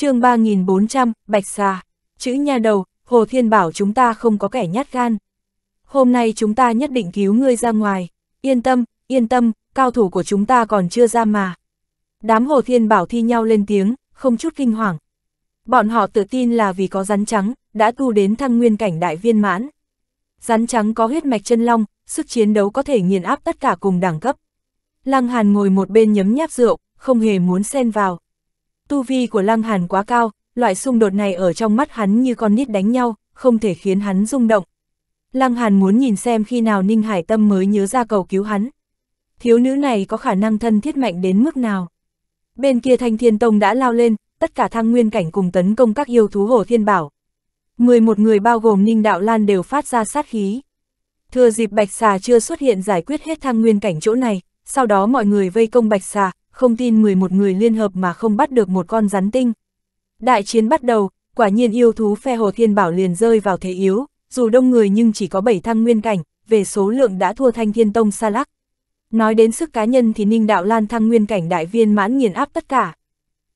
chương 3400, Bạch Xà, chữ nhà đầu, Hồ Thiên bảo chúng ta không có kẻ nhát gan. Hôm nay chúng ta nhất định cứu ngươi ra ngoài, yên tâm, yên tâm, cao thủ của chúng ta còn chưa ra mà. Đám Hồ Thiên bảo thi nhau lên tiếng, không chút kinh hoàng. Bọn họ tự tin là vì có rắn trắng, đã tu đến thăng nguyên cảnh đại viên mãn. Rắn trắng có huyết mạch chân long, sức chiến đấu có thể nghiền áp tất cả cùng đẳng cấp. Lăng Hàn ngồi một bên nhấm nháp rượu, không hề muốn xen vào. Tu vi của Lăng Hàn quá cao, loại xung đột này ở trong mắt hắn như con nít đánh nhau, không thể khiến hắn rung động. Lăng Hàn muốn nhìn xem khi nào Ninh Hải Tâm mới nhớ ra cầu cứu hắn. Thiếu nữ này có khả năng thân thiết mạnh đến mức nào? Bên kia Thanh Thiên Tông đã lao lên, tất cả thăng nguyên cảnh cùng tấn công các yêu thú Hồ Thiên Bảo. 11 người bao gồm Ninh Đạo Lan đều phát ra sát khí. Thừa dịp Bạch Xà chưa xuất hiện giải quyết hết thăng nguyên cảnh chỗ này, sau đó mọi người vây công Bạch Xà, không tin 11 người liên hợp mà không bắt được một con rắn tinh. Đại chiến bắt đầu, quả nhiên yêu thú phe hồ thiên bảo liền rơi vào thế yếu, dù đông người nhưng chỉ có 7 thăng nguyên cảnh, về số lượng đã thua thanh thiên tông xa lắc. Nói đến sức cá nhân thì ninh đạo lan thăng nguyên cảnh đại viên mãn nghiền áp tất cả.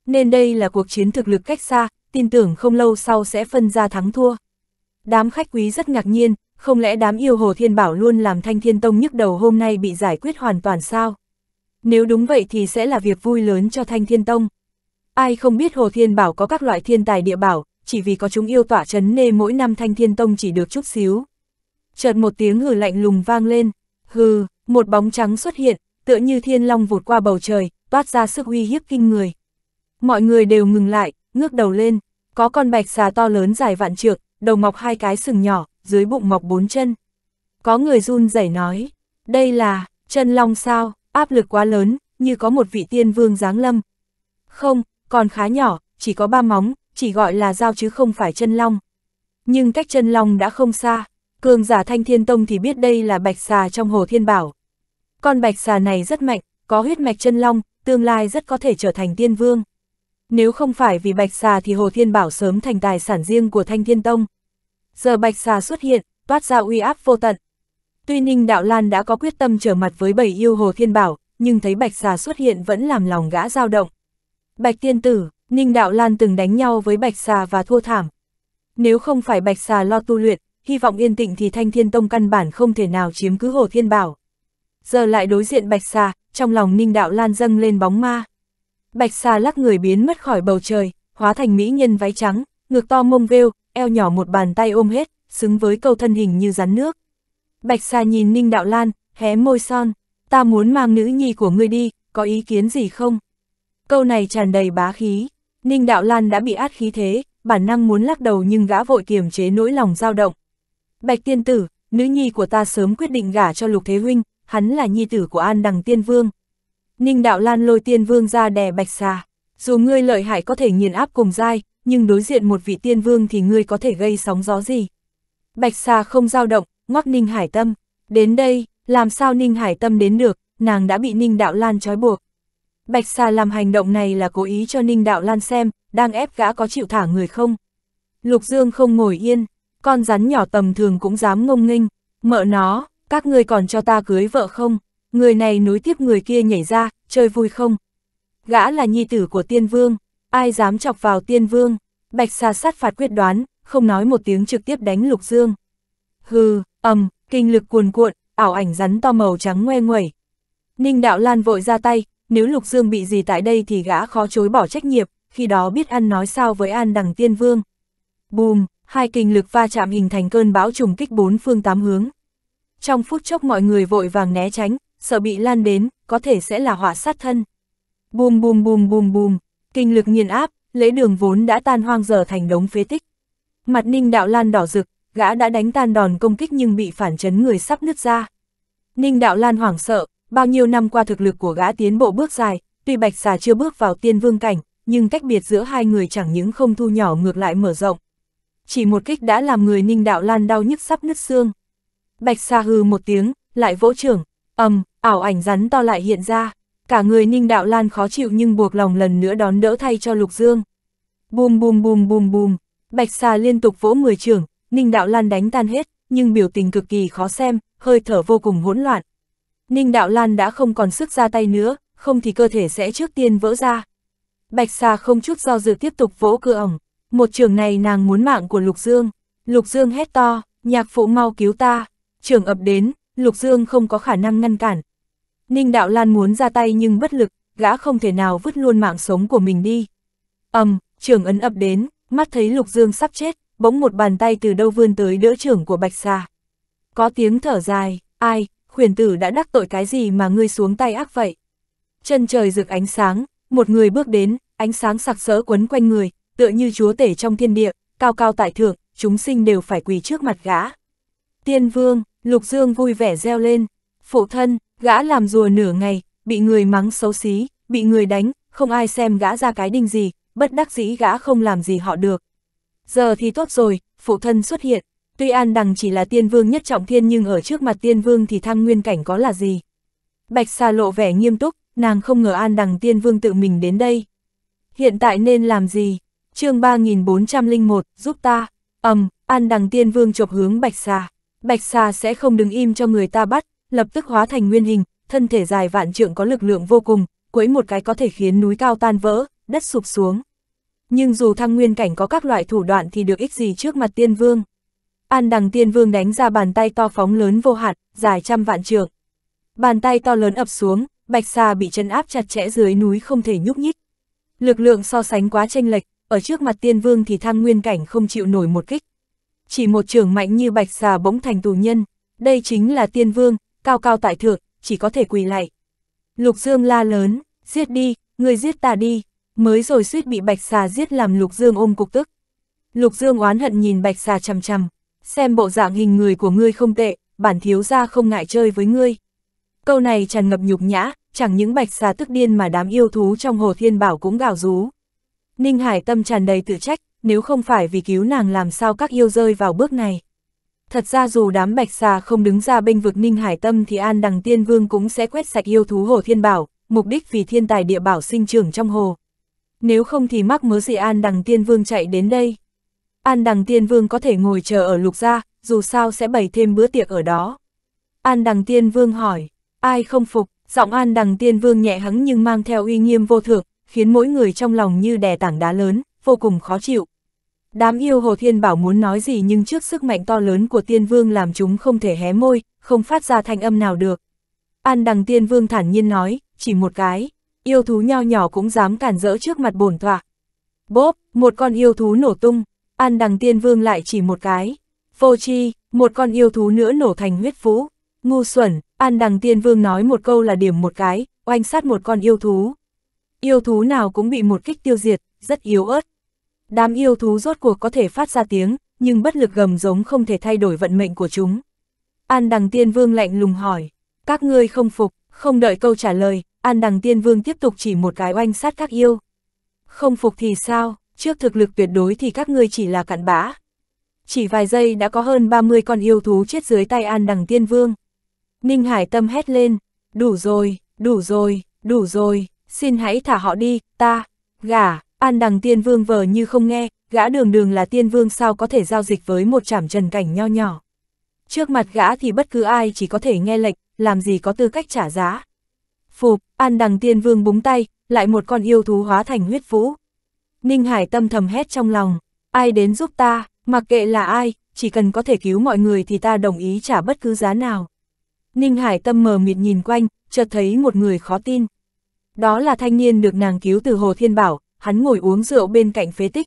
Nên đây là cuộc chiến thực lực cách xa, tin tưởng không lâu sau sẽ phân ra thắng thua. Đám khách quý rất ngạc nhiên, không lẽ đám yêu hồ thiên bảo luôn làm thanh thiên tông nhức đầu hôm nay bị giải quyết hoàn toàn sao? Nếu đúng vậy thì sẽ là việc vui lớn cho Thanh Thiên Tông. Ai không biết Hồ Thiên Bảo có các loại thiên tài địa bảo, chỉ vì có chúng yêu tỏa chấn nê mỗi năm Thanh Thiên Tông chỉ được chút xíu. Chợt một tiếng hừ lạnh lùng vang lên, hừ, một bóng trắng xuất hiện, tựa như thiên long vụt qua bầu trời, toát ra sức uy hiếp kinh người. Mọi người đều ngừng lại, ngước đầu lên, có con bạch xà to lớn dài vạn trượng, đầu mọc hai cái sừng nhỏ, dưới bụng mọc bốn chân. Có người run rẩy nói, đây là, chân long sao? áp lực quá lớn, như có một vị tiên vương giáng lâm. Không, còn khá nhỏ, chỉ có ba móng, chỉ gọi là dao chứ không phải chân long. Nhưng cách chân long đã không xa, cường giả thanh thiên tông thì biết đây là bạch xà trong hồ thiên bảo. Con bạch xà này rất mạnh, có huyết mạch chân long, tương lai rất có thể trở thành tiên vương. Nếu không phải vì bạch xà thì hồ thiên bảo sớm thành tài sản riêng của thanh thiên tông. Giờ bạch xà xuất hiện, toát ra uy áp vô tận, Tuy Ninh Đạo Lan đã có quyết tâm trở mặt với bảy yêu hồ thiên bảo, nhưng thấy Bạch Xà xuất hiện vẫn làm lòng gã dao động. Bạch Tiên Tử, Ninh Đạo Lan từng đánh nhau với Bạch Xà và thua thảm. Nếu không phải Bạch Xà lo tu luyện, hy vọng yên tĩnh thì Thanh Thiên Tông căn bản không thể nào chiếm cứ hồ thiên bảo. Giờ lại đối diện Bạch Xà, trong lòng Ninh Đạo Lan dâng lên bóng ma. Bạch Xà lắc người biến mất khỏi bầu trời, hóa thành mỹ nhân váy trắng, ngược to mông vêu, eo nhỏ một bàn tay ôm hết, xứng với câu thân hình như rắn nước. Bạch xà nhìn Ninh Đạo Lan, hé môi son, ta muốn mang nữ nhi của ngươi đi, có ý kiến gì không? Câu này tràn đầy bá khí, Ninh Đạo Lan đã bị át khí thế, bản năng muốn lắc đầu nhưng gã vội kiềm chế nỗi lòng dao động. Bạch tiên tử, nữ nhi của ta sớm quyết định gả cho Lục Thế Huynh, hắn là nhi tử của An Đằng Tiên Vương. Ninh Đạo Lan lôi Tiên Vương ra đè bạch xà, dù ngươi lợi hại có thể nghiền áp cùng dai, nhưng đối diện một vị Tiên Vương thì ngươi có thể gây sóng gió gì. Bạch xà không dao động, ngoắc Ninh Hải Tâm, đến đây, làm sao Ninh Hải Tâm đến được, nàng đã bị Ninh Đạo Lan trói buộc. Bạch Sa làm hành động này là cố ý cho Ninh Đạo Lan xem, đang ép gã có chịu thả người không. Lục Dương không ngồi yên, con rắn nhỏ tầm thường cũng dám ngông nghênh, mợ nó, các ngươi còn cho ta cưới vợ không, người này nối tiếp người kia nhảy ra, chơi vui không. Gã là nhi tử của tiên vương, ai dám chọc vào tiên vương, Bạch Sa sát phạt quyết đoán, không nói một tiếng trực tiếp đánh Lục Dương hư, ầm, kinh lực cuồn cuộn, ảo ảnh rắn to màu trắng ngoe nguẩy. Ninh Đạo Lan vội ra tay, nếu Lục Dương bị gì tại đây thì gã khó chối bỏ trách nhiệm, khi đó biết ăn nói sao với An Đằng Tiên Vương. Bùm, hai kinh lực va chạm hình thành cơn bão trùng kích bốn phương tám hướng. Trong phút chốc mọi người vội vàng né tránh, sợ bị lan đến, có thể sẽ là họa sát thân. Bùm bùm bùm bùm bùm, kinh lực nghiền áp, lễ đường vốn đã tan hoang giờ thành đống phế tích. Mặt Ninh Đạo Lan đỏ rực, gã đã đánh tan đòn công kích nhưng bị phản chấn người sắp nứt ra. Ninh Đạo Lan hoảng sợ, bao nhiêu năm qua thực lực của gã tiến bộ bước dài, tuy Bạch Xà chưa bước vào tiên vương cảnh, nhưng cách biệt giữa hai người chẳng những không thu nhỏ ngược lại mở rộng. Chỉ một kích đã làm người Ninh Đạo Lan đau nhức sắp nứt xương. Bạch Xà hừ một tiếng, lại vỗ trưởng, ầm, ảo ảnh rắn to lại hiện ra, cả người Ninh Đạo Lan khó chịu nhưng buộc lòng lần nữa đón đỡ thay cho Lục Dương. Bùm bùm bùm bùm bùm, Bạch Xà liên tục vỗ 10 trưởng, Ninh Đạo Lan đánh tan hết, nhưng biểu tình cực kỳ khó xem, hơi thở vô cùng hỗn loạn. Ninh Đạo Lan đã không còn sức ra tay nữa, không thì cơ thể sẽ trước tiên vỡ ra. Bạch Sa không chút do dự tiếp tục vỗ cửa ổng. Một trường này nàng muốn mạng của Lục Dương. Lục Dương hét to, nhạc phụ mau cứu ta. Trường ập đến, Lục Dương không có khả năng ngăn cản. Ninh Đạo Lan muốn ra tay nhưng bất lực, gã không thể nào vứt luôn mạng sống của mình đi. ầm, trường ấn ập đến, mắt thấy Lục Dương sắp chết, bỗng một bàn tay từ đâu vươn tới đỡ trưởng của bạch xà. Có tiếng thở dài, ai, khuyển tử đã đắc tội cái gì mà ngươi xuống tay ác vậy? Chân trời rực ánh sáng, một người bước đến, ánh sáng sặc sỡ quấn quanh người, tựa như chúa tể trong thiên địa, cao cao tại thượng, chúng sinh đều phải quỳ trước mặt gã. Tiên vương, lục dương vui vẻ reo lên, phụ thân, gã làm rùa nửa ngày, bị người mắng xấu xí, bị người đánh, không ai xem gã ra cái đinh gì, bất đắc dĩ gã không làm gì họ được, Giờ thì tốt rồi, phụ thân xuất hiện. Tuy An Đằng chỉ là tiên vương nhất trọng thiên nhưng ở trước mặt tiên vương thì thăng nguyên cảnh có là gì. Bạch xà lộ vẻ nghiêm túc, nàng không ngờ An Đằng tiên vương tự mình đến đây. Hiện tại nên làm gì? chương 3401, giúp ta. ầm um, An Đằng tiên vương chộp hướng bạch xà. Bạch xà sẽ không đứng im cho người ta bắt, lập tức hóa thành nguyên hình, thân thể dài vạn trượng có lực lượng vô cùng, quấy một cái có thể khiến núi cao tan vỡ, đất sụp xuống. Nhưng dù thăng nguyên cảnh có các loại thủ đoạn thì được ích gì trước mặt tiên vương. An đằng tiên vương đánh ra bàn tay to phóng lớn vô hạn, dài trăm vạn trượng. Bàn tay to lớn ập xuống, bạch xà bị chân áp chặt chẽ dưới núi không thể nhúc nhích. Lực lượng so sánh quá tranh lệch, ở trước mặt tiên vương thì thăng nguyên cảnh không chịu nổi một kích. Chỉ một trường mạnh như bạch xà bỗng thành tù nhân, đây chính là tiên vương, cao cao tại thượng, chỉ có thể quỳ lại. Lục Dương la lớn, giết đi, người giết ta đi, mới rồi suýt bị Bạch Xà giết làm Lục Dương ôm cục tức. Lục Dương oán hận nhìn Bạch Xà chằm chằm, xem bộ dạng hình người của ngươi không tệ, bản thiếu gia không ngại chơi với ngươi. Câu này tràn ngập nhục nhã, chẳng những Bạch Xà tức điên mà đám yêu thú trong Hồ Thiên Bảo cũng gào rú. Ninh Hải tâm tràn đầy tự trách, nếu không phải vì cứu nàng làm sao các yêu rơi vào bước này. Thật ra dù đám Bạch Xà không đứng ra bênh vực Ninh Hải tâm thì An Đằng Tiên Vương cũng sẽ quét sạch yêu thú Hồ Thiên Bảo, mục đích vì thiên tài địa bảo sinh trưởng trong hồ nếu không thì mắc mớ gì An Đằng Tiên Vương chạy đến đây. An Đằng Tiên Vương có thể ngồi chờ ở lục gia, dù sao sẽ bày thêm bữa tiệc ở đó. An Đằng Tiên Vương hỏi, ai không phục, giọng An Đằng Tiên Vương nhẹ hắng nhưng mang theo uy nghiêm vô thượng, khiến mỗi người trong lòng như đè tảng đá lớn, vô cùng khó chịu. Đám yêu Hồ Thiên Bảo muốn nói gì nhưng trước sức mạnh to lớn của Tiên Vương làm chúng không thể hé môi, không phát ra thanh âm nào được. An Đằng Tiên Vương thản nhiên nói, chỉ một cái yêu thú nho nhỏ cũng dám cản rỡ trước mặt bổn tọa. Bốp, một con yêu thú nổ tung, an đằng tiên vương lại chỉ một cái. Vô chi, một con yêu thú nữa nổ thành huyết vũ. Ngu xuẩn, an đằng tiên vương nói một câu là điểm một cái, oanh sát một con yêu thú. Yêu thú nào cũng bị một kích tiêu diệt, rất yếu ớt. Đám yêu thú rốt cuộc có thể phát ra tiếng, nhưng bất lực gầm giống không thể thay đổi vận mệnh của chúng. An đằng tiên vương lạnh lùng hỏi, các ngươi không phục, không đợi câu trả lời, An đằng tiên vương tiếp tục chỉ một cái oanh sát các yêu. Không phục thì sao, trước thực lực tuyệt đối thì các ngươi chỉ là cặn bã. Chỉ vài giây đã có hơn 30 con yêu thú chết dưới tay an đằng tiên vương. Ninh Hải Tâm hét lên, đủ rồi, đủ rồi, đủ rồi, xin hãy thả họ đi, ta, gả, an đằng tiên vương vờ như không nghe, gã đường đường là tiên vương sao có thể giao dịch với một chảm trần cảnh nho nhỏ. Trước mặt gã thì bất cứ ai chỉ có thể nghe lệnh, làm gì có tư cách trả giá. Phụp, An Đằng Tiên Vương búng tay, lại một con yêu thú hóa thành huyết vũ. Ninh Hải tâm thầm hét trong lòng, ai đến giúp ta, mặc kệ là ai, chỉ cần có thể cứu mọi người thì ta đồng ý trả bất cứ giá nào. Ninh Hải tâm mờ mịt nhìn quanh, chợt thấy một người khó tin. Đó là thanh niên được nàng cứu từ Hồ Thiên Bảo, hắn ngồi uống rượu bên cạnh phế tích.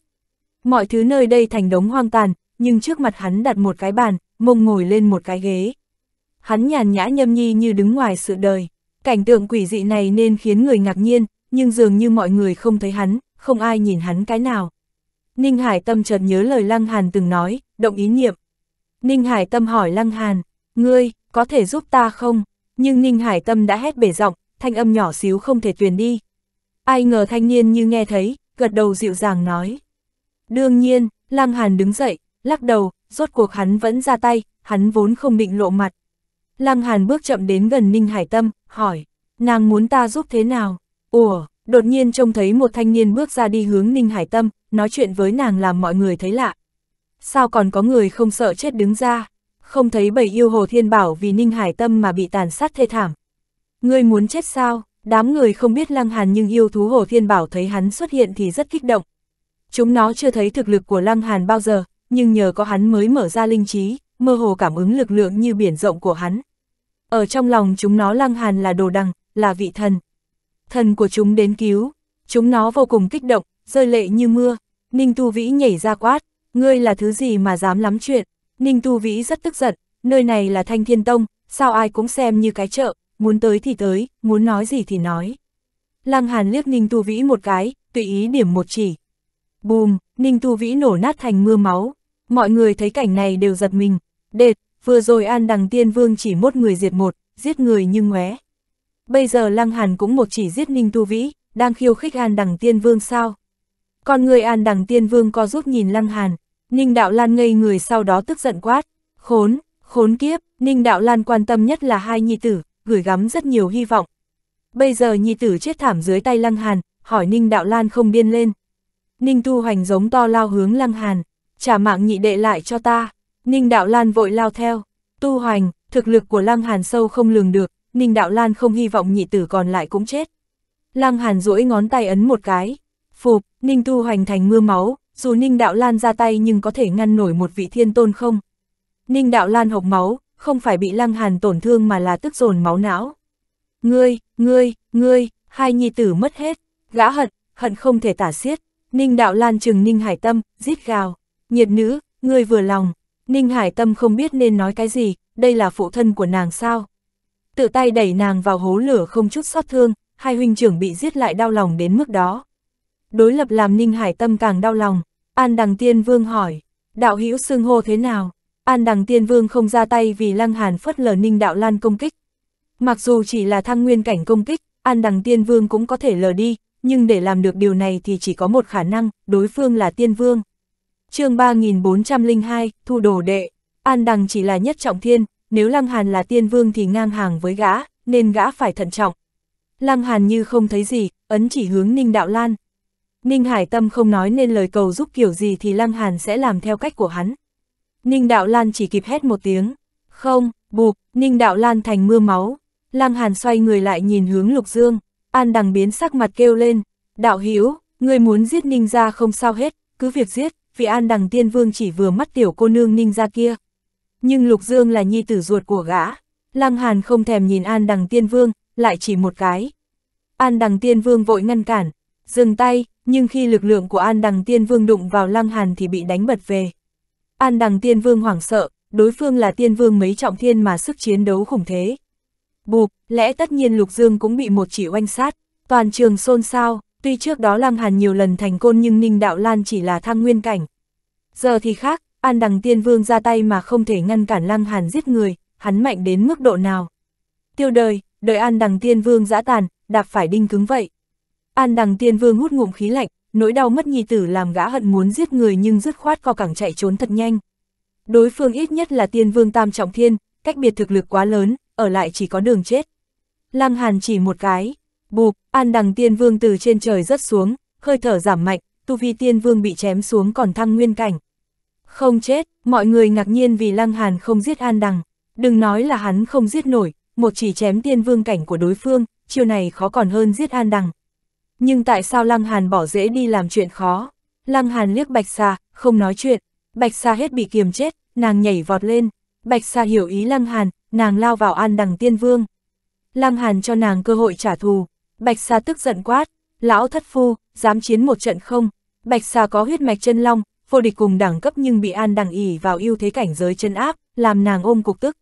Mọi thứ nơi đây thành đống hoang tàn, nhưng trước mặt hắn đặt một cái bàn, mông ngồi lên một cái ghế. Hắn nhàn nhã nhâm nhi như đứng ngoài sự đời. Cảnh tượng quỷ dị này nên khiến người ngạc nhiên, nhưng dường như mọi người không thấy hắn, không ai nhìn hắn cái nào. Ninh Hải Tâm chợt nhớ lời Lăng Hàn từng nói, động ý niệm. Ninh Hải Tâm hỏi Lăng Hàn, ngươi, có thể giúp ta không? Nhưng Ninh Hải Tâm đã hét bể giọng, thanh âm nhỏ xíu không thể truyền đi. Ai ngờ thanh niên như nghe thấy, gật đầu dịu dàng nói. Đương nhiên, Lăng Hàn đứng dậy, lắc đầu, rốt cuộc hắn vẫn ra tay, hắn vốn không định lộ mặt, Lăng Hàn bước chậm đến gần Ninh Hải Tâm, hỏi, nàng muốn ta giúp thế nào? Ủa, đột nhiên trông thấy một thanh niên bước ra đi hướng Ninh Hải Tâm, nói chuyện với nàng làm mọi người thấy lạ. Sao còn có người không sợ chết đứng ra? Không thấy bầy yêu hồ thiên bảo vì Ninh Hải Tâm mà bị tàn sát thê thảm. Ngươi muốn chết sao? Đám người không biết Lăng Hàn nhưng yêu thú hồ thiên bảo thấy hắn xuất hiện thì rất kích động. Chúng nó chưa thấy thực lực của Lăng Hàn bao giờ, nhưng nhờ có hắn mới mở ra linh trí, mơ hồ cảm ứng lực lượng như biển rộng của hắn. Ở trong lòng chúng nó lăng hàn là đồ đằng, là vị thần. Thần của chúng đến cứu, chúng nó vô cùng kích động, rơi lệ như mưa. Ninh Tu Vĩ nhảy ra quát, ngươi là thứ gì mà dám lắm chuyện. Ninh Tu Vĩ rất tức giận, nơi này là Thanh Thiên Tông, sao ai cũng xem như cái chợ, muốn tới thì tới, muốn nói gì thì nói. Lăng Hàn liếc Ninh Tu Vĩ một cái, tùy ý điểm một chỉ. Bùm, Ninh Tu Vĩ nổ nát thành mưa máu. Mọi người thấy cảnh này đều giật mình, Đệt, vừa rồi An Đằng Tiên Vương chỉ mốt người diệt một, giết người như ngoé. Bây giờ Lăng Hàn cũng một chỉ giết Ninh Tu Vĩ, đang khiêu khích An Đằng Tiên Vương sao? Còn người An Đằng Tiên Vương co rút nhìn Lăng Hàn, Ninh Đạo Lan ngây người sau đó tức giận quát, khốn, khốn kiếp, Ninh Đạo Lan quan tâm nhất là hai nhi tử, gửi gắm rất nhiều hy vọng. Bây giờ nhi tử chết thảm dưới tay Lăng Hàn, hỏi Ninh Đạo Lan không điên lên. Ninh Tu Hoành giống to lao hướng Lăng Hàn, trả mạng nhị đệ lại cho ta. Ninh Đạo Lan vội lao theo, tu hoành, thực lực của Lăng Hàn sâu không lường được, Ninh Đạo Lan không hy vọng nhị tử còn lại cũng chết. Lăng Hàn duỗi ngón tay ấn một cái, phục, Ninh tu hoành thành mưa máu, dù Ninh Đạo Lan ra tay nhưng có thể ngăn nổi một vị thiên tôn không? Ninh Đạo Lan hộc máu, không phải bị Lăng Hàn tổn thương mà là tức dồn máu não. Ngươi, ngươi, ngươi, hai nhi tử mất hết, gã hận, hận không thể tả xiết. Ninh Đạo Lan trừng Ninh Hải Tâm, giết gào, nhiệt nữ, ngươi vừa lòng, Ninh Hải Tâm không biết nên nói cái gì, đây là phụ thân của nàng sao. Tự tay đẩy nàng vào hố lửa không chút xót thương, hai huynh trưởng bị giết lại đau lòng đến mức đó. Đối lập làm Ninh Hải Tâm càng đau lòng, An Đằng Tiên Vương hỏi, đạo hữu xưng hô thế nào? An Đằng Tiên Vương không ra tay vì Lăng Hàn phất lờ Ninh Đạo Lan công kích. Mặc dù chỉ là thăng nguyên cảnh công kích, An Đằng Tiên Vương cũng có thể lờ đi, nhưng để làm được điều này thì chỉ có một khả năng, đối phương là Tiên Vương chương 3402, thu đồ đệ, An Đằng chỉ là nhất trọng thiên, nếu Lăng Hàn là tiên vương thì ngang hàng với gã, nên gã phải thận trọng. Lăng Hàn như không thấy gì, ấn chỉ hướng Ninh Đạo Lan. Ninh Hải Tâm không nói nên lời cầu giúp kiểu gì thì Lăng Hàn sẽ làm theo cách của hắn. Ninh Đạo Lan chỉ kịp hét một tiếng. Không, bụp, Ninh Đạo Lan thành mưa máu. Lăng Hàn xoay người lại nhìn hướng Lục Dương. An Đằng biến sắc mặt kêu lên. Đạo Hiếu, người muốn giết Ninh ra không sao hết, cứ việc giết, vì an đằng tiên vương chỉ vừa mắt tiểu cô nương ninh ra kia. Nhưng Lục Dương là nhi tử ruột của gã, Lăng Hàn không thèm nhìn an đằng tiên vương, lại chỉ một cái. An đằng tiên vương vội ngăn cản, dừng tay, nhưng khi lực lượng của an đằng tiên vương đụng vào Lăng Hàn thì bị đánh bật về. An đằng tiên vương hoảng sợ, đối phương là tiên vương mấy trọng thiên mà sức chiến đấu khủng thế. Bụp, lẽ tất nhiên Lục Dương cũng bị một chỉ oanh sát, toàn trường xôn xao, Tuy trước đó Lăng Hàn nhiều lần thành côn nhưng Ninh Đạo Lan chỉ là thăng nguyên cảnh. Giờ thì khác, An Đằng Tiên Vương ra tay mà không thể ngăn cản Lăng Hàn giết người, hắn mạnh đến mức độ nào. Tiêu đời, đợi An Đằng Tiên Vương dã tàn, đạp phải đinh cứng vậy. An Đằng Tiên Vương hút ngụm khí lạnh, nỗi đau mất nhi tử làm gã hận muốn giết người nhưng dứt khoát co cẳng chạy trốn thật nhanh. Đối phương ít nhất là Tiên Vương Tam Trọng Thiên, cách biệt thực lực quá lớn, ở lại chỉ có đường chết. Lăng Hàn chỉ một cái, Bụp, An Đằng Tiên Vương từ trên trời rất xuống, hơi thở giảm mạnh, tu vi Tiên Vương bị chém xuống còn thăng nguyên cảnh. Không chết, mọi người ngạc nhiên vì Lăng Hàn không giết An Đằng, đừng nói là hắn không giết nổi, một chỉ chém Tiên Vương cảnh của đối phương, chiều này khó còn hơn giết An Đằng. Nhưng tại sao Lăng Hàn bỏ dễ đi làm chuyện khó? Lăng Hàn liếc Bạch Sa, không nói chuyện, Bạch Sa hết bị kiềm chết, nàng nhảy vọt lên, Bạch Sa hiểu ý Lăng Hàn, nàng lao vào An Đằng Tiên Vương. Lăng Hàn cho nàng cơ hội trả thù, Bạch Sa tức giận quát, lão thất phu, dám chiến một trận không? Bạch Sa có huyết mạch chân long, vô địch cùng đẳng cấp nhưng bị An Đằng ỉ vào ưu thế cảnh giới chân áp, làm nàng ôm cục tức.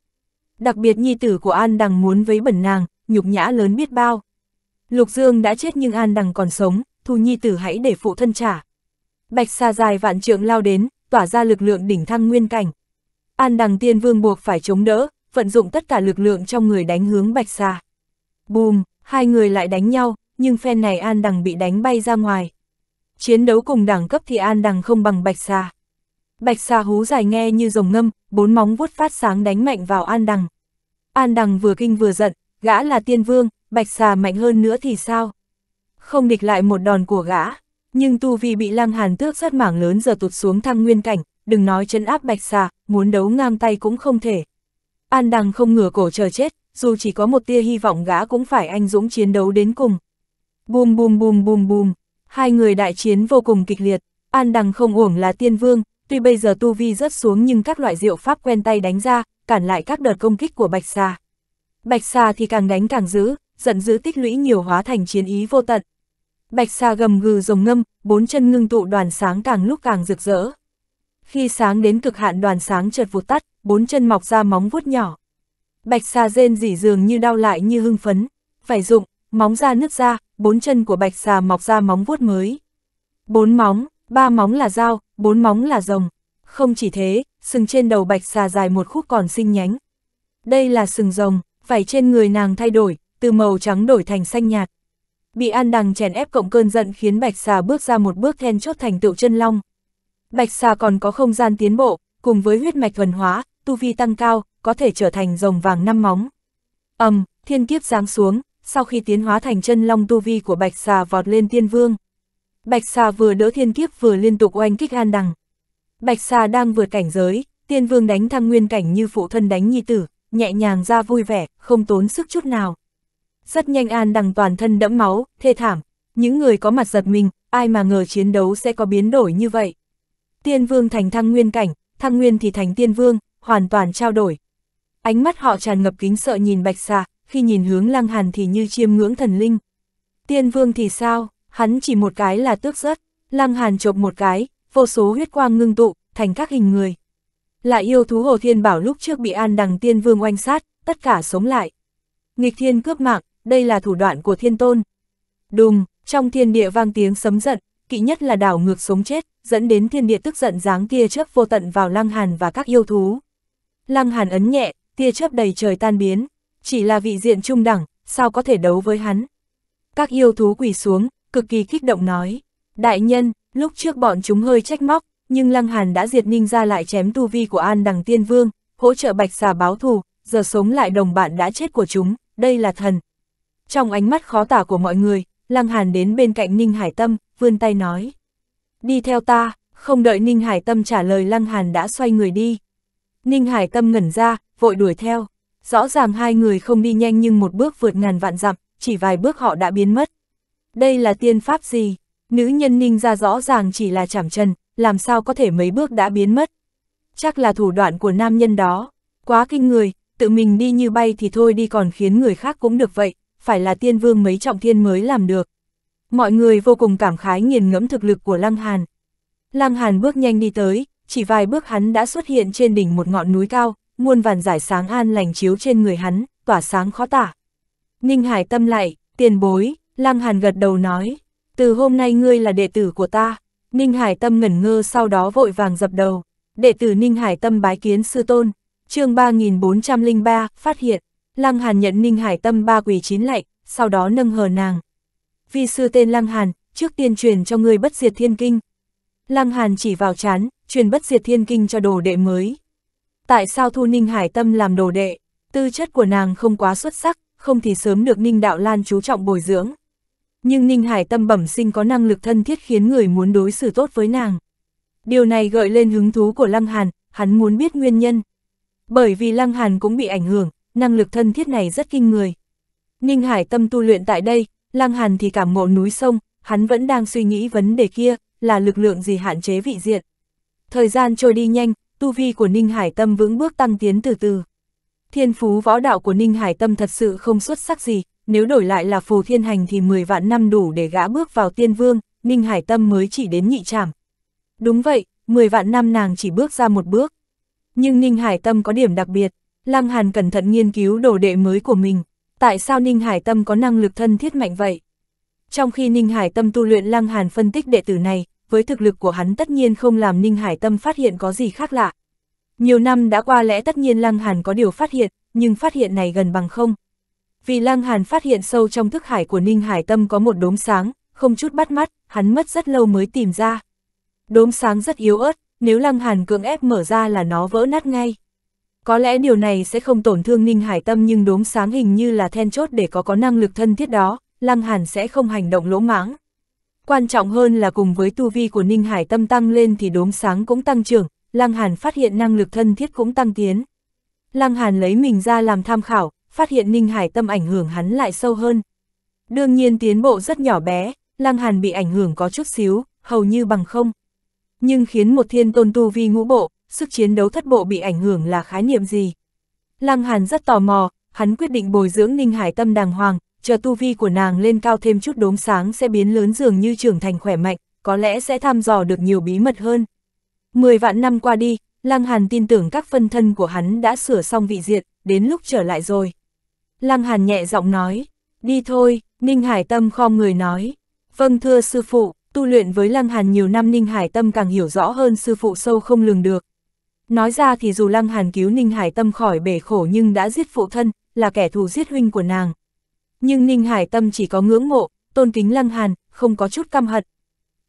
Đặc biệt nhi tử của An Đằng muốn vấy bẩn nàng, nhục nhã lớn biết bao. Lục Dương đã chết nhưng An Đằng còn sống, thu nhi tử hãy để phụ thân trả. Bạch Sa dài vạn trượng lao đến, tỏa ra lực lượng đỉnh thăng nguyên cảnh. An Đằng Tiên Vương buộc phải chống đỡ, vận dụng tất cả lực lượng trong người đánh hướng Bạch Sa. Bùm, hai người lại đánh nhau, nhưng phen này An Đằng bị đánh bay ra ngoài. Chiến đấu cùng đẳng cấp thì An Đằng không bằng Bạch Sa. Bạch Sa hú dài nghe như rồng ngâm, bốn móng vuốt phát sáng đánh mạnh vào An Đằng. An Đằng vừa kinh vừa giận, gã là tiên vương, Bạch Sa mạnh hơn nữa thì sao? Không địch lại một đòn của gã, nhưng tu vi bị Lăng Hàn tước sát mảng lớn giờ tụt xuống thăng nguyên cảnh, đừng nói chân áp Bạch Sa, muốn đấu ngang tay cũng không thể. An Đằng không ngửa cổ chờ chết, dù chỉ có một tia hy vọng gã cũng phải anh dũng chiến đấu đến cùng. Bùm bùm bùm bùm bùm, hai người đại chiến vô cùng kịch liệt, An Đằng không uổng là tiên vương, tuy bây giờ tu vi rất xuống nhưng các loại diệu pháp quen tay đánh ra, cản lại các đợt công kích của Bạch Sa. Bạch Sa thì càng đánh càng dữ, giận dữ tích lũy nhiều hóa thành chiến ý vô tận. Bạch Sa gầm gừ rồng ngâm, bốn chân ngưng tụ đoàn sáng càng lúc càng rực rỡ. Khi sáng đến cực hạn đoàn sáng chợt vụt tắt, bốn chân mọc ra móng vuốt nhỏ. Bạch xà rên rỉ dường như đau lại như hưng phấn, vải rụng, móng ra nứt ra, bốn chân của bạch xà mọc ra móng vuốt mới. Bốn móng, ba móng là dao, bốn móng là rồng. Không chỉ thế, sừng trên đầu bạch xà dài một khúc còn sinh nhánh. Đây là sừng rồng, vảy trên người nàng thay đổi, từ màu trắng đổi thành xanh nhạt. Bị an đằng chèn ép cộng cơn giận khiến bạch xà bước ra một bước then chốt thành tựu chân long. Bạch xà còn có không gian tiến bộ, cùng với huyết mạch thuần hóa, tu vi tăng cao, có thể trở thành rồng vàng năm móng. Ầm, um, thiên kiếp giáng xuống, sau khi tiến hóa thành chân long tu vi của Bạch Xà vọt lên tiên vương. Bạch Xà vừa đỡ thiên kiếp vừa liên tục oanh kích An Đằng. Bạch Xà đang vượt cảnh giới, tiên vương đánh thăng nguyên cảnh như phụ thân đánh nhi tử, nhẹ nhàng ra vui vẻ, không tốn sức chút nào. Rất nhanh An Đằng toàn thân đẫm máu, thê thảm, những người có mặt giật mình, ai mà ngờ chiến đấu sẽ có biến đổi như vậy. Tiên vương thành thăng nguyên cảnh, thăng nguyên thì thành tiên vương, hoàn toàn trao đổi. Ánh mắt họ tràn ngập kính sợ nhìn bạch xà, khi nhìn hướng lăng hàn thì như chiêm ngưỡng thần linh. Tiên vương thì sao, hắn chỉ một cái là tước rớt, lăng hàn chộp một cái, vô số huyết quang ngưng tụ, thành các hình người. lại yêu thú Hồ Thiên Bảo lúc trước bị an đằng tiên vương oanh sát, tất cả sống lại. Nghịch thiên cướp mạng, đây là thủ đoạn của thiên tôn. Đùng, trong thiên địa vang tiếng sấm giận, kỵ nhất là đảo ngược sống chết, dẫn đến thiên địa tức giận dáng kia chớp vô tận vào lăng hàn và các yêu thú. Lăng Hàn ấn nhẹ, tia chớp đầy trời tan biến, chỉ là vị diện trung đẳng, sao có thể đấu với hắn. Các yêu thú quỳ xuống, cực kỳ kích động nói, đại nhân, lúc trước bọn chúng hơi trách móc, nhưng Lăng Hàn đã diệt ninh ra lại chém tu vi của An Đằng Tiên Vương, hỗ trợ bạch xà báo thù, giờ sống lại đồng bạn đã chết của chúng, đây là thần. Trong ánh mắt khó tả của mọi người, Lăng Hàn đến bên cạnh Ninh Hải Tâm, vươn tay nói. Đi theo ta, không đợi Ninh Hải Tâm trả lời Lăng Hàn đã xoay người đi. Ninh Hải Tâm ngẩn ra, vội đuổi theo. Rõ ràng hai người không đi nhanh nhưng một bước vượt ngàn vạn dặm, chỉ vài bước họ đã biến mất. Đây là tiên pháp gì? Nữ nhân Ninh ra rõ ràng chỉ là chảm chân, làm sao có thể mấy bước đã biến mất? Chắc là thủ đoạn của nam nhân đó. Quá kinh người, tự mình đi như bay thì thôi đi còn khiến người khác cũng được vậy, phải là tiên vương mấy trọng thiên mới làm được. Mọi người vô cùng cảm khái nghiền ngẫm thực lực của Lăng Hàn. Lăng Hàn bước nhanh đi tới, chỉ vài bước hắn đã xuất hiện trên đỉnh một ngọn núi cao, muôn vàn giải sáng an lành chiếu trên người hắn, tỏa sáng khó tả. Ninh Hải tâm lại, tiền bối, Lăng Hàn gật đầu nói, từ hôm nay ngươi là đệ tử của ta. Ninh Hải tâm ngẩn ngơ sau đó vội vàng dập đầu, đệ tử Ninh Hải tâm bái kiến sư tôn, chương 3403, phát hiện, Lăng Hàn nhận Ninh Hải tâm ba quỷ chín lạy, sau đó nâng hờ nàng. Vi sư tên Lăng Hàn, trước tiên truyền cho ngươi bất diệt thiên kinh, Lăng Hàn chỉ vào chán, truyền bất diệt thiên kinh cho đồ đệ mới. Tại sao thu Ninh Hải Tâm làm đồ đệ? Tư chất của nàng không quá xuất sắc, không thì sớm được Ninh Đạo Lan chú trọng bồi dưỡng. Nhưng Ninh Hải Tâm bẩm sinh có năng lực thân thiết khiến người muốn đối xử tốt với nàng. Điều này gợi lên hứng thú của Lăng Hàn, hắn muốn biết nguyên nhân. Bởi vì Lăng Hàn cũng bị ảnh hưởng, năng lực thân thiết này rất kinh người. Ninh Hải Tâm tu luyện tại đây, Lăng Hàn thì cảm ngộ núi sông, hắn vẫn đang suy nghĩ vấn đề kia, là lực lượng gì hạn chế vị diện. Thời gian trôi đi nhanh, tu vi của Ninh Hải Tâm vững bước tăng tiến từ từ. Thiên phú võ đạo của Ninh Hải Tâm thật sự không xuất sắc gì, nếu đổi lại là phù thiên hành thì 10 vạn năm đủ để gã bước vào tiên vương, Ninh Hải Tâm mới chỉ đến nhị trảm. Đúng vậy, 10 vạn năm nàng chỉ bước ra một bước. Nhưng Ninh Hải Tâm có điểm đặc biệt, Lăng Hàn cẩn thận nghiên cứu đồ đệ mới của mình. Tại sao Ninh Hải Tâm có năng lực thân thiết mạnh vậy? Trong khi Ninh Hải Tâm tu luyện Lăng Hàn phân tích đệ tử này, với thực lực của hắn tất nhiên không làm Ninh Hải Tâm phát hiện có gì khác lạ. Nhiều năm đã qua lẽ tất nhiên Lăng Hàn có điều phát hiện, nhưng phát hiện này gần bằng không. Vì Lăng Hàn phát hiện sâu trong thức hải của Ninh Hải Tâm có một đốm sáng, không chút bắt mắt, hắn mất rất lâu mới tìm ra. Đốm sáng rất yếu ớt, nếu Lăng Hàn cưỡng ép mở ra là nó vỡ nát ngay. Có lẽ điều này sẽ không tổn thương Ninh Hải Tâm nhưng đốm sáng hình như là then chốt để có có năng lực thân thiết đó, Lăng Hàn sẽ không hành động lỗ mãng. Quan trọng hơn là cùng với tu vi của Ninh Hải tâm tăng lên thì đốm sáng cũng tăng trưởng, Lăng Hàn phát hiện năng lực thân thiết cũng tăng tiến. Lăng Hàn lấy mình ra làm tham khảo, phát hiện Ninh Hải tâm ảnh hưởng hắn lại sâu hơn. Đương nhiên tiến bộ rất nhỏ bé, Lăng Hàn bị ảnh hưởng có chút xíu, hầu như bằng không. Nhưng khiến một thiên tôn tu vi ngũ bộ, sức chiến đấu thất bộ bị ảnh hưởng là khái niệm gì? Lăng Hàn rất tò mò, hắn quyết định bồi dưỡng Ninh Hải tâm đàng hoàng, chờ tu vi của nàng lên cao thêm chút đốm sáng sẽ biến lớn dường như trưởng thành khỏe mạnh, có lẽ sẽ thăm dò được nhiều bí mật hơn. Mười vạn năm qua đi, Lăng Hàn tin tưởng các phân thân của hắn đã sửa xong vị diện, đến lúc trở lại rồi. Lăng Hàn nhẹ giọng nói, đi thôi, Ninh Hải Tâm khom người nói. Vâng thưa sư phụ, tu luyện với Lăng Hàn nhiều năm Ninh Hải Tâm càng hiểu rõ hơn sư phụ sâu không lường được. Nói ra thì dù Lăng Hàn cứu Ninh Hải Tâm khỏi bể khổ nhưng đã giết phụ thân, là kẻ thù giết huynh của nàng, nhưng Ninh Hải Tâm chỉ có ngưỡng mộ, tôn kính Lăng Hàn, không có chút căm hận.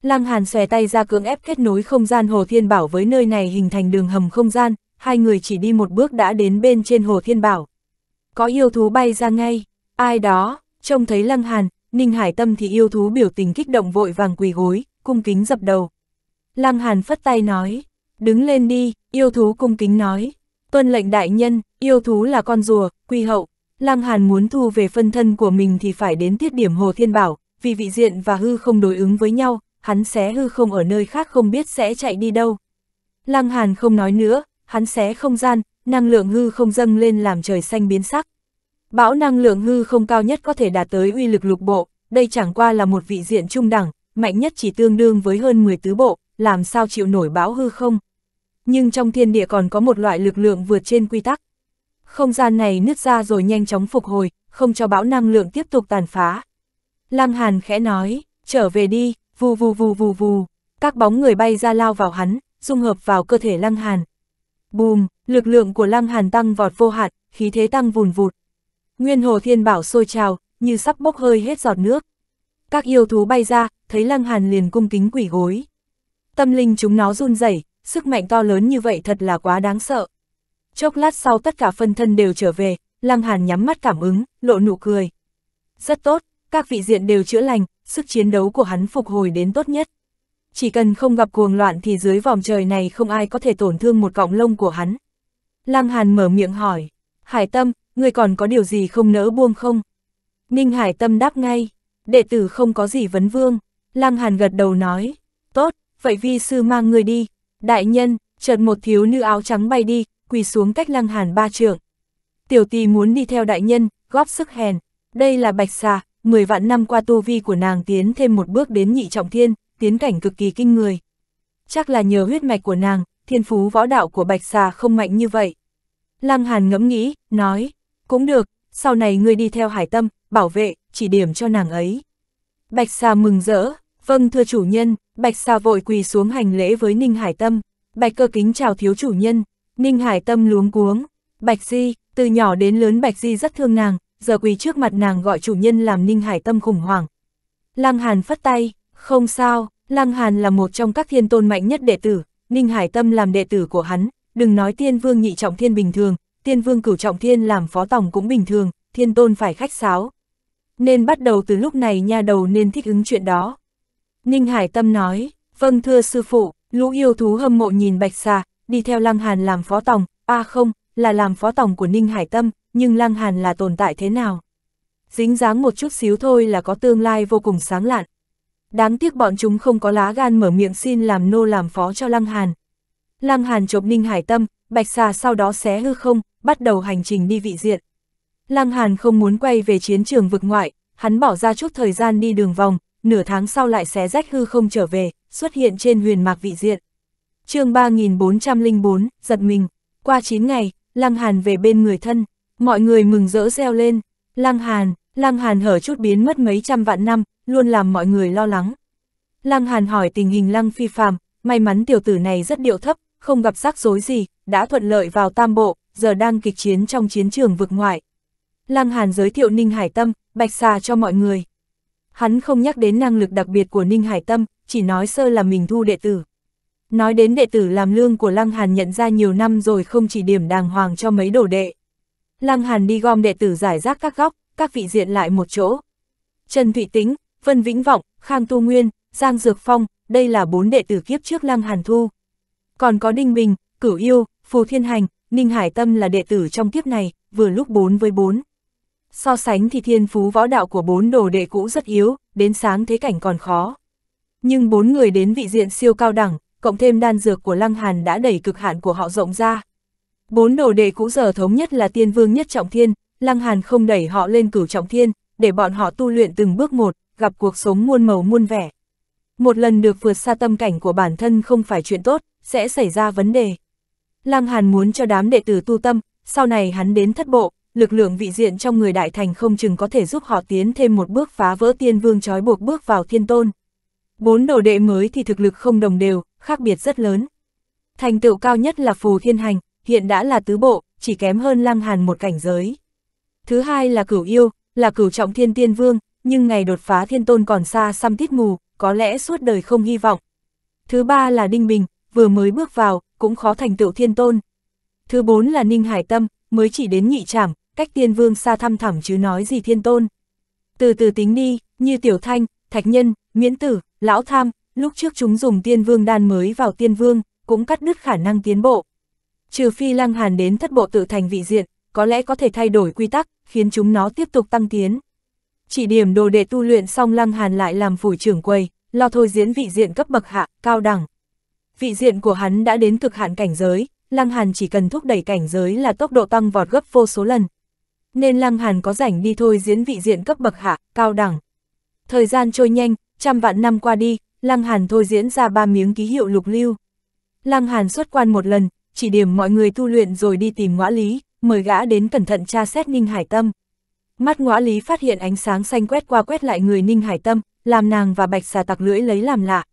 Lăng Hàn xòe tay ra cưỡng ép kết nối không gian Hồ Thiên Bảo với nơi này hình thành đường hầm không gian, hai người chỉ đi một bước đã đến bên trên Hồ Thiên Bảo. Có yêu thú bay ra ngay, ai đó, trông thấy Lăng Hàn, Ninh Hải Tâm thì yêu thú biểu tình kích động vội vàng quỳ gối, cung kính dập đầu. Lăng Hàn phất tay nói, đứng lên đi, yêu thú cung kính nói. Tuân lệnh đại nhân, yêu thú là con rùa, quy hậu, Lăng Hàn muốn thu về phân thân của mình thì phải đến tiết điểm Hồ Thiên Bảo, vì vị diện và hư không đối ứng với nhau, hắn xé hư không ở nơi khác không biết sẽ chạy đi đâu. Lăng Hàn không nói nữa, hắn xé không gian, năng lượng hư không dâng lên làm trời xanh biến sắc. Bão năng lượng hư không cao nhất có thể đạt tới uy lực lục bộ, đây chẳng qua là một vị diện trung đẳng, mạnh nhất chỉ tương đương với hơn 10 tứ bộ, làm sao chịu nổi bão hư không. Nhưng trong thiên địa còn có một loại lực lượng vượt trên quy tắc, không gian này nứt ra rồi nhanh chóng phục hồi, không cho bão năng lượng tiếp tục tàn phá. Lăng Hàn khẽ nói, trở về đi, vù vù vù vù vù, các bóng người bay ra lao vào hắn, dung hợp vào cơ thể Lăng Hàn. Bùm, lực lượng của Lăng Hàn tăng vọt vô hạn, khí thế tăng vùn vụt. Nguyên hồ thiên bảo sôi trào, như sắp bốc hơi hết giọt nước. Các yêu thú bay ra, thấy Lăng Hàn liền cung kính quỷ gối. Tâm linh chúng nó run rẩy, sức mạnh to lớn như vậy thật là quá đáng sợ chốc lát sau tất cả phân thân đều trở về, Lăng Hàn nhắm mắt cảm ứng, lộ nụ cười. Rất tốt, các vị diện đều chữa lành, sức chiến đấu của hắn phục hồi đến tốt nhất. Chỉ cần không gặp cuồng loạn thì dưới vòng trời này không ai có thể tổn thương một cọng lông của hắn. Lăng Hàn mở miệng hỏi, Hải Tâm, người còn có điều gì không nỡ buông không? Ninh Hải Tâm đáp ngay, đệ tử không có gì vấn vương. Lăng Hàn gật đầu nói, tốt, vậy vi sư mang người đi. Đại nhân, chợt một thiếu nữ áo trắng bay đi, quỳ xuống cách lăng hàn ba trượng. Tiểu tỳ muốn đi theo đại nhân, góp sức hèn. Đây là bạch xà, 10 vạn năm qua tu vi của nàng tiến thêm một bước đến nhị trọng thiên, tiến cảnh cực kỳ kinh người. Chắc là nhờ huyết mạch của nàng, thiên phú võ đạo của bạch xà không mạnh như vậy. Lăng Hàn ngẫm nghĩ, nói, cũng được, sau này ngươi đi theo hải tâm, bảo vệ, chỉ điểm cho nàng ấy. Bạch xà mừng rỡ, vâng thưa chủ nhân, bạch xà vội quỳ xuống hành lễ với Ninh Hải Tâm, bạch cơ kính chào thiếu chủ nhân, Ninh Hải Tâm luống cuống, Bạch Di, từ nhỏ đến lớn Bạch Di rất thương nàng, giờ quỳ trước mặt nàng gọi chủ nhân làm Ninh Hải Tâm khủng hoảng. Lăng Hàn phất tay, không sao, Lăng Hàn là một trong các thiên tôn mạnh nhất đệ tử, Ninh Hải Tâm làm đệ tử của hắn, đừng nói tiên vương nhị trọng thiên bình thường, tiên vương cửu trọng thiên làm phó tổng cũng bình thường, thiên tôn phải khách sáo. Nên bắt đầu từ lúc này nha đầu nên thích ứng chuyện đó. Ninh Hải Tâm nói, vâng thưa sư phụ, lũ yêu thú hâm mộ nhìn bạch Sa đi theo Lăng Hàn làm phó tổng, a à không, là làm phó tổng của Ninh Hải Tâm, nhưng Lăng Hàn là tồn tại thế nào? Dính dáng một chút xíu thôi là có tương lai vô cùng sáng lạn. Đáng tiếc bọn chúng không có lá gan mở miệng xin làm nô làm phó cho Lăng Hàn. Lăng Hàn chộp Ninh Hải Tâm, Bạch Xà sau đó xé hư không, bắt đầu hành trình đi vị diện. Lăng Hàn không muốn quay về chiến trường vực ngoại, hắn bỏ ra chút thời gian đi đường vòng, nửa tháng sau lại xé rách hư không trở về, xuất hiện trên huyền mạc vị diện chương 3404, giật mình. Qua 9 ngày, Lăng Hàn về bên người thân, mọi người mừng rỡ reo lên. Lăng Hàn, Lăng Hàn hở chút biến mất mấy trăm vạn năm, luôn làm mọi người lo lắng. Lăng Hàn hỏi tình hình Lăng Phi Phàm, may mắn tiểu tử này rất điệu thấp, không gặp rắc rối gì, đã thuận lợi vào tam bộ, giờ đang kịch chiến trong chiến trường vực ngoại. Lăng Hàn giới thiệu Ninh Hải Tâm, Bạch Xà cho mọi người. Hắn không nhắc đến năng lực đặc biệt của Ninh Hải Tâm, chỉ nói sơ là mình thu đệ tử. Nói đến đệ tử làm lương của Lăng Hàn nhận ra nhiều năm rồi không chỉ điểm đàng hoàng cho mấy đồ đệ. Lăng Hàn đi gom đệ tử giải rác các góc, các vị diện lại một chỗ. Trần Thụy Tính, Vân Vĩnh Vọng, Khang Tu Nguyên, Giang Dược Phong, đây là bốn đệ tử kiếp trước Lăng Hàn Thu. Còn có Đinh Bình, Cửu Yêu, Phù Thiên Hành, Ninh Hải Tâm là đệ tử trong kiếp này, vừa lúc bốn với bốn. So sánh thì thiên phú võ đạo của bốn đồ đệ cũ rất yếu, đến sáng thế cảnh còn khó. Nhưng bốn người đến vị diện siêu cao đẳng, cộng thêm đan dược của Lăng Hàn đã đẩy cực hạn của họ rộng ra. Bốn đồ đệ cũ giờ thống nhất là tiên vương nhất trọng thiên, Lăng Hàn không đẩy họ lên cửu trọng thiên, để bọn họ tu luyện từng bước một, gặp cuộc sống muôn màu muôn vẻ. Một lần được vượt xa tâm cảnh của bản thân không phải chuyện tốt, sẽ xảy ra vấn đề. Lăng Hàn muốn cho đám đệ tử tu tâm, sau này hắn đến thất bộ, lực lượng vị diện trong người đại thành không chừng có thể giúp họ tiến thêm một bước phá vỡ tiên vương trói buộc bước vào thiên tôn. Bốn đồ đệ mới thì thực lực không đồng đều, khác biệt rất lớn. Thành tựu cao nhất là phù thiên hành, hiện đã là tứ bộ, chỉ kém hơn lăng hàn một cảnh giới. Thứ hai là cửu yêu, là cửu trọng thiên tiên vương, nhưng ngày đột phá thiên tôn còn xa xăm tít mù, có lẽ suốt đời không hy vọng. Thứ ba là Đinh Bình, vừa mới bước vào, cũng khó thành tựu thiên tôn. Thứ bốn là Ninh Hải Tâm, mới chỉ đến nhị trảm, cách tiên vương xa thăm thẳm chứ nói gì thiên tôn. Từ từ tính đi, như Tiểu Thanh, Thạch Nhân, Miễn Tử, Lão Tham, lúc trước chúng dùng tiên vương đan mới vào tiên vương, cũng cắt đứt khả năng tiến bộ. Trừ phi lăng hàn đến thất bộ tự thành vị diện, có lẽ có thể thay đổi quy tắc, khiến chúng nó tiếp tục tăng tiến. Chỉ điểm đồ đệ tu luyện xong lăng hàn lại làm phủi trưởng quầy, lo thôi diễn vị diện cấp bậc hạ, cao đẳng. Vị diện của hắn đã đến cực hạn cảnh giới, lăng hàn chỉ cần thúc đẩy cảnh giới là tốc độ tăng vọt gấp vô số lần. Nên lăng hàn có rảnh đi thôi diễn vị diện cấp bậc hạ, cao đẳng. Thời gian trôi nhanh, trăm vạn năm qua đi, Lăng Hàn thôi diễn ra ba miếng ký hiệu lục lưu. Lăng Hàn xuất quan một lần, chỉ điểm mọi người tu luyện rồi đi tìm ngõ lý, mời gã đến cẩn thận tra xét Ninh Hải Tâm. Mắt ngõ lý phát hiện ánh sáng xanh quét qua quét lại người Ninh Hải Tâm, làm nàng và bạch xà tặc lưỡi lấy làm lạ.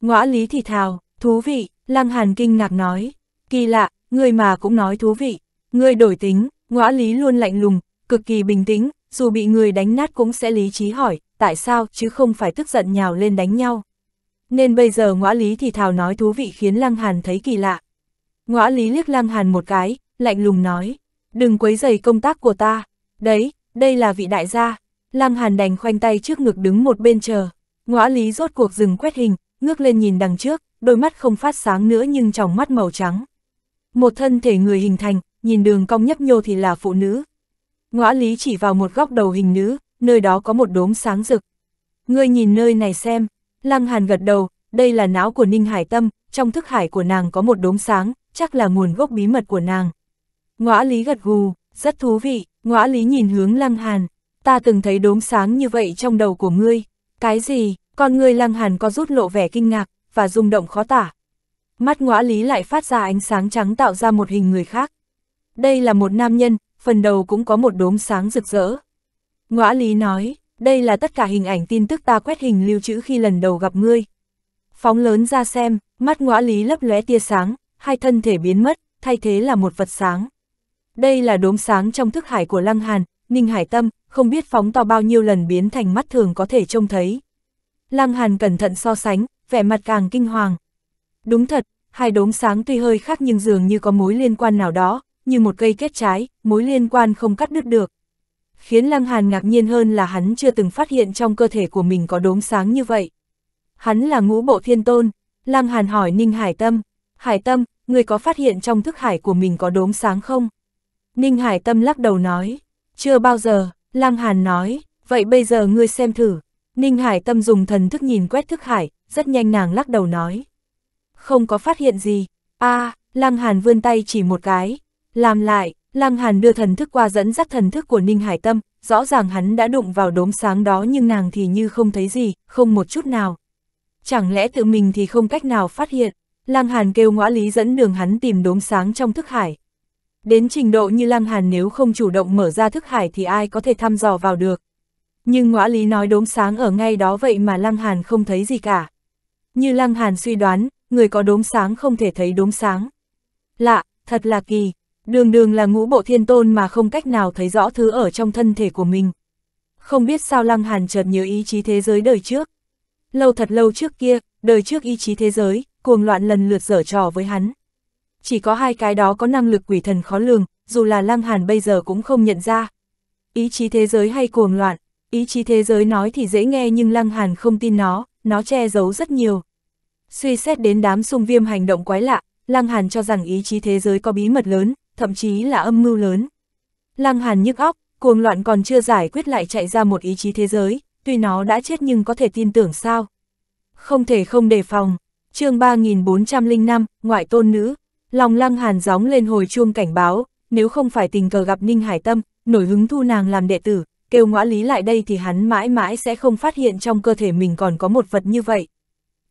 Ngõ lý thì thào, thú vị, Lăng Hàn kinh ngạc nói. Kỳ lạ, người mà cũng nói thú vị. Người đổi tính, ngõ lý luôn lạnh lùng, cực kỳ bình tĩnh, dù bị người đánh nát cũng sẽ lý trí hỏi, tại sao chứ không phải tức giận nhào lên đánh nhau. Nên bây giờ ngõ lý thì thào nói thú vị khiến Lăng Hàn thấy kỳ lạ. Ngõ lý liếc Lăng Hàn một cái, lạnh lùng nói, đừng quấy rầy công tác của ta. Đấy, đây là vị đại gia. Lăng Hàn đành khoanh tay trước ngực đứng một bên chờ. Ngõ lý rốt cuộc dừng quét hình, ngước lên nhìn đằng trước, đôi mắt không phát sáng nữa nhưng trong mắt màu trắng. Một thân thể người hình thành, nhìn đường cong nhấp nhô thì là phụ nữ. Ngõ lý chỉ vào một góc đầu hình nữ, nơi đó có một đốm sáng rực. Ngươi nhìn nơi này xem, Lăng Hàn gật đầu, đây là não của Ninh Hải Tâm, trong thức hải của nàng có một đốm sáng, chắc là nguồn gốc bí mật của nàng. Ngõa Lý gật gù, rất thú vị, Ngõa Lý nhìn hướng Lăng Hàn, ta từng thấy đốm sáng như vậy trong đầu của ngươi. Cái gì, con ngươi Lăng Hàn có rút lộ vẻ kinh ngạc, và rung động khó tả. Mắt Ngõa Lý lại phát ra ánh sáng trắng tạo ra một hình người khác. Đây là một nam nhân, phần đầu cũng có một đốm sáng rực rỡ. Ngõa Lý nói, đây là tất cả hình ảnh tin tức ta quét hình lưu trữ khi lần đầu gặp ngươi. Phóng lớn ra xem, mắt ngõa lý lấp lóe tia sáng, hai thân thể biến mất, thay thế là một vật sáng. Đây là đốm sáng trong thức hải của Lăng Hàn, Ninh Hải Tâm, không biết phóng to bao nhiêu lần biến thành mắt thường có thể trông thấy. Lăng Hàn cẩn thận so sánh, vẻ mặt càng kinh hoàng. Đúng thật, hai đốm sáng tuy hơi khác nhưng dường như có mối liên quan nào đó, như một cây kết trái, mối liên quan không cắt đứt được khiến Lăng Hàn ngạc nhiên hơn là hắn chưa từng phát hiện trong cơ thể của mình có đốm sáng như vậy. Hắn là ngũ bộ thiên tôn, Lăng Hàn hỏi Ninh Hải Tâm, Hải Tâm, người có phát hiện trong thức hải của mình có đốm sáng không? Ninh Hải Tâm lắc đầu nói, chưa bao giờ, Lăng Hàn nói, vậy bây giờ ngươi xem thử. Ninh Hải Tâm dùng thần thức nhìn quét thức hải, rất nhanh nàng lắc đầu nói. Không có phát hiện gì, a à, Lăng Hàn vươn tay chỉ một cái, làm lại, Lăng Hàn đưa thần thức qua dẫn dắt thần thức của Ninh Hải Tâm, rõ ràng hắn đã đụng vào đốm sáng đó nhưng nàng thì như không thấy gì, không một chút nào. Chẳng lẽ tự mình thì không cách nào phát hiện, Lăng Hàn kêu ngõa lý dẫn đường hắn tìm đốm sáng trong thức hải. Đến trình độ như Lăng Hàn nếu không chủ động mở ra thức hải thì ai có thể thăm dò vào được. Nhưng ngõa lý nói đốm sáng ở ngay đó vậy mà Lăng Hàn không thấy gì cả. Như Lăng Hàn suy đoán, người có đốm sáng không thể thấy đốm sáng. Lạ, thật là kỳ, đường đường là ngũ bộ thiên tôn mà không cách nào thấy rõ thứ ở trong thân thể của mình. Không biết sao Lăng Hàn chợt nhớ ý chí thế giới đời trước. Lâu thật lâu trước kia, đời trước ý chí thế giới, cuồng loạn lần lượt dở trò với hắn. Chỉ có hai cái đó có năng lực quỷ thần khó lường, dù là Lăng Hàn bây giờ cũng không nhận ra. Ý chí thế giới hay cuồng loạn, ý chí thế giới nói thì dễ nghe nhưng Lăng Hàn không tin nó, nó che giấu rất nhiều. Suy xét đến đám sung viêm hành động quái lạ, Lăng Hàn cho rằng ý chí thế giới có bí mật lớn, thậm chí là âm mưu lớn. Lăng Hàn nhức óc, cuồng loạn còn chưa giải quyết lại chạy ra một ý chí thế giới, tuy nó đã chết nhưng có thể tin tưởng sao. Không thể không đề phòng, chương 3405, ngoại tôn nữ, lòng Lăng Hàn gióng lên hồi chuông cảnh báo, nếu không phải tình cờ gặp Ninh Hải Tâm, nổi hứng thu nàng làm đệ tử, kêu ngõa lý lại đây thì hắn mãi mãi sẽ không phát hiện trong cơ thể mình còn có một vật như vậy.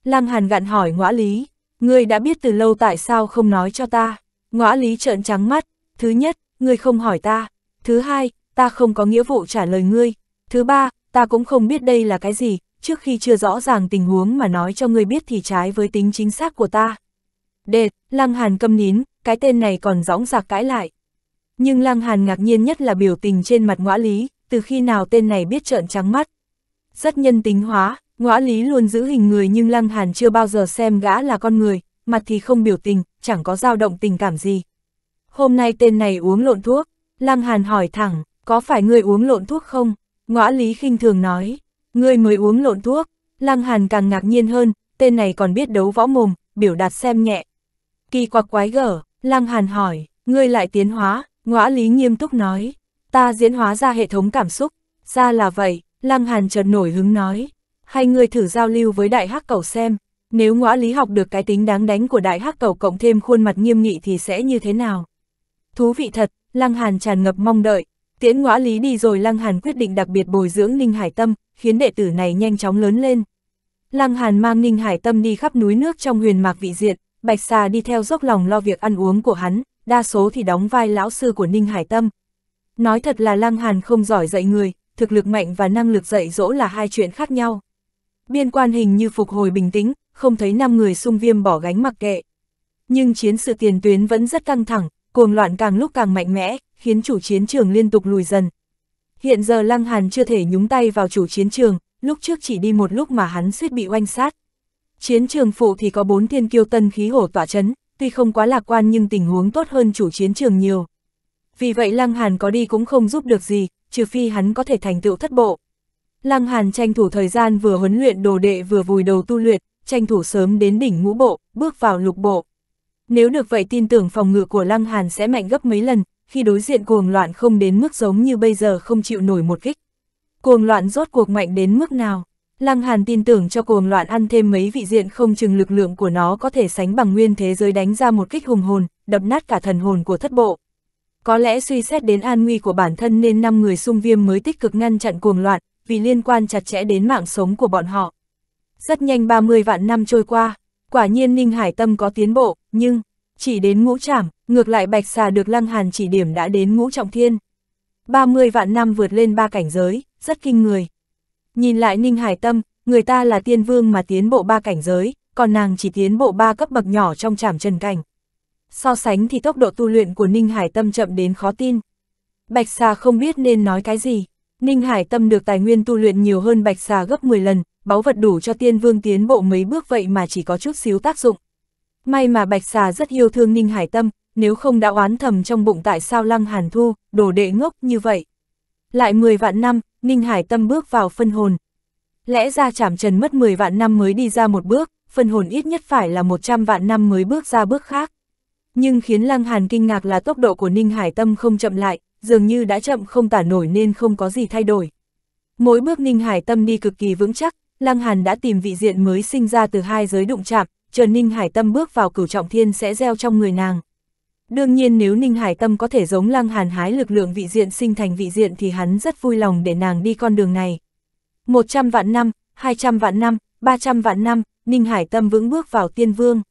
Lăng Hàn gặn hỏi ngõa lý, ngươi đã biết từ lâu tại sao không nói cho ta. Ngõa lý trợn trắng mắt, thứ nhất, ngươi không hỏi ta, thứ hai, ta không có nghĩa vụ trả lời ngươi, thứ ba, ta cũng không biết đây là cái gì, trước khi chưa rõ ràng tình huống mà nói cho ngươi biết thì trái với tính chính xác của ta. Đệt, Lăng Hàn câm nín, cái tên này còn rõng rạc cãi lại. Nhưng Lăng Hàn ngạc nhiên nhất là biểu tình trên mặt ngõa lý, từ khi nào tên này biết trợn trắng mắt. Rất nhân tính hóa, ngõa lý luôn giữ hình người nhưng Lăng Hàn chưa bao giờ xem gã là con người, mặt thì không biểu tình, chẳng có dao động tình cảm gì. Hôm nay tên này uống lộn thuốc, Lăng Hàn hỏi thẳng, có phải ngươi uống lộn thuốc không? Ngõ Lý khinh thường nói, ngươi mới uống lộn thuốc, Lăng Hàn càng ngạc nhiên hơn, tên này còn biết đấu võ mồm, biểu đạt xem nhẹ. Kỳ quặc quái gở, Lăng Hàn hỏi, ngươi lại tiến hóa, Ngõ Lý nghiêm túc nói, ta diễn hóa ra hệ thống cảm xúc, ra là vậy, Lăng Hàn chợt nổi hứng nói, hay ngươi thử giao lưu với đại hắc Cầu xem. Nếu ngõ lý học được cái tính đáng đánh của đại hắc cầu cộng thêm khuôn mặt nghiêm nghị thì sẽ như thế nào? Thú vị thật, Lăng Hàn tràn ngập mong đợi. Tiễn ngõ lý đi rồi Lăng Hàn quyết định đặc biệt bồi dưỡng Ninh Hải Tâm, khiến đệ tử này nhanh chóng lớn lên. Lăng Hàn mang Ninh Hải Tâm đi khắp núi nước trong huyền mạc vị diện, Bạch Xà đi theo dốc lòng lo việc ăn uống của hắn, đa số thì đóng vai lão sư của Ninh Hải Tâm. Nói thật là Lăng Hàn không giỏi dạy người, thực lực mạnh và năng lực dạy dỗ là hai chuyện khác nhau. Biên quan hình như phục hồi bình tĩnh, không thấy năm người xung viêm bỏ gánh mặc kệ. Nhưng chiến sự tiền tuyến vẫn rất căng thẳng, cuồng loạn càng lúc càng mạnh mẽ, khiến chủ chiến trường liên tục lùi dần. Hiện giờ Lăng Hàn chưa thể nhúng tay vào chủ chiến trường, lúc trước chỉ đi một lúc mà hắn suýt bị oanh sát. Chiến trường phụ thì có bốn thiên kiêu tân khí hổ tỏa chấn, tuy không quá lạc quan nhưng tình huống tốt hơn chủ chiến trường nhiều. Vì vậy Lăng Hàn có đi cũng không giúp được gì, trừ phi hắn có thể thành tựu thất bộ. Lăng Hàn tranh thủ thời gian vừa huấn luyện đồ đệ vừa vùi đầu tu luyện, tranh thủ sớm đến đỉnh ngũ bộ, bước vào lục bộ. Nếu được vậy tin tưởng phòng ngự của Lăng Hàn sẽ mạnh gấp mấy lần, khi đối diện cuồng loạn không đến mức giống như bây giờ không chịu nổi một kích. Cuồng loạn rốt cuộc mạnh đến mức nào? Lăng Hàn tin tưởng cho cuồng loạn ăn thêm mấy vị diện không chừng lực lượng của nó có thể sánh bằng nguyên thế giới đánh ra một kích hùng hồn, đập nát cả thần hồn của thất bộ. Có lẽ suy xét đến an nguy của bản thân nên năm người xung viêm mới tích cực ngăn chặn cuồng loạn, vì liên quan chặt chẽ đến mạng sống của bọn họ. Rất nhanh 30 vạn năm trôi qua, quả nhiên Ninh Hải Tâm có tiến bộ, nhưng, chỉ đến ngũ trảm, ngược lại Bạch Xà được Lăng Hàn chỉ điểm đã đến ngũ trọng thiên. 30 vạn năm vượt lên ba cảnh giới, rất kinh người. Nhìn lại Ninh Hải Tâm, người ta là tiên vương mà tiến bộ ba cảnh giới, còn nàng chỉ tiến bộ ba cấp bậc nhỏ trong trảm trần cảnh. So sánh thì tốc độ tu luyện của Ninh Hải Tâm chậm đến khó tin. Bạch Xà không biết nên nói cái gì. Ninh Hải Tâm được tài nguyên tu luyện nhiều hơn Bạch Xà gấp 10 lần, báu vật đủ cho tiên vương tiến bộ mấy bước vậy mà chỉ có chút xíu tác dụng. May mà Bạch Xà rất yêu thương Ninh Hải Tâm, nếu không đã oán thầm trong bụng tại sao Lăng Hàn Thu, đổ đệ ngốc như vậy. Lại 10 vạn năm, Ninh Hải Tâm bước vào phân hồn. Lẽ ra chảm trần mất 10 vạn năm mới đi ra một bước, phân hồn ít nhất phải là 100 vạn năm mới bước ra bước khác. Nhưng khiến Lăng Hàn kinh ngạc là tốc độ của Ninh Hải Tâm không chậm lại, dường như đã chậm không tả nổi nên không có gì thay đổi. Mỗi bước Ninh Hải Tâm đi cực kỳ vững chắc, Lăng Hàn đã tìm vị diện mới sinh ra từ hai giới đụng chạm, chờ Ninh Hải Tâm bước vào cửu trọng thiên sẽ gieo trong người nàng. Đương nhiên nếu Ninh Hải Tâm có thể giống Lăng Hàn hái lực lượng vị diện sinh thành vị diện thì hắn rất vui lòng để nàng đi con đường này. 100 vạn năm, 200 vạn năm, 300 vạn năm, Ninh Hải Tâm vững bước vào tiên vương.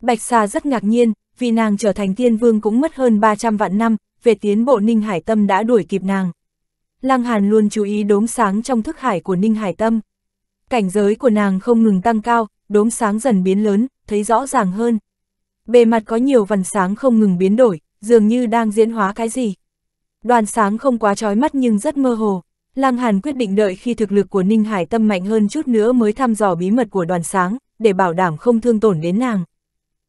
Bạch Sa rất ngạc nhiên, vì nàng trở thành tiên vương cũng mất hơn 300 vạn năm, về tiến bộ Ninh Hải Tâm đã đuổi kịp nàng. Lăng Hàn luôn chú ý đốm sáng trong thức hải của Ninh Hải Tâm. Cảnh giới của nàng không ngừng tăng cao, đốm sáng dần biến lớn, thấy rõ ràng hơn. Bề mặt có nhiều vằn sáng không ngừng biến đổi, dường như đang diễn hóa cái gì. Đoàn sáng không quá trói mắt nhưng rất mơ hồ. Lăng Hàn quyết định đợi khi thực lực của Ninh Hải Tâm mạnh hơn chút nữa mới thăm dò bí mật của đoàn sáng, để bảo đảm không thương tổn đến nàng.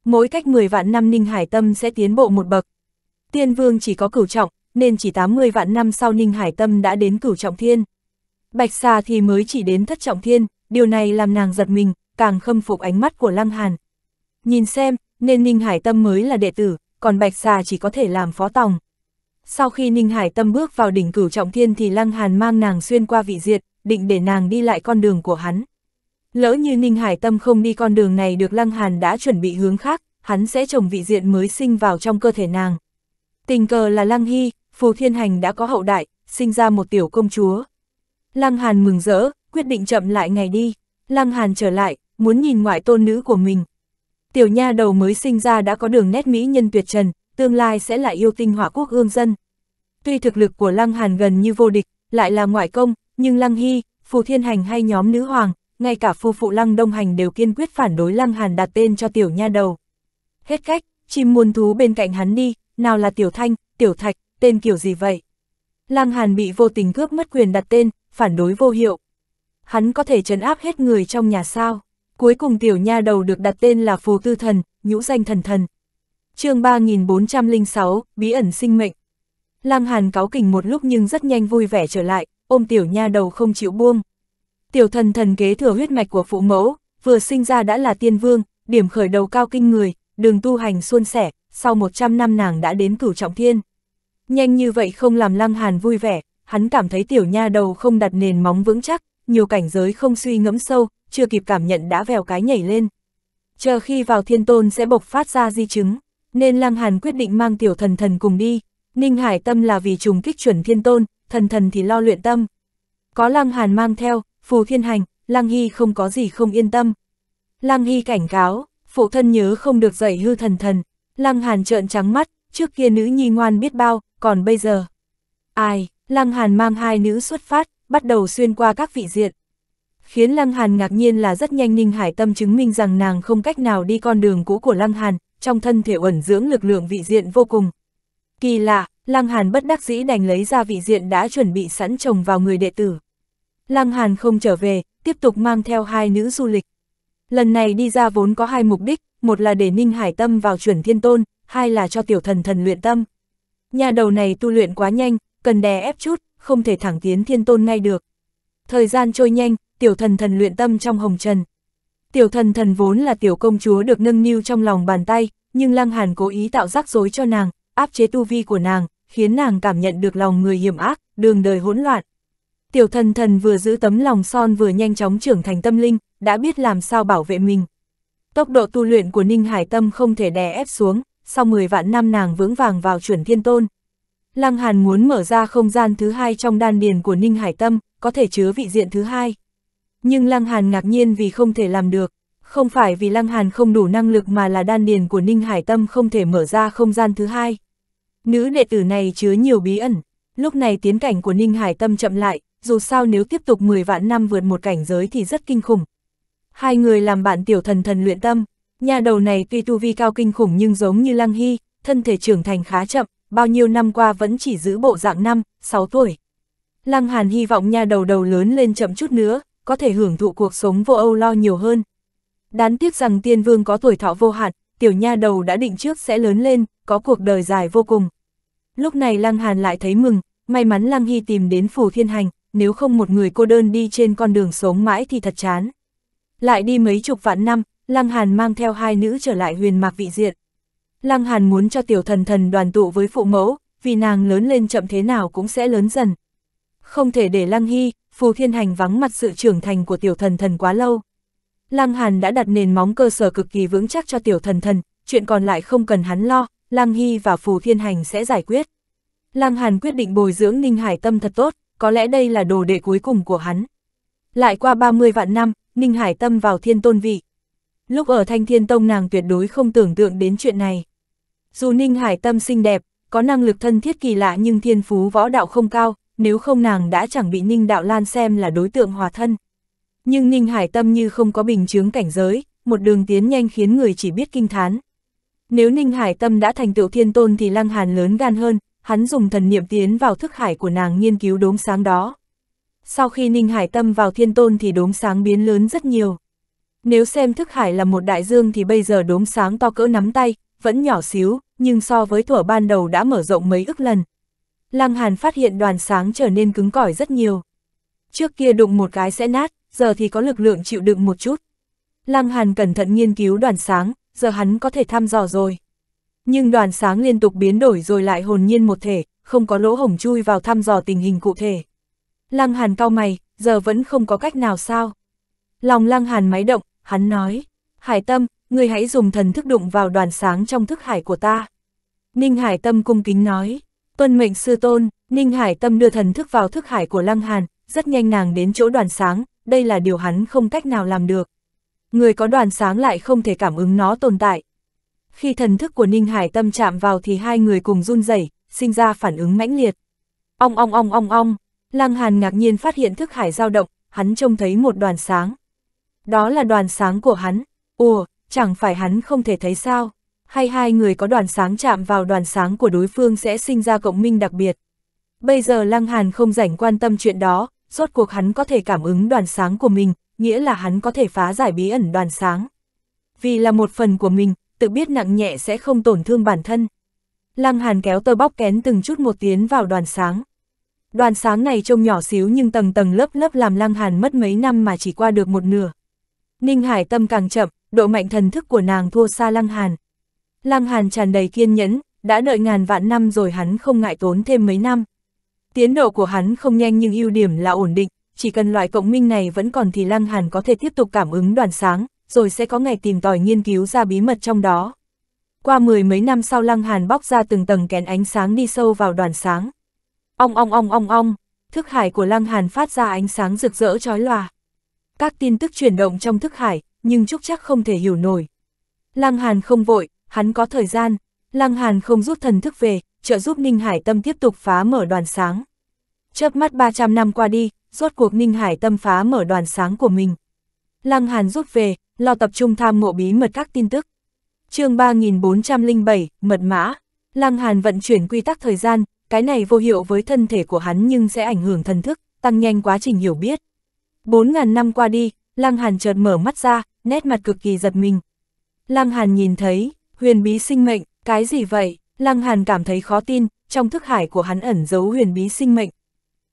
Mỗi cách 10 vạn năm Ninh Hải Tâm sẽ tiến bộ một bậc. Tiên Vương chỉ có cửu trọng, nên chỉ 80 vạn năm sau Ninh Hải Tâm đã đến cửu trọng thiên. Bạch Xà thì mới chỉ đến thất trọng thiên, điều này làm nàng giật mình, càng khâm phục ánh mắt của Lăng Hàn. Nhìn xem, nên Ninh Hải Tâm mới là đệ tử, còn Bạch Xà chỉ có thể làm phó tòng. Sau khi Ninh Hải Tâm bước vào đỉnh cửu trọng thiên thì Lăng Hàn mang nàng xuyên qua vị diệt, định để nàng đi lại con đường của hắn. Lỡ như Ninh Hải Tâm không đi con đường này được Lăng Hàn đã chuẩn bị hướng khác, hắn sẽ trồng vị diện mới sinh vào trong cơ thể nàng. Tình cờ là Lăng Hy, Phù Thiên Hành đã có hậu đại, sinh ra một tiểu công chúa, Lăng Hàn mừng rỡ, quyết định chậm lại ngày đi. Lăng Hàn trở lại, muốn nhìn ngoại tôn nữ của mình. Tiểu nha đầu mới sinh ra đã có đường nét mỹ nhân tuyệt trần, tương lai sẽ là yêu tinh hỏa quốc ương dân. Tuy thực lực của Lăng Hàn gần như vô địch, lại là ngoại công, nhưng Lăng Hy, Phù Thiên Hành hay nhóm nữ hoàng, ngay cả phu phụ Lăng Đông Hành đều kiên quyết phản đối Lăng Hàn đặt tên cho tiểu nha đầu. Hết cách, chim muôn thú bên cạnh hắn đi, nào là tiểu thanh, tiểu thạch, tên kiểu gì vậy? Lăng Hàn bị vô tình cướp mất quyền đặt tên, phản đối vô hiệu. Hắn có thể trấn áp hết người trong nhà sao? Cuối cùng tiểu nha đầu được đặt tên là Phù Tư Thần, nhũ danh thần thần. Chương 3406, bí ẩn sinh mệnh. Lăng Hàn cáo kỉnh một lúc nhưng rất nhanh vui vẻ trở lại, ôm tiểu nha đầu không chịu buông. Tiểu thần thần kế thừa huyết mạch của phụ mẫu, vừa sinh ra đã là tiên vương, điểm khởi đầu cao kinh người, đường tu hành suôn sẻ, sau 100 năm nàng đã đến cửu trọng thiên. Nhanh như vậy không làm Lăng Hàn vui vẻ, hắn cảm thấy tiểu nha đầu không đặt nền móng vững chắc, nhiều cảnh giới không suy ngẫm sâu, chưa kịp cảm nhận đã vèo cái nhảy lên. Chờ khi vào thiên tôn sẽ bộc phát ra di chứng, nên Lăng Hàn quyết định mang tiểu thần thần cùng đi. Ninh Hải tâm là vì trùng kích chuẩn thiên tôn, thần thần thì lo luyện tâm. Có Lăng Hàn mang theo, phù thiên hành, Lăng Hy không có gì không yên tâm. Lăng Hy cảnh cáo, phụ thân nhớ không được dạy hư thần thần. Lăng Hàn trợn trắng mắt, trước kia nữ nhi ngoan biết bao, còn bây giờ... Ai, Lăng Hàn mang hai nữ xuất phát, bắt đầu xuyên qua các vị diện. Khiến Lăng Hàn ngạc nhiên là rất nhanh Ninh Hải Tâm chứng minh rằng nàng không cách nào đi con đường cũ của Lăng Hàn, trong thân thể ẩn dưỡng lực lượng vị diện vô cùng. Kỳ lạ, Lăng Hàn bất đắc dĩ đành lấy ra vị diện đã chuẩn bị sẵn trồng vào người đệ tử. Lăng Hàn không trở về, tiếp tục mang theo hai nữ du lịch. Lần này đi ra vốn có hai mục đích, một là để Ninh Hải Tâm vào chuẩn thiên tôn, hai là cho tiểu thần thần luyện tâm. Nhà đầu này tu luyện quá nhanh, cần đè ép chút, không thể thẳng tiến thiên tôn ngay được. Thời gian trôi nhanh, tiểu thần thần luyện tâm trong hồng trần. Tiểu thần thần vốn là tiểu công chúa được nâng niu trong lòng bàn tay, nhưng lang Hàn cố ý tạo rắc rối cho nàng, áp chế tu vi của nàng, khiến nàng cảm nhận được lòng người hiểm ác, đường đời hỗn loạn. Tiểu thần thần vừa giữ tấm lòng son vừa nhanh chóng trưởng thành tâm linh, đã biết làm sao bảo vệ mình. Tốc độ tu luyện của Ninh Hải Tâm không thể đè ép xuống, sau 10 vạn năm nàng vững vàng vào chuẩn thiên tôn. Lăng Hàn muốn mở ra không gian thứ hai trong đan điền của Ninh Hải Tâm, có thể chứa vị diện thứ hai. Nhưng Lăng Hàn ngạc nhiên vì không thể làm được, không phải vì Lăng Hàn không đủ năng lực mà là đan điền của Ninh Hải Tâm không thể mở ra không gian thứ hai. Nữ đệ tử này chứa nhiều bí ẩn, lúc này tiến cảnh của Ninh Hải Tâm chậm lại, dù sao nếu tiếp tục 10 vạn năm vượt một cảnh giới thì rất kinh khủng. Hai người làm bạn tiểu thần thần luyện tâm, Nhà đầu này tuy tu vi cao kinh khủng nhưng giống như Lăng Hy, thân thể trưởng thành khá chậm, bao nhiêu năm qua vẫn chỉ giữ bộ dạng năm, 6 tuổi. Lăng Hàn hy vọng nhà đầu đầu lớn lên chậm chút nữa, có thể hưởng thụ cuộc sống vô âu lo nhiều hơn. Đáng tiếc rằng tiên vương có tuổi thọ vô hạn, tiểu nha đầu đã định trước sẽ lớn lên, có cuộc đời dài vô cùng. Lúc này Lăng Hàn lại thấy mừng, may mắn Lăng Hy tìm đến phủ thiên hành, nếu không một người cô đơn đi trên con đường sống mãi thì thật chán. Lại đi mấy chục vạn năm, Lăng Hàn mang theo hai nữ trở lại huyền mạc vị diện. Lăng Hàn muốn cho tiểu thần thần đoàn tụ với phụ mẫu, vì nàng lớn lên chậm thế nào cũng sẽ lớn dần. Không thể để Lăng Hy, Phù Thiên Hành vắng mặt sự trưởng thành của tiểu thần thần quá lâu. Lăng Hàn đã đặt nền móng cơ sở cực kỳ vững chắc cho tiểu thần thần, chuyện còn lại không cần hắn lo, Lăng Hy và Phù Thiên Hành sẽ giải quyết. Lăng Hàn quyết định bồi dưỡng Ninh Hải Tâm thật tốt, có lẽ đây là đồ đệ cuối cùng của hắn. Lại qua 30 vạn năm, Ninh Hải Tâm vào thiên tôn vị, lúc ở Thanh Thiên Tông nàng tuyệt đối không tưởng tượng đến chuyện này. Dù Ninh Hải tâm xinh đẹp, có năng lực thân thiết kỳ lạ nhưng thiên phú võ đạo không cao, nếu không nàng đã chẳng bị Ninh Đạo Lan xem là đối tượng hòa thân. Nhưng Ninh Hải tâm như không có bình chứng cảnh giới, một đường tiến nhanh khiến người chỉ biết kinh thán. Nếu Ninh Hải tâm đã thành tựu thiên tôn thì lăng hàn lớn gan hơn, hắn dùng thần niệm tiến vào thức hải của nàng nghiên cứu đốm sáng đó. Sau khi Ninh Hải tâm vào thiên tôn thì đốm sáng biến lớn rất nhiều. Nếu xem thức hải là một đại dương thì bây giờ đốm sáng to cỡ nắm tay, vẫn nhỏ xíu, nhưng so với thuở ban đầu đã mở rộng mấy ức lần. Lăng Hàn phát hiện đoàn sáng trở nên cứng cỏi rất nhiều. Trước kia đụng một cái sẽ nát, giờ thì có lực lượng chịu đựng một chút. Lăng Hàn cẩn thận nghiên cứu đoàn sáng, giờ hắn có thể thăm dò rồi. Nhưng đoàn sáng liên tục biến đổi rồi lại hồn nhiên một thể, không có lỗ hổng chui vào thăm dò tình hình cụ thể. Lăng Hàn cau mày, giờ vẫn không có cách nào sao? Lòng Lăng Hàn máy động, hắn nói, hải tâm, người hãy dùng thần thức đụng vào đoàn sáng trong thức hải của ta. Ninh hải tâm cung kính nói, tuân mệnh sư tôn, Ninh hải tâm đưa thần thức vào thức hải của Lăng Hàn, rất nhanh nàng đến chỗ đoàn sáng, đây là điều hắn không cách nào làm được. Người có đoàn sáng lại không thể cảm ứng nó tồn tại. Khi thần thức của Ninh Hải Tâm chạm vào thì hai người cùng run rẩy, sinh ra phản ứng mãnh liệt. Ong ong ong ong ong, Lăng Hàn ngạc nhiên phát hiện thức hải dao động, hắn trông thấy một đoàn sáng. Đó là đoàn sáng của hắn. Ủa, chẳng phải hắn không thể thấy sao? Hay hai người có đoàn sáng chạm vào đoàn sáng của đối phương sẽ sinh ra cộng minh đặc biệt. Bây giờ Lăng Hàn không rảnh quan tâm chuyện đó, rốt cuộc hắn có thể cảm ứng đoàn sáng của mình, nghĩa là hắn có thể phá giải bí ẩn đoàn sáng. Vì là một phần của mình, tự biết nặng nhẹ sẽ không tổn thương bản thân. Lăng Hàn kéo tơ bóc kén từng chút một tiến vào đoàn sáng. Đoàn sáng này trông nhỏ xíu nhưng tầng tầng lớp lớp làm Lăng Hàn mất mấy năm mà chỉ qua được một nửa. Ninh Hải tâm càng chậm, độ mạnh thần thức của nàng thua xa Lăng Hàn. Lăng Hàn tràn đầy kiên nhẫn, đã đợi ngàn vạn năm rồi hắn không ngại tốn thêm mấy năm. Tiến độ của hắn không nhanh nhưng ưu điểm là ổn định, chỉ cần loại cộng minh này vẫn còn thì Lăng Hàn có thể tiếp tục cảm ứng đoàn sáng, rồi sẽ có ngày tìm tòi nghiên cứu ra bí mật trong đó. Qua mười mấy năm sau Lăng Hàn bóc ra từng tầng kén ánh sáng đi sâu vào đoàn sáng. Ong ong ong ong ong, thức hải của Lăng Hàn phát ra ánh sáng rực rỡ chói lòa các tin tức chuyển động trong thức hải, nhưng Trúc chắc không thể hiểu nổi. Lăng Hàn không vội, hắn có thời gian, Lăng Hàn không rút thần thức về, trợ giúp Ninh Hải Tâm tiếp tục phá mở đoàn sáng. Chớp mắt 300 năm qua đi, rốt cuộc Ninh Hải Tâm phá mở đoàn sáng của mình. Lăng Hàn rút về, lo tập trung tham mộ bí mật các tin tức. chương 3407, mật mã. Lăng Hàn vận chuyển quy tắc thời gian, cái này vô hiệu với thân thể của hắn nhưng sẽ ảnh hưởng thần thức, tăng nhanh quá trình hiểu biết. Bốn ngàn năm qua đi, Lăng Hàn chợt mở mắt ra, nét mặt cực kỳ giật mình. Lăng Hàn nhìn thấy, huyền bí sinh mệnh, cái gì vậy? Lăng Hàn cảm thấy khó tin, trong thức hải của hắn ẩn giấu huyền bí sinh mệnh.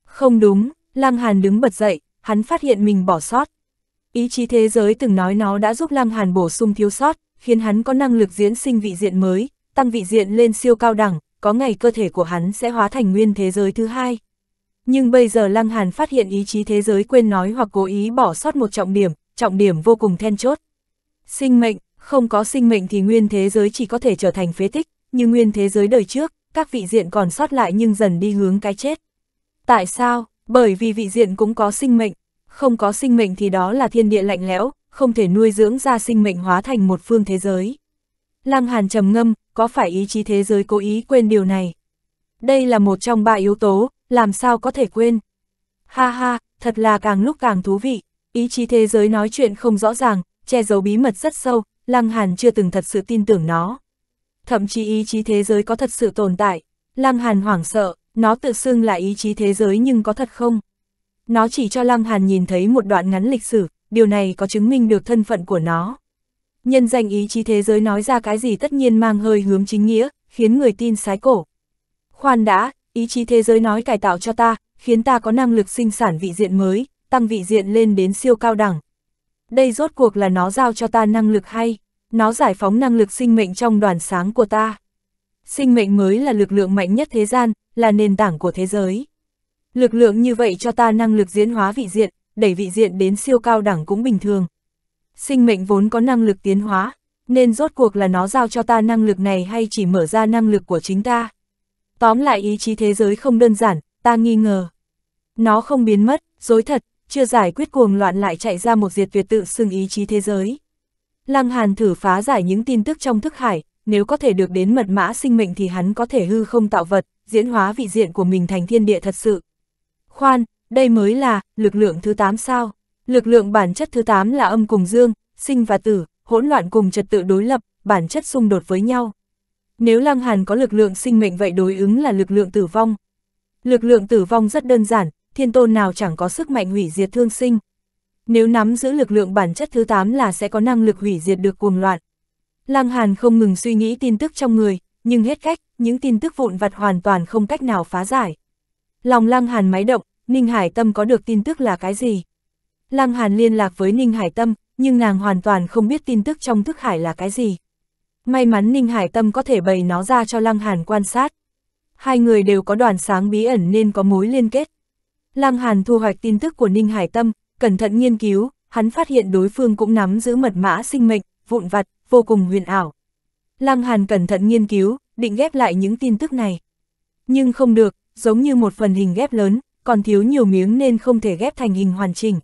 Không đúng, Lăng Hàn đứng bật dậy, hắn phát hiện mình bỏ sót. Ý chí thế giới từng nói nó đã giúp Lăng Hàn bổ sung thiếu sót, khiến hắn có năng lực diễn sinh vị diện mới, tăng vị diện lên siêu cao đẳng, có ngày cơ thể của hắn sẽ hóa thành nguyên thế giới thứ hai. Nhưng bây giờ Lăng Hàn phát hiện ý chí thế giới quên nói hoặc cố ý bỏ sót một trọng điểm, trọng điểm vô cùng then chốt. Sinh mệnh, không có sinh mệnh thì nguyên thế giới chỉ có thể trở thành phế tích, như nguyên thế giới đời trước, các vị diện còn sót lại nhưng dần đi hướng cái chết. Tại sao? Bởi vì vị diện cũng có sinh mệnh, không có sinh mệnh thì đó là thiên địa lạnh lẽo, không thể nuôi dưỡng ra sinh mệnh hóa thành một phương thế giới. Lăng Hàn trầm ngâm, có phải ý chí thế giới cố ý quên điều này? Đây là một trong ba yếu tố, làm sao có thể quên. Ha ha, thật là càng lúc càng thú vị, ý chí thế giới nói chuyện không rõ ràng, che giấu bí mật rất sâu, Lăng Hàn chưa từng thật sự tin tưởng nó. Thậm chí ý chí thế giới có thật sự tồn tại, Lăng Hàn hoảng sợ, nó tự xưng là ý chí thế giới nhưng có thật không? Nó chỉ cho Lăng Hàn nhìn thấy một đoạn ngắn lịch sử, điều này có chứng minh được thân phận của nó. Nhân danh ý chí thế giới nói ra cái gì tất nhiên mang hơi hướng chính nghĩa, khiến người tin sái cổ. Khoan đã, ý chí thế giới nói cải tạo cho ta, khiến ta có năng lực sinh sản vị diện mới, tăng vị diện lên đến siêu cao đẳng. Đây rốt cuộc là nó giao cho ta năng lực hay, nó giải phóng năng lực sinh mệnh trong đoàn sáng của ta. Sinh mệnh mới là lực lượng mạnh nhất thế gian, là nền tảng của thế giới. Lực lượng như vậy cho ta năng lực diễn hóa vị diện, đẩy vị diện đến siêu cao đẳng cũng bình thường. Sinh mệnh vốn có năng lực tiến hóa, nên rốt cuộc là nó giao cho ta năng lực này hay chỉ mở ra năng lực của chính ta. Tóm lại ý chí thế giới không đơn giản, ta nghi ngờ. Nó không biến mất, dối thật, chưa giải quyết cuồng loạn lại chạy ra một diệt tuyệt tự xưng ý chí thế giới. Lăng Hàn thử phá giải những tin tức trong thức hải, nếu có thể được đến mật mã sinh mệnh thì hắn có thể hư không tạo vật, diễn hóa vị diện của mình thành thiên địa thật sự. Khoan, đây mới là lực lượng thứ 8 sao? Lực lượng bản chất thứ 8 là âm cùng dương, sinh và tử, hỗn loạn cùng trật tự đối lập, bản chất xung đột với nhau. Nếu Lăng Hàn có lực lượng sinh mệnh vậy đối ứng là lực lượng tử vong. Lực lượng tử vong rất đơn giản, thiên tôn nào chẳng có sức mạnh hủy diệt thương sinh. Nếu nắm giữ lực lượng bản chất thứ 8 là sẽ có năng lực hủy diệt được cuồng loạn. Lăng Hàn không ngừng suy nghĩ tin tức trong người, nhưng hết cách, những tin tức vụn vặt hoàn toàn không cách nào phá giải. Lòng Lăng Hàn máy động, Ninh Hải Tâm có được tin tức là cái gì? Lăng Hàn liên lạc với Ninh Hải Tâm, nhưng nàng hoàn toàn không biết tin tức trong thức hải là cái gì. May mắn Ninh Hải Tâm có thể bày nó ra cho Lăng Hàn quan sát. Hai người đều có đoàn sáng bí ẩn nên có mối liên kết. Lăng Hàn thu hoạch tin tức của Ninh Hải Tâm, cẩn thận nghiên cứu, hắn phát hiện đối phương cũng nắm giữ mật mã sinh mệnh, vụn vặt, vô cùng huyền ảo. Lăng Hàn cẩn thận nghiên cứu, định ghép lại những tin tức này. Nhưng không được, giống như một phần hình ghép lớn, còn thiếu nhiều miếng nên không thể ghép thành hình hoàn chỉnh.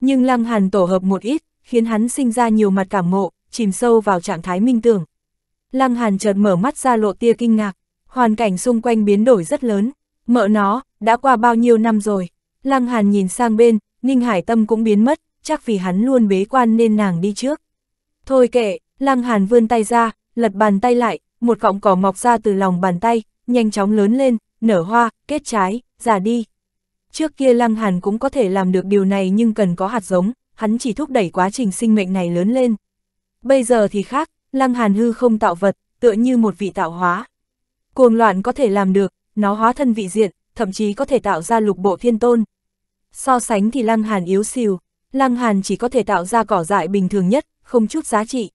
Nhưng Lăng Hàn tổ hợp một ít, khiến hắn sinh ra nhiều mặt cảm mộ, chìm sâu vào trạng thái minh tưởng. Lăng Hàn chợt mở mắt ra lộ tia kinh ngạc, hoàn cảnh xung quanh biến đổi rất lớn, mợ nó, đã qua bao nhiêu năm rồi. Lăng Hàn nhìn sang bên, Ninh Hải Tâm cũng biến mất, chắc vì hắn luôn bế quan nên nàng đi trước. Thôi kệ, Lăng Hàn vươn tay ra, lật bàn tay lại, một cọng cỏ mọc ra từ lòng bàn tay, nhanh chóng lớn lên, nở hoa, kết trái, già đi. Trước kia Lăng Hàn cũng có thể làm được điều này nhưng cần có hạt giống, hắn chỉ thúc đẩy quá trình sinh mệnh này lớn lên. Bây giờ thì khác, Lăng Hàn hư không tạo vật, tựa như một vị tạo hóa. Cuồng loạn có thể làm được, nó hóa thân vị diện, thậm chí có thể tạo ra lục bộ thiên tôn. So sánh thì Lăng Hàn yếu xìu, Lăng Hàn chỉ có thể tạo ra cỏ dại bình thường nhất, không chút giá trị.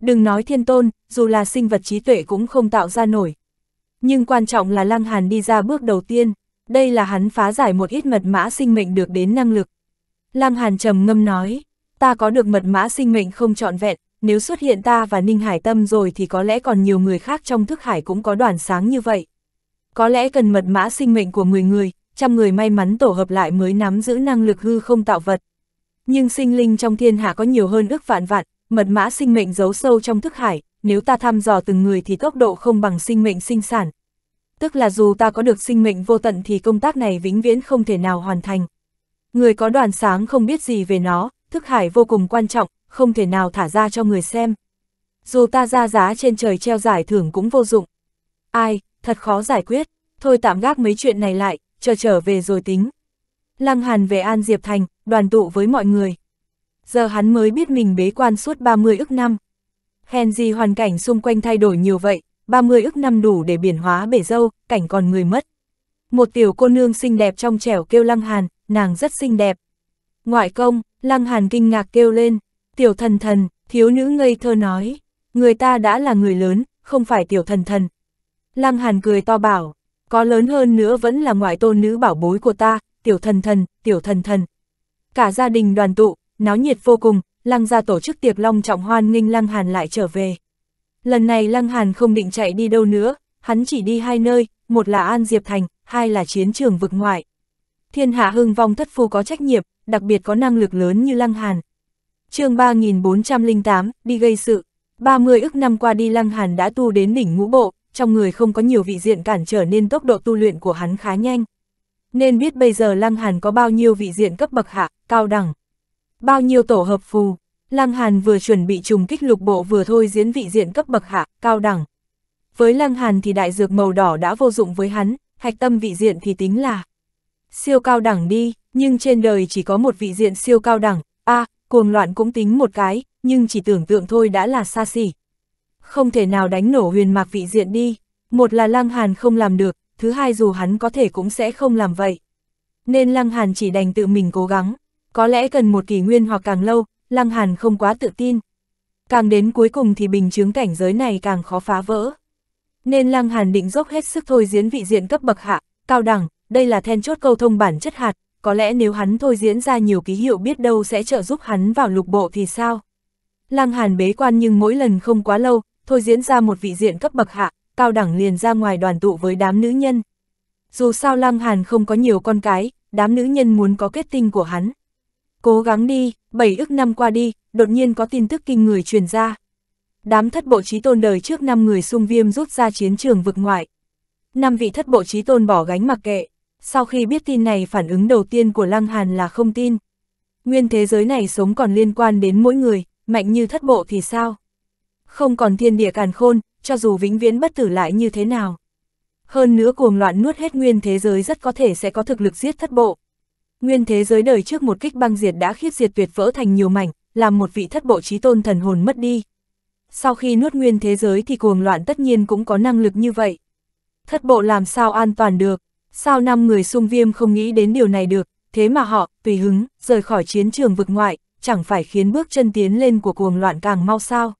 Đừng nói thiên tôn, dù là sinh vật trí tuệ cũng không tạo ra nổi. Nhưng quan trọng là Lăng Hàn đi ra bước đầu tiên, đây là hắn phá giải một ít mật mã sinh mệnh được đến năng lực. Lăng Hàn trầm ngâm nói, ta có được mật mã sinh mệnh không trọn vẹn, nếu xuất hiện ta và Ninh Hải Tâm rồi thì có lẽ còn nhiều người khác trong thức hải cũng có đoàn sáng như vậy. Có lẽ cần mật mã sinh mệnh của người người, trăm người may mắn tổ hợp lại mới nắm giữ năng lực hư không tạo vật. Nhưng sinh linh trong thiên hạ có nhiều hơn ước vạn vạn, mật mã sinh mệnh giấu sâu trong thức hải, nếu ta thăm dò từng người thì tốc độ không bằng sinh mệnh sinh sản. Tức là dù ta có được sinh mệnh vô tận thì công tác này vĩnh viễn không thể nào hoàn thành. Người có đoàn sáng không biết gì về nó, thức hải vô cùng quan trọng, không thể nào thả ra cho người xem. Dù ta ra giá trên trời treo giải thưởng cũng vô dụng. Ai, thật khó giải quyết, thôi tạm gác mấy chuyện này lại, chờ trở về rồi tính. Lăng Hàn về An Diệp Thành, đoàn tụ với mọi người. Giờ hắn mới biết mình bế quan suốt 30 ức năm. Hèn gì hoàn cảnh xung quanh thay đổi nhiều vậy, 30 ức năm đủ để biển hóa bể dâu, cảnh còn người mất. Một tiểu cô nương xinh đẹp trong trẻo kêu Lăng Hàn, nàng rất xinh đẹp. Ngoại công, Lăng Hàn kinh ngạc kêu lên. Tiểu thần thần, thiếu nữ ngây thơ nói, người ta đã là người lớn, không phải tiểu thần thần. Lăng Hàn cười to bảo, có lớn hơn nữa vẫn là ngoại tôn nữ bảo bối của ta, tiểu thần thần, tiểu thần thần. Cả gia đình đoàn tụ, náo nhiệt vô cùng, Lăng gia tổ chức tiệc long trọng hoan nghênh Lăng Hàn lại trở về. Lần này Lăng Hàn không định chạy đi đâu nữa, hắn chỉ đi hai nơi, một là An Diệp Thành, hai là chiến trường vực ngoại. Thiên hạ hưng vong thất phu có trách nhiệm, đặc biệt có năng lực lớn như Lăng Hàn, chương 3408, đi gây sự. 30 ức năm qua đi Lăng Hàn đã tu đến đỉnh ngũ bộ, trong người không có nhiều vị diện cản trở nên tốc độ tu luyện của hắn khá nhanh. Nên biết bây giờ Lăng Hàn có bao nhiêu vị diện cấp bậc hạ, cao đẳng. Bao nhiêu tổ hợp phù. Lăng Hàn vừa chuẩn bị trùng kích lục bộ vừa thôi diễn vị diện cấp bậc hạ, cao đẳng. Với Lăng Hàn thì đại dược màu đỏ đã vô dụng với hắn, hạch tâm vị diện thì tính là siêu cao đẳng đi, nhưng trên đời chỉ có một vị diện siêu cao đẳng, a à, cuồng loạn cũng tính một cái, nhưng chỉ tưởng tượng thôi đã là xa xỉ. Không thể nào đánh nổ huyền mạc vị diện đi, một là Lăng Hàn không làm được, thứ hai dù hắn có thể cũng sẽ không làm vậy. Nên Lăng Hàn chỉ đành tự mình cố gắng, có lẽ cần một kỷ nguyên hoặc càng lâu, Lăng Hàn không quá tự tin. Càng đến cuối cùng thì bình chứng cảnh giới này càng khó phá vỡ. Nên Lăng Hàn định dốc hết sức thôi diễn vị diện cấp bậc hạ, cao đẳng, đây là then chốt câu thông bản chất hạt, có lẽ nếu hắn thôi diễn ra nhiều ký hiệu biết đâu sẽ trợ giúp hắn vào lục bộ thì sao? Lăng Hàn bế quan nhưng mỗi lần không quá lâu, thôi diễn ra một vị diện cấp bậc hạ, cao đẳng liền ra ngoài đoàn tụ với đám nữ nhân. Dù sao Lăng Hàn không có nhiều con cái, đám nữ nhân muốn có kết tinh của hắn. Cố gắng đi, bảy ức năm qua đi, đột nhiên có tin tức kinh người truyền ra. Đám thất bộ trí tôn đời trước năm người xung viêm rút ra chiến trường vực ngoại. năm vị thất bộ trí tôn bỏ gánh mặc kệ. Sau khi biết tin này phản ứng đầu tiên của Lăng Hàn là không tin. Nguyên thế giới này sống còn liên quan đến mỗi người, mạnh như thất bộ thì sao? Không còn thiên địa càn khôn, cho dù vĩnh viễn bất tử lại như thế nào. Hơn nữa cuồng loạn nuốt hết nguyên thế giới rất có thể sẽ có thực lực giết thất bộ. Nguyên thế giới đời trước một kích băng diệt đã khiết diệt tuyệt vỡ thành nhiều mảnh, làm một vị thất bộ trí tôn thần hồn mất đi. Sau khi nuốt nguyên thế giới thì cuồng loạn tất nhiên cũng có năng lực như vậy. Thất bộ làm sao an toàn được, Sao năm người sung viêm không nghĩ đến điều này được, thế mà họ, tùy hứng, rời khỏi chiến trường vực ngoại, chẳng phải khiến bước chân tiến lên của cuồng loạn càng mau sao.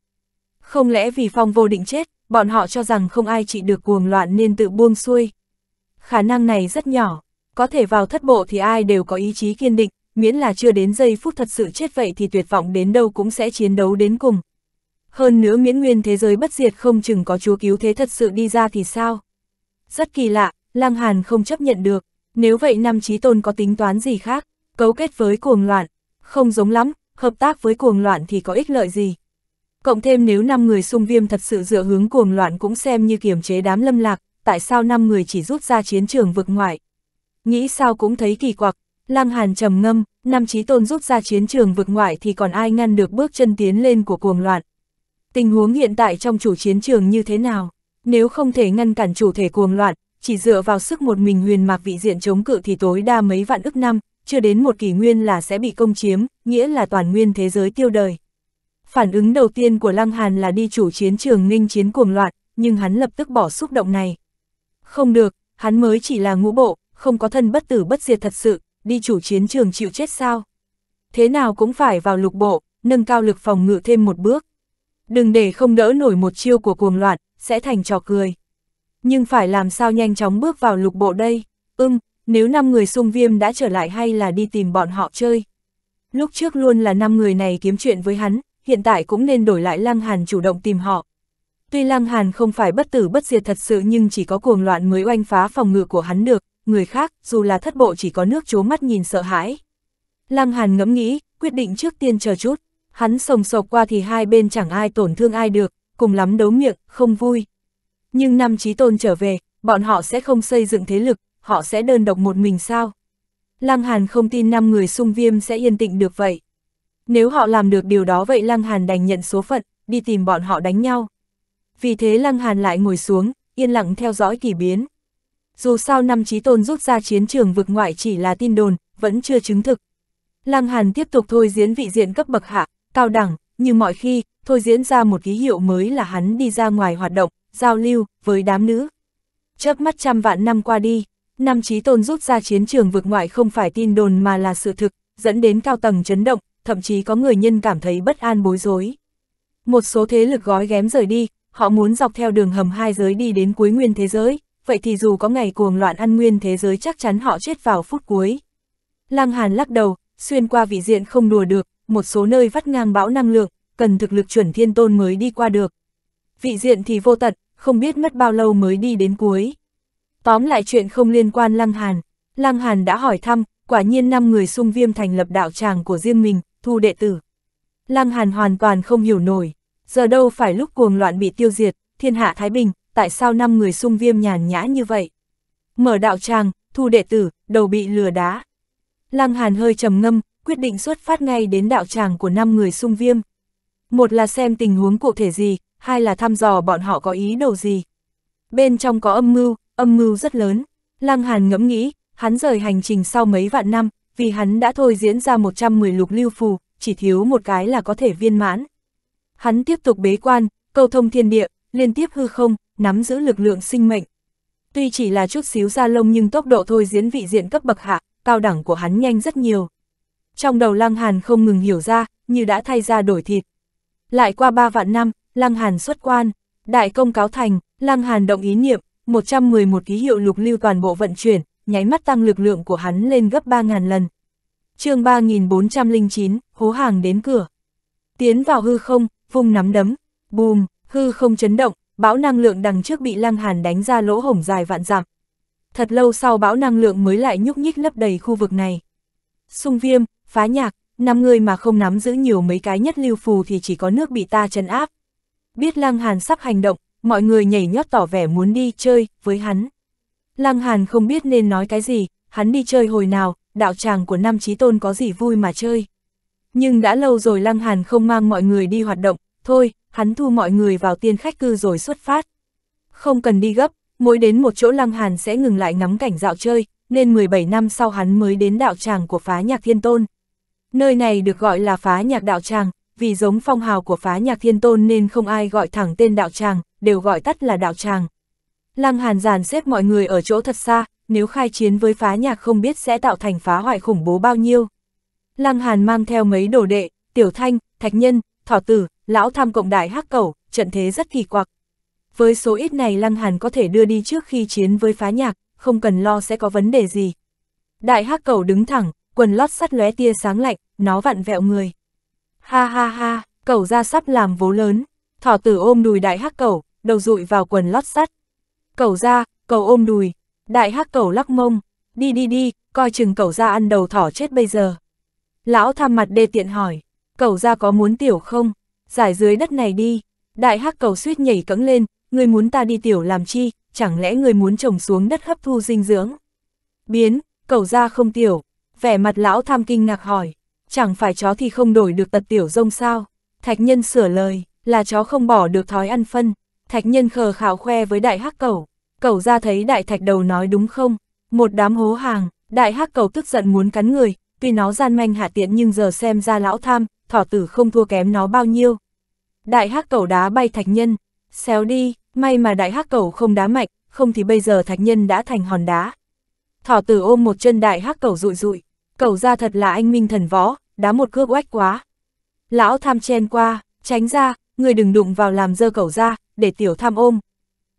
Không lẽ vì phong vô định chết, bọn họ cho rằng không ai trị được cuồng loạn nên tự buông xuôi. Khả năng này rất nhỏ, có thể vào thất bộ thì ai đều có ý chí kiên định, miễn là chưa đến giây phút thật sự chết vậy thì tuyệt vọng đến đâu cũng sẽ chiến đấu đến cùng. Hơn nữa miễn nguyên thế giới bất diệt không chừng có chúa cứu thế thật sự đi ra thì sao? Rất kỳ lạ, Lăng Hàn không chấp nhận được, nếu vậy năm trí tôn có tính toán gì khác, cấu kết với cuồng loạn, không giống lắm, hợp tác với cuồng loạn thì có ích lợi gì. Cộng thêm nếu năm người xung viêm thật sự dựa hướng cuồng loạn cũng xem như kiềm chế đám lâm lạc, tại sao năm người chỉ rút ra chiến trường vực ngoại. Nghĩ sao cũng thấy kỳ quặc, Lăng Hàn trầm ngâm, năm trí tôn rút ra chiến trường vực ngoại thì còn ai ngăn được bước chân tiến lên của cuồng loạn. Tình huống hiện tại trong chủ chiến trường như thế nào? Nếu không thể ngăn cản chủ thể cuồng loạn, chỉ dựa vào sức một mình huyền mạc vị diện chống cự thì tối đa mấy vạn ức năm, chưa đến một kỷ nguyên là sẽ bị công chiếm, nghĩa là toàn nguyên thế giới tiêu đời. Phản ứng đầu tiên của Lăng Hàn là đi chủ chiến trường nghênh chiến cuồng loạn, nhưng hắn lập tức bỏ xúc động này. Không được, hắn mới chỉ là ngũ bộ, không có thân bất tử bất diệt thật sự, đi chủ chiến trường chịu chết sao? Thế nào cũng phải vào lục bộ, nâng cao lực phòng ngự thêm một bước. Đừng để không đỡ nổi một chiêu của cuồng loạn, sẽ thành trò cười. Nhưng phải làm sao nhanh chóng bước vào lục bộ đây? Ưm, nếu 5 người sung viêm đã trở lại hay là đi tìm bọn họ chơi? Lúc trước luôn là 5 người này kiếm chuyện với hắn, hiện tại cũng nên đổi lại Lăng Hàn chủ động tìm họ. Tuy Lăng Hàn không phải bất tử bất diệt thật sự nhưng chỉ có cuồng loạn mới oanh phá phòng ngự của hắn được, người khác dù là thất bộ chỉ có nước chố mắt nhìn sợ hãi. Lăng Hàn ngẫm nghĩ, quyết định trước tiên chờ chút, hắn sồng sộc qua thì hai bên chẳng ai tổn thương ai được, cùng lắm đấu miệng, không vui, nhưng năm trí tôn trở về, bọn họ sẽ không xây dựng thế lực, họ sẽ đơn độc một mình sao? Lăng Hàn không tin năm người sung viêm sẽ yên tĩnh được vậy. Nếu họ làm được điều đó vậy Lăng Hàn đành nhận số phận, đi tìm bọn họ đánh nhau. Vì thế Lăng Hàn lại ngồi xuống, yên lặng theo dõi kỳ biến. Dù sao năm trí tôn rút ra chiến trường vực ngoại chỉ là tin đồn, vẫn chưa chứng thực. Lăng Hàn tiếp tục thôi diễn vị diện cấp bậc hạ, cao đẳng, như mọi khi, thôi diễn ra một ký hiệu mới là hắn đi ra ngoài hoạt động, giao lưu với đám nữ. Chớp mắt trăm vạn năm qua đi, năm chí tôn rút ra chiến trường vực ngoại không phải tin đồn mà là sự thực, dẫn đến cao tầng chấn động, thậm chí có người nhân cảm thấy bất an bối rối. Một số thế lực gói ghém rời đi, họ muốn dọc theo đường hầm hai giới đi đến cuối nguyên thế giới, vậy thì dù có ngày cuồng loạn ăn nguyên thế giới chắc chắn họ chết vào phút cuối. Lăng Hàn lắc đầu, xuyên qua vị diện không đùa được, một số nơi vắt ngang bão năng lượng, cần thực lực chuẩn thiên tôn mới đi qua được. Vị diện thì vô tận, không biết mất bao lâu mới đi đến cuối. Tóm lại chuyện không liên quan Lăng Hàn, Lăng Hàn đã hỏi thăm, quả nhiên năm người sung viêm thành lập đạo tràng của riêng mình, thu đệ tử. Lăng Hàn hoàn toàn không hiểu nổi, giờ đâu phải lúc cuồng loạn bị tiêu diệt, thiên hạ Thái Bình, tại sao năm người sung viêm nhàn nhã như vậy? Mở đạo tràng, thu đệ tử, đầu bị lừa đá. Lăng Hàn hơi trầm ngâm, quyết định xuất phát ngay đến đạo tràng của năm người sung viêm. Một là xem tình huống cụ thể gì, hai là thăm dò bọn họ có ý đồ gì. Bên trong có âm mưu, âm mưu rất lớn. Lăng Hàn ngẫm nghĩ, hắn rời hành trình sau mấy vạn năm, vì hắn đã thôi diễn ra 110 lục lưu phù, chỉ thiếu một cái là có thể viên mãn. Hắn tiếp tục bế quan, cầu thông thiên địa, liên tiếp hư không, nắm giữ lực lượng sinh mệnh. Tuy chỉ là chút xíu ra lông nhưng tốc độ thôi diễn vị diện cấp bậc hạ, cao đẳng của hắn nhanh rất nhiều. Trong đầu Lăng Hàn không ngừng hiểu ra, như đã thay ra đổi thịt. Lại qua ba vạn năm, Lăng Hàn xuất quan, đại công cáo thành, Lăng Hàn động ý niệm, 111 ký hiệu lục lưu toàn bộ vận chuyển, nháy mắt tăng lực lượng của hắn lên gấp 3.000 lần. chương 3409, hố hàng đến cửa. Tiến vào hư không, vùng nắm đấm, bùm, hư không chấn động, bão năng lượng đằng trước bị Lăng Hàn đánh ra lỗ hổng dài vạn dặm. Thật lâu sau bão năng lượng mới lại nhúc nhích lấp đầy khu vực này. Xung viêm, phá nhạc, năm người mà không nắm giữ nhiều mấy cái nhất lưu phù thì chỉ có nước bị ta chấn áp, biết Lăng Hàn sắp hành động, mọi người nhảy nhót tỏ vẻ muốn đi chơi với hắn. Lăng Hàn không biết nên nói cái gì, hắn đi chơi hồi nào, đạo tràng của năm trí tôn có gì vui mà chơi. Nhưng đã lâu rồi Lăng Hàn không mang mọi người đi hoạt động, thôi, hắn thu mọi người vào tiên khách cư rồi xuất phát. Không cần đi gấp, mỗi đến một chỗ Lăng Hàn sẽ ngừng lại ngắm cảnh dạo chơi, nên 17 năm sau hắn mới đến đạo tràng của phá nhạc thiên tôn. Nơi này được gọi là phá nhạc đạo tràng, vì giống phong hào của phá nhạc thiên tôn nên không ai gọi thẳng tên đạo tràng, đều gọi tắt là đạo tràng. Lăng Hàn giàn xếp mọi người ở chỗ thật xa, nếu khai chiến với phá nhạc không biết sẽ tạo thành phá hoại khủng bố bao nhiêu. Lăng Hàn mang theo mấy đồ đệ, Tiểu Thanh, Thạch Nhân, Thỏ Tử, Lão Tham Cộng Đại Hắc Cẩu, trận thế rất kỳ quặc. Với số ít này Lăng Hàn có thể đưa đi trước khi chiến với phá nhạc, không cần lo sẽ có vấn đề gì. Đại Hắc Cẩu đứng thẳng, quần lót sắt lóe tia sáng lạnh, nó vặn vẹo người. Ha ha ha, cẩu ra sắp làm vố lớn. Thỏ tử ôm đùi đại hắc cẩu, đầu rụi vào quần lót sắt. Cẩu ra, cẩu ôm đùi. Đại hắc cẩu lắc mông. Đi đi đi, coi chừng cẩu ra ăn đầu thỏ chết bây giờ. Lão tham mặt đê tiện hỏi, cẩu ra có muốn tiểu không? Giải dưới đất này đi. Đại hắc cẩu suýt nhảy cẫng lên, người muốn ta đi tiểu làm chi, chẳng lẽ người muốn trồng xuống đất hấp thu dinh dưỡng? Biến, cẩu ra không tiểu. Vẻ mặt lão tham kinh ngạc hỏi, chẳng phải chó thì không đổi được tật tiểu rông sao. Thạch nhân sửa lời, là chó không bỏ được thói ăn phân. Thạch nhân khờ khảo khoe với đại hắc cẩu. Cẩu ra thấy đại thạch đầu nói đúng không? Một đám hố hàng, đại hắc cẩu tức giận muốn cắn người, tuy nó gian manh hạ tiện nhưng giờ xem ra lão tham, thỏ tử không thua kém nó bao nhiêu. Đại hắc cẩu đá bay thạch nhân, xéo đi, may mà đại hắc cẩu không đá mạnh, không thì bây giờ thạch nhân đã thành hòn đá. Thỏ tử ôm một chân đại hắc cẩu rụi rụi, Cẩu ra thật là anh minh thần võ, đá một cước oách quá. Lão tham chen qua, tránh ra, người đừng đụng vào làm dơ cẩu ra, để tiểu tham ôm.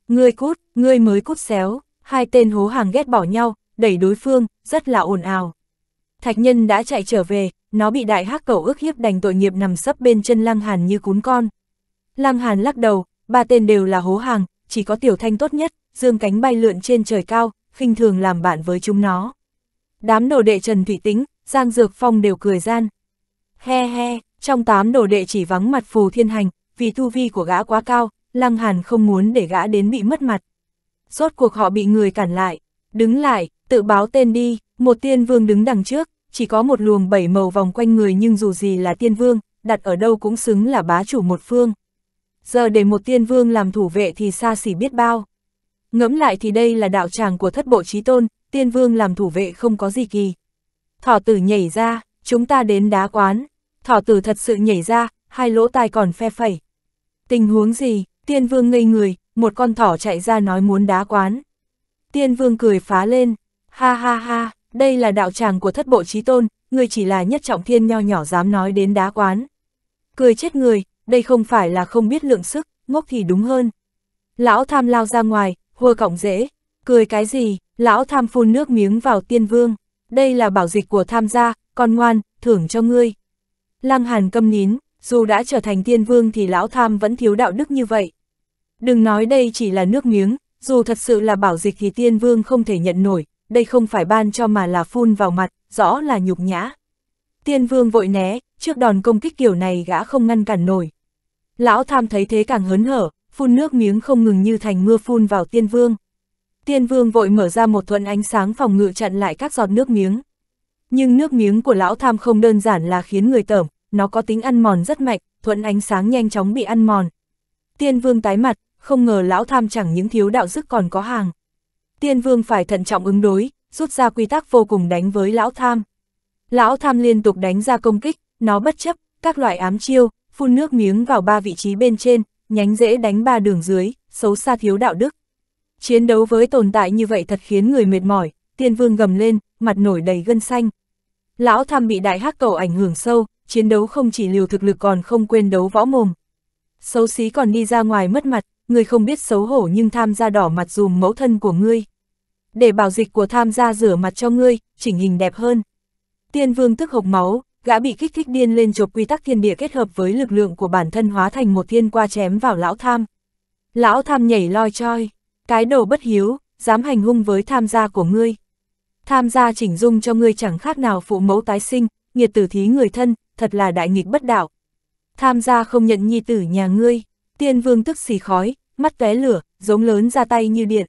Ngươi cút, ngươi mới cút xéo, hai tên hố hàng ghét bỏ nhau, đẩy đối phương, rất là ồn ào. Thạch nhân đã chạy trở về, nó bị đại hắc cẩu ước hiếp đành tội nghiệp nằm sấp bên chân Lăng Hàn như cún con. Lăng Hàn lắc đầu, ba tên đều là hố hàng, chỉ có tiểu thanh tốt nhất, dương cánh bay lượn trên trời cao, khinh thường làm bạn với chúng nó. Đám đồ đệ Trần Thủy Tính, Giang Dược Phong đều cười gian. He he, trong tám đồ đệ chỉ vắng mặt phù thiên hành, vì tu vi của gã quá cao, Lăng Hàn không muốn để gã đến bị mất mặt. Rốt cuộc họ bị người cản lại, đứng lại, tự báo tên đi, một tiên vương đứng đằng trước, chỉ có một luồng bảy màu vòng quanh người nhưng dù gì là tiên vương, đặt ở đâu cũng xứng là bá chủ một phương. Giờ để một tiên vương làm thủ vệ thì xa xỉ biết bao. Ngẫm lại thì đây là đạo tràng của thất bộ trí tôn, tiên vương làm thủ vệ không có gì kỳ. Thỏ tử nhảy ra, chúng ta đến đá quán. Thỏ tử thật sự nhảy ra, hai lỗ tai còn phe phẩy. Tình huống gì, tiên vương ngây người, một con thỏ chạy ra nói muốn đá quán. Tiên vương cười phá lên, ha ha ha, đây là đạo tràng của thất bộ trí tôn, người chỉ là nhất trọng thiên nho nhỏ dám nói đến đá quán. Cười chết người, đây không phải là không biết lượng sức, ngốc thì đúng hơn. Lão tham lao ra ngoài, hùa cọng dễ, cười cái gì, Lão tham phun nước miếng vào tiên vương, đây là bảo dịch của tham gia, con ngoan, thưởng cho ngươi. Lăng Hàn câm nín, dù đã trở thành tiên vương thì lão tham vẫn thiếu đạo đức như vậy. Đừng nói đây chỉ là nước miếng, dù thật sự là bảo dịch thì tiên vương không thể nhận nổi, đây không phải ban cho mà là phun vào mặt, rõ là nhục nhã. Tiên vương vội né, trước đòn công kích kiểu này gã không ngăn cản nổi. Lão tham thấy thế càng hớn hở, phun nước miếng không ngừng như thành mưa phun vào tiên vương. Tiên vương vội mở ra một thuận ánh sáng phòng ngự chặn lại các giọt nước miếng. Nhưng nước miếng của lão tham không đơn giản là khiến người tởm, nó có tính ăn mòn rất mạnh, thuận ánh sáng nhanh chóng bị ăn mòn. Tiên vương tái mặt, không ngờ lão tham chẳng những thiếu đạo đức còn có hàng. Tiên vương phải thận trọng ứng đối, rút ra quy tắc vô cùng đánh với lão tham. Lão tham liên tục đánh ra công kích, nó bất chấp, các loại ám chiêu, phun nước miếng vào ba vị trí bên trên, nhánh rễ đánh ba đường dưới, xấu xa thiếu đạo đức. Chiến đấu với tồn tại như vậy thật khiến người mệt mỏi, tiên vương gầm lên, mặt nổi đầy gân xanh. Lão tham bị đại hắc cầu ảnh hưởng sâu, chiến đấu không chỉ liều thực lực còn không quên đấu võ mồm. Xấu xí còn đi ra ngoài mất mặt, người không biết xấu hổ nhưng tham gia đỏ mặt dùm mẫu thân của ngươi. Để bảo dịch của tham gia rửa mặt cho ngươi, chỉnh hình đẹp hơn. Tiên vương tức hộc máu, gã bị kích thích điên lên chộp quy tắc thiên địa kết hợp với lực lượng của bản thân hóa thành một thiên qua chém vào lão tham. Lão tham nhảy loi choi. Cái đồ bất hiếu, dám hành hung với tham gia của ngươi. Tham gia chỉnh dung cho ngươi chẳng khác nào phụ mẫu tái sinh, nghiệt tử thí người thân, thật là đại nghịch bất đạo. Tham gia không nhận nhi tử nhà ngươi, tiên vương tức xì khói, mắt vé lửa, giống lớn ra tay như điện.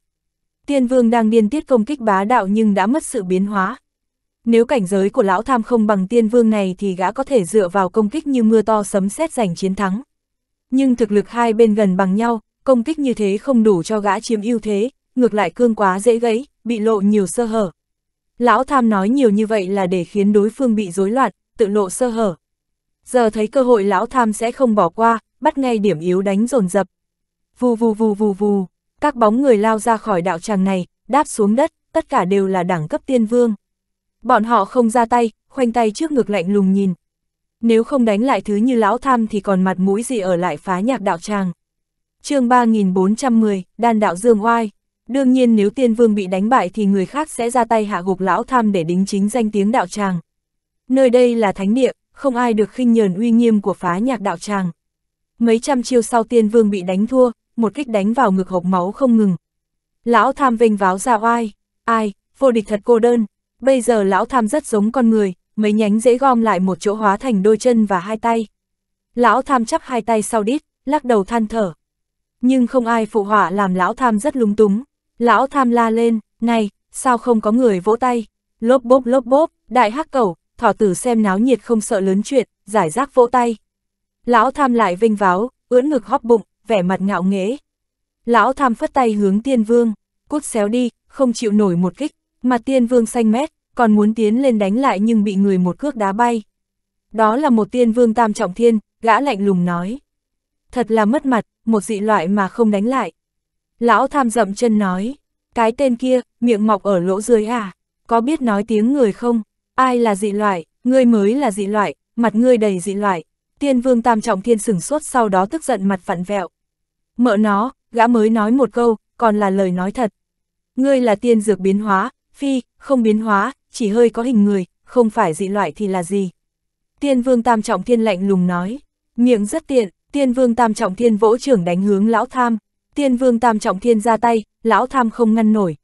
Tiên vương đang điên tiết công kích bá đạo nhưng đã mất sự biến hóa. Nếu cảnh giới của lão tham không bằng tiên vương này thì gã có thể dựa vào công kích như mưa to sấm sét giành chiến thắng. Nhưng thực lực hai bên gần bằng nhau, công kích như thế không đủ cho gã chiếm ưu thế, ngược lại cương quá dễ gãy, bị lộ nhiều sơ hở. Lão tham nói nhiều như vậy là để khiến đối phương bị rối loạn, tự lộ sơ hở. Giờ thấy cơ hội lão tham sẽ không bỏ qua, bắt ngay điểm yếu đánh dồn dập. Vù vù vù vù vù, các bóng người lao ra khỏi đạo tràng này, đáp xuống đất, tất cả đều là đẳng cấp tiên vương. Bọn họ không ra tay, khoanh tay trước ngực lạnh lùng nhìn. Nếu không đánh lại thứ như lão tham thì còn mặt mũi gì ở lại phá nhạc đạo tràng chương 3410, đan đạo dương oai. Đương nhiên nếu tiên vương bị đánh bại thì người khác sẽ ra tay hạ gục lão tham để đính chính danh tiếng đạo tràng. Nơi đây là thánh địa, không ai được khinh nhờn uy nghiêm của phá nhạc đạo tràng. Mấy trăm chiêu sau tiên vương bị đánh thua, một kích đánh vào ngực hộp máu không ngừng. Lão tham vinh váo ra oai, ai, vô địch thật cô đơn. Bây giờ lão tham rất giống con người, mấy nhánh dễ gom lại một chỗ hóa thành đôi chân và hai tay. Lão tham chắp hai tay sau đít, lắc đầu than thở, nhưng không ai phụ họa làm lão tham rất lúng túng. Lão tham la lên, này, sao không có người vỗ tay? Lốp bốp lốp bốp, đại hắc cẩu, thỏ tử xem náo nhiệt không sợ lớn chuyện, giải rác vỗ tay. Lão tham lại vinh váo, ưỡn ngực hóp bụng, vẻ mặt ngạo nghễ. Lão tham phất tay hướng tiên vương, cút xéo đi, không chịu nổi một kích, mà tiên vương xanh mét, còn muốn tiến lên đánh lại nhưng bị người một cước đá bay. Đó là một tiên vương tam trọng thiên, gã lạnh lùng nói thật là mất mặt, một dị loại mà không đánh lại. Lão tham dậm chân nói, cái tên kia, miệng mọc ở lỗ dưới à, có biết nói tiếng người không? Ai là dị loại, ngươi mới là dị loại, mặt ngươi đầy dị loại. Tiên vương tam trọng thiên sửng sốt sau đó tức giận mặt vặn vẹo. Mợ nó, gã mới nói một câu, còn là lời nói thật. Ngươi là tiên dược biến hóa, phi, không biến hóa, chỉ hơi có hình người, không phải dị loại thì là gì. Tiên vương tam trọng thiên lạnh lùng nói, miệng rất tiện, Tiên vương tam trọng thiên vỗ trưởng đánh hướng lão tham, tiên vương tam trọng thiên ra tay, lão tham không ngăn nổi.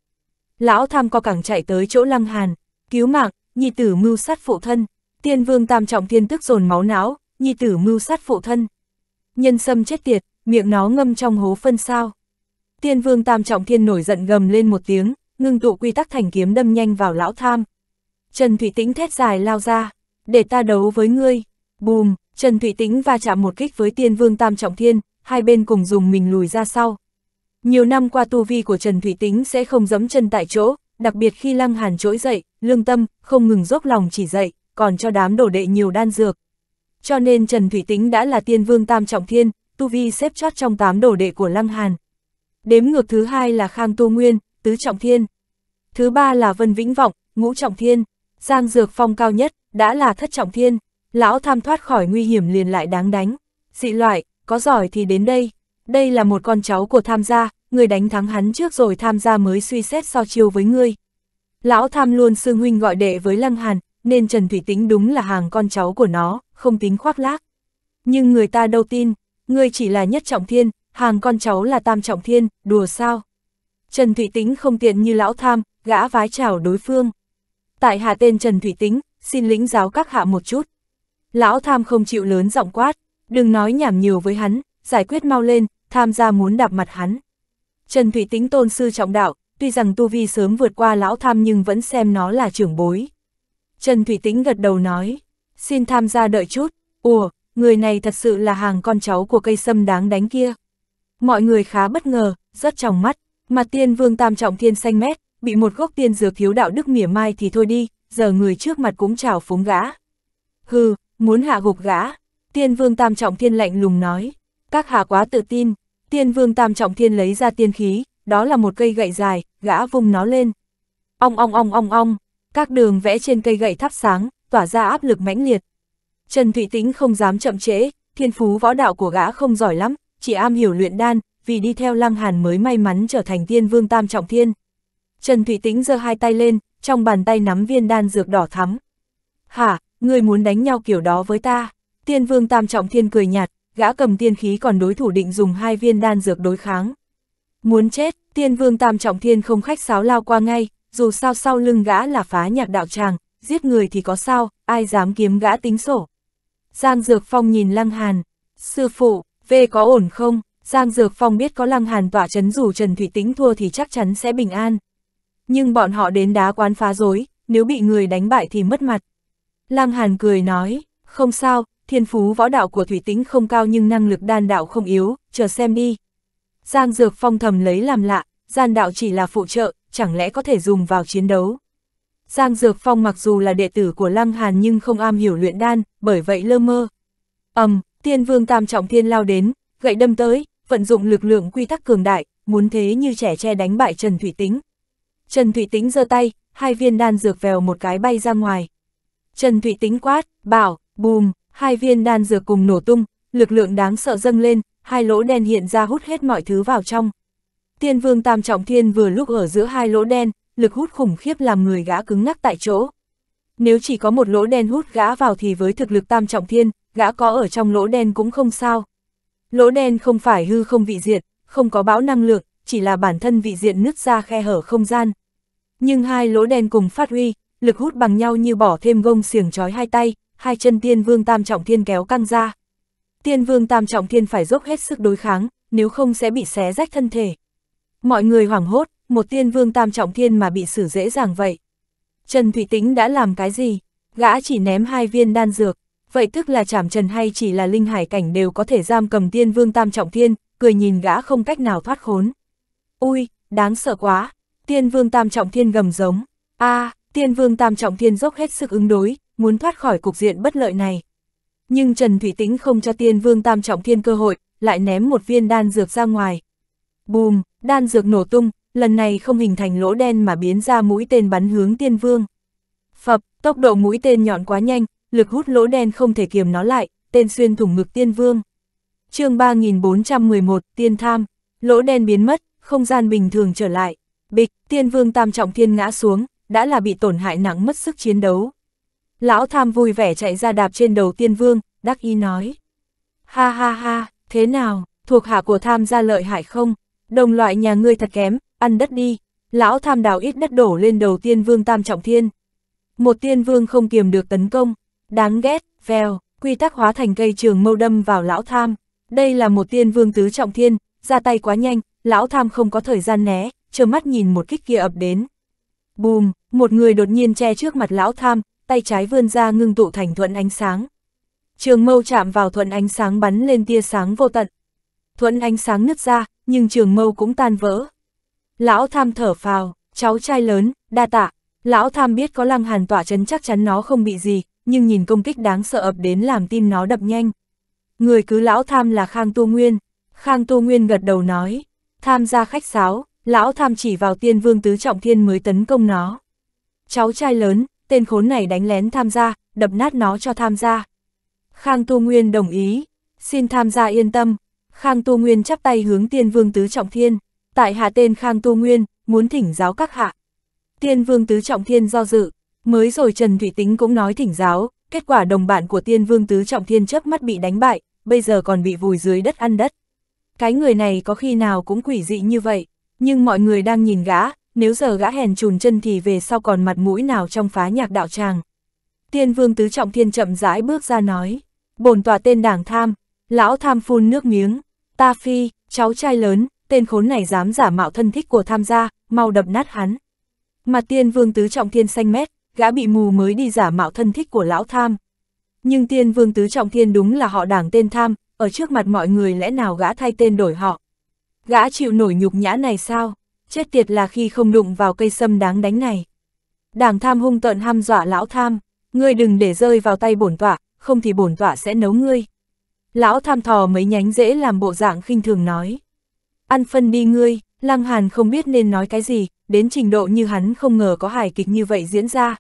Lão tham co cẳng chạy tới chỗ lăng hàn, cứu mạng, nhi tử mưu sát phụ thân, tiên vương tam trọng thiên tức dồn máu não, nhi tử mưu sát phụ thân. Nhân sâm chết tiệt, miệng nó ngâm trong hố phân sao. Tiên vương tam trọng thiên nổi giận gầm lên một tiếng, ngưng tụ quy tắc thành kiếm đâm nhanh vào lão tham. Trần Thủy Tĩnh thét dài lao ra, để ta đấu với ngươi, bùm, Trần Thủy Tĩnh va chạm một kích với tiên vương Tam Trọng Thiên, hai bên cùng dùng mình lùi ra sau. Nhiều năm qua tu vi của Trần Thủy Tĩnh sẽ không dẫm chân tại chỗ, đặc biệt khi Lăng Hàn trỗi dậy, lương tâm, không ngừng dốc lòng chỉ dậy, còn cho đám đổ đệ nhiều đan dược. Cho nên Trần Thủy Tĩnh đã là tiên vương Tam Trọng Thiên, tu vi xếp chót trong tám đổ đệ của Lăng Hàn. Đếm ngược thứ hai là Khang Tu Nguyên, Tứ Trọng Thiên. Thứ ba là Vân Vĩnh Vọng, Ngũ Trọng Thiên. Giang Dược Phong cao nhất, đã là Thất Trọng Thiên lão tham thoát khỏi nguy hiểm liền lại đáng đánh. Dị loại, có giỏi thì đến đây. Đây là một con cháu của tham gia, người đánh thắng hắn trước rồi tham gia mới suy xét so chiêu với ngươi. Lão tham luôn xương huynh gọi đệ với Lăng Hàn, nên Trần Thủy Tĩnh đúng là hàng con cháu của nó, không tính khoác lác. Nhưng người ta đâu tin, ngươi chỉ là nhất trọng thiên, hàng con cháu là tam trọng thiên, đùa sao? Trần Thủy Tĩnh không tiện như lão tham, gã vái chào đối phương. Tại hạ tên Trần Thủy Tĩnh, xin lĩnh giáo các hạ một chút. Lão tham không chịu lớn giọng quát, đừng nói nhảm nhiều với hắn, giải quyết mau lên, tham gia muốn đạp mặt hắn. Trần Thủy Tĩnh tôn sư trọng đạo, tuy rằng Tu Vi sớm vượt qua lão tham nhưng vẫn xem nó là trưởng bối. Trần Thủy Tĩnh gật đầu nói, xin tham gia đợi chút, ủa, người này thật sự là hàng con cháu của cây sâm đáng đánh kia. Mọi người khá bất ngờ, rất trong mắt, mà tiên vương tam trọng thiên xanh mét, bị một gốc tiên dược thiếu đạo đức mỉa mai thì thôi đi, giờ người trước mặt cũng chào phúng gã. Hừ, muốn hạ gục gã, tiên vương tam trọng thiên lạnh lùng nói, các hạ quá tự tin, tiên vương tam trọng thiên lấy ra tiên khí, đó là một cây gậy dài, gã vung nó lên. Ong ong ong ong ong, các đường vẽ trên cây gậy thắp sáng, tỏa ra áp lực mãnh liệt. Trần Thụy Tĩnh không dám chậm trễ, thiên phú võ đạo của gã không giỏi lắm, chỉ am hiểu luyện đan, vì đi theo Lăng Hàn mới may mắn trở thành tiên vương tam trọng thiên. Trần Thụy Tĩnh giơ hai tay lên, trong bàn tay nắm viên đan dược đỏ thắm. Hả, ngươi muốn đánh nhau kiểu đó với ta. Tiên vương tam trọng thiên cười nhạt, gã cầm tiên khí còn đối thủ định dùng hai viên đan dược đối kháng. Muốn chết, tiên vương tam trọng thiên không khách sáo lao qua ngay, dù sao sau lưng gã là phá nhạc đạo tràng, giết người thì có sao, ai dám kiếm gã tính sổ. Giang Dược Phong nhìn Lăng Hàn, sư phụ, về có ổn không? Giang Dược Phong biết có Lăng Hàn tỏa chấn dù Trần Thủy Tĩnh thua thì chắc chắn sẽ bình an. Nhưng bọn họ đến đá quán phá rối, nếu bị người đánh bại thì mất mặt. Lăng Hàn cười nói, không sao, thiên phú võ đạo của Thủy Tĩnh không cao nhưng năng lực đan đạo không yếu, chờ xem đi. Giang Dược Phong thầm lấy làm lạ, gian đạo chỉ là phụ trợ, chẳng lẽ có thể dùng vào chiến đấu. Giang Dược Phong mặc dù là đệ tử của Lăng Hàn nhưng không am hiểu luyện đan, bởi vậy lơ mơ. ầm, um, tiên vương tam trọng thiên lao đến, gậy đâm tới, vận dụng lực lượng quy tắc cường đại, muốn thế như trẻ tre đánh bại Trần Thủy Tĩnh. Trần Thủy Tĩnh giơ tay, hai viên đan dược vèo một cái bay ra ngoài. Trần Thụy tính quát, bảo, bùm, hai viên đan dược cùng nổ tung, lực lượng đáng sợ dâng lên, hai lỗ đen hiện ra hút hết mọi thứ vào trong. Tiên vương Tam Trọng Thiên vừa lúc ở giữa hai lỗ đen, lực hút khủng khiếp làm người gã cứng ngắc tại chỗ. Nếu chỉ có một lỗ đen hút gã vào thì với thực lực Tam Trọng Thiên, gã có ở trong lỗ đen cũng không sao. Lỗ đen không phải hư không vị diệt, không có bão năng lượng, chỉ là bản thân vị diện nứt ra khe hở không gian. Nhưng hai lỗ đen cùng phát huy, lực hút bằng nhau như bỏ thêm gông xiềng trói hai tay, hai chân tiên vương tam trọng thiên kéo căng ra. Tiên vương tam trọng thiên phải dốc hết sức đối kháng, nếu không sẽ bị xé rách thân thể. Mọi người hoảng hốt, một tiên vương tam trọng thiên mà bị xử dễ dàng vậy. Trần Thủy Tĩnh đã làm cái gì? Gã chỉ ném hai viên đan dược, vậy tức là chảm trần hay chỉ là linh hải cảnh đều có thể giam cầm tiên vương tam trọng thiên, cười nhìn gã không cách nào thoát khốn. Ui, đáng sợ quá, tiên vương tam trọng thiên gầm giống. a à, Tiên vương tam trọng thiên dốc hết sức ứng đối, muốn thoát khỏi cục diện bất lợi này. Nhưng Trần Thủy Tĩnh không cho tiên vương tam trọng thiên cơ hội, lại ném một viên đan dược ra ngoài. Bùm, đan dược nổ tung, lần này không hình thành lỗ đen mà biến ra mũi tên bắn hướng tiên vương. Phập, tốc độ mũi tên nhọn quá nhanh, lực hút lỗ đen không thể kiềm nó lại, tên xuyên thủng ngực tiên vương. chương 3411, tiên tham, lỗ đen biến mất, không gian bình thường trở lại. Bịch, tiên vương tam trọng thiên ngã xuống, đã là bị tổn hại nặng mất sức chiến đấu. Lão tham vui vẻ chạy ra đạp trên đầu tiên vương, đắc ý nói. Ha ha ha, thế nào, thuộc hạ của tham gia lợi hại không? Đồng loại nhà ngươi thật kém, ăn đất đi. Lão tham đào ít đất đổ lên đầu tiên vương tam trọng thiên. Một tiên vương không kiềm được tấn công. Đáng ghét, vèo, quy tắc hóa thành cây trường mâu đâm vào lão tham. Đây là một tiên vương tứ trọng thiên, ra tay quá nhanh, lão tham không có thời gian né, chờ mắt nhìn một kích kia ập đến. Bùm, một người đột nhiên che trước mặt lão tham, tay trái vươn ra ngưng tụ thành thuận ánh sáng. Trường mâu chạm vào thuận ánh sáng bắn lên tia sáng vô tận. Thuận ánh sáng nứt ra, nhưng trường mâu cũng tan vỡ. Lão tham thở phào, cháu trai lớn, đa tạ. Lão tham biết có lăng hàn tỏa chấn chắc chắn nó không bị gì, nhưng nhìn công kích đáng sợ ập đến làm tim nó đập nhanh. Người cứ lão tham là Khang tu Nguyên. Khang tu Nguyên gật đầu nói, tham gia khách sáo, lão tham chỉ vào tiên vương tứ trọng thiên mới tấn công nó. Cháu trai lớn, tên khốn này đánh lén tham gia, đập nát nó cho tham gia. Khang Tu Nguyên đồng ý, xin tham gia yên tâm. Khang Tu Nguyên chắp tay hướng tiên vương tứ trọng thiên, tại hạ tên Khang Tu Nguyên, muốn thỉnh giáo các hạ. Tiên vương tứ trọng thiên do dự, mới rồi Trần Thụy Tính cũng nói thỉnh giáo, kết quả đồng bạn của tiên vương tứ trọng thiên chớp mắt bị đánh bại, bây giờ còn bị vùi dưới đất ăn đất. Cái người này có khi nào cũng quỷ dị như vậy. Nhưng mọi người đang nhìn gã, nếu giờ gã hèn chùn chân thì về sau còn mặt mũi nào trong phá nhạc đạo tràng. Tiên vương tứ trọng thiên chậm rãi bước ra nói, bổn tòa tên đảng tham, lão tham phun nước miếng, ta phi, cháu trai lớn, tên khốn này dám giả mạo thân thích của tham gia, mau đập nát hắn. Mặt tiên vương tứ trọng thiên xanh mét, gã bị mù mới đi giả mạo thân thích của lão tham. Nhưng tiên vương tứ trọng thiên đúng là họ đảng tên tham, ở trước mặt mọi người lẽ nào gã thay tên đổi họ, Gã chịu nổi nhục nhã này sao? Chết tiệt là khi không đụng vào cây sâm đáng đánh này. Đảng tham hung tợn ham dọa lão tham, ngươi đừng để rơi vào tay bổn tọa, không thì bổn tọa sẽ nấu ngươi. Lão tham thò mấy nhánh dễ làm bộ dạng khinh thường nói. Ăn phân đi ngươi, Lăng Hàn không biết nên nói cái gì, đến trình độ như hắn không ngờ có hài kịch như vậy diễn ra.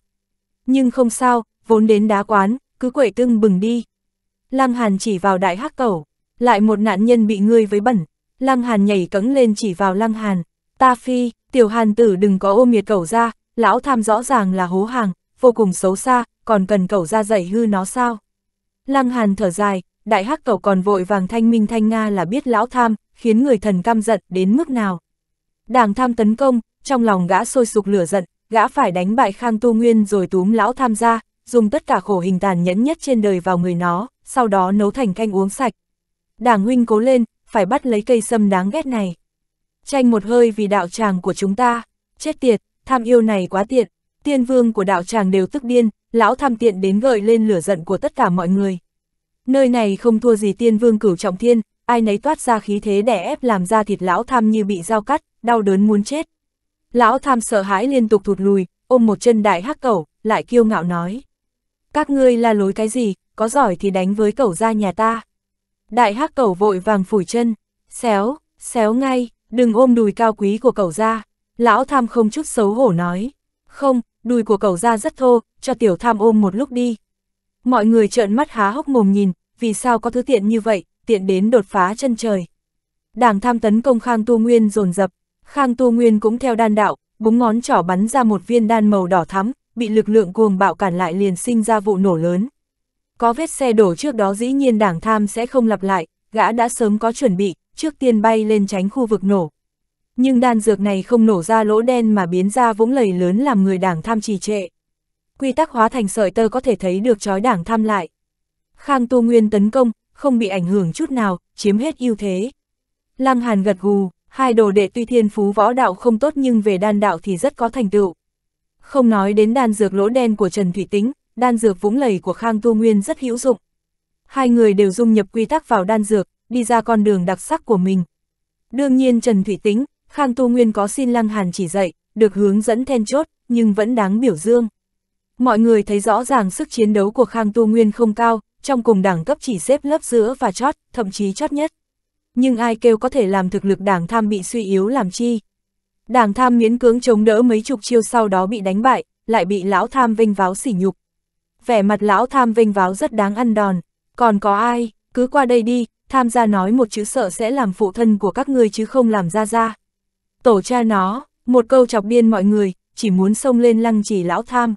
Nhưng không sao, vốn đến đá quán, cứ quậy tương bừng đi. Lăng Hàn chỉ vào đại hắc cầu, lại một nạn nhân bị ngươi với bẩn, Lăng Hàn nhảy cẫng lên chỉ vào Lăng Hàn, ta phi, tiểu Hàn tử đừng có ôm miệt cẩu ra, lão tham rõ ràng là hố hàng, vô cùng xấu xa, còn cần cẩu ra dạy hư nó sao. Lăng Hàn thở dài, đại hắc cẩu còn vội vàng thanh minh thanh Nga là biết lão tham, khiến người thần căm giận đến mức nào. Đảng tham tấn công, trong lòng gã sôi sục lửa giận, gã phải đánh bại Khang Tu Nguyên rồi túm lão tham ra, dùng tất cả khổ hình tàn nhẫn nhất trên đời vào người nó, sau đó nấu thành canh uống sạch. Đảng huynh cố lên, phải bắt lấy cây sâm đáng ghét này. Tranh một hơi vì đạo tràng của chúng ta, chết tiệt, tham yêu này quá tiện, tiên vương của đạo tràng đều tức điên, lão tham tiện đến gợi lên lửa giận của tất cả mọi người. Nơi này không thua gì tiên vương cửu trọng thiên, ai nấy toát ra khí thế đẻ ép làm ra thịt lão tham như bị dao cắt, đau đớn muốn chết. Lão tham sợ hãi liên tục thụt lùi, ôm một chân đại hắc cẩu, lại kiêu ngạo nói. Các ngươi là lối cái gì, có giỏi thì đánh với cẩu ra nhà ta. Đại hắc cẩu vội vàng phủi chân, xéo, xéo ngay, đừng ôm đùi cao quý của cậu ra. Lão tham không chút xấu hổ nói, không, đùi của cậu ra rất thô, cho tiểu tham ôm một lúc đi. Mọi người trợn mắt há hốc mồm nhìn, vì sao có thứ tiện như vậy, tiện đến đột phá chân trời. Đảng tham tấn công Khang Tu Nguyên dồn dập, Khang Tu Nguyên cũng theo đan đạo, búng ngón trỏ bắn ra một viên đan màu đỏ thắm, bị lực lượng cuồng bạo cản lại liền sinh ra vụ nổ lớn. Có vết xe đổ trước đó dĩ nhiên đảng tham sẽ không lặp lại, gã đã sớm có chuẩn bị, trước tiên bay lên tránh khu vực nổ. Nhưng đan dược này không nổ ra lỗ đen mà biến ra vũng lầy lớn làm người đảng tham trì trệ. Quy tắc hóa thành sợi tơ có thể thấy được trói đảng tham lại. Khang Tu Nguyên tấn công, không bị ảnh hưởng chút nào, chiếm hết ưu thế. Lăng Hàn gật gù, hai đồ đệ tuy thiên phú võ đạo không tốt nhưng về đan đạo thì rất có thành tựu. Không nói đến đan dược lỗ đen của Trần Thủy Tĩnh, đan dược vũng lầy của Khang Tu Nguyên rất hữu dụng. Hai người đều dung nhập quy tắc vào đan dược, đi ra con đường đặc sắc của mình. Đương nhiên Trần Thủy Tĩnh, Khang Tu Nguyên có xin Lăng Hàn chỉ dạy, được hướng dẫn then chốt, nhưng vẫn đáng biểu dương. Mọi người thấy rõ ràng sức chiến đấu của Khang Tu Nguyên không cao, trong cùng đẳng cấp chỉ xếp lớp giữa và chót, thậm chí chót nhất. Nhưng ai kêu có thể làm thực lực đảng tham bị suy yếu làm chi? Đảng tham miễn cưỡng chống đỡ mấy chục chiêu sau đó bị đánh bại, lại bị lão tham vinh váo sỉ nhục vẻ mặt lão tham vinh váo rất đáng ăn đòn, còn có ai, cứ qua đây đi, tham gia nói một chữ sợ sẽ làm phụ thân của các ngươi chứ không làm ra ra. Tổ cha nó, một câu chọc biên mọi người, chỉ muốn xông lên lăng chỉ lão tham.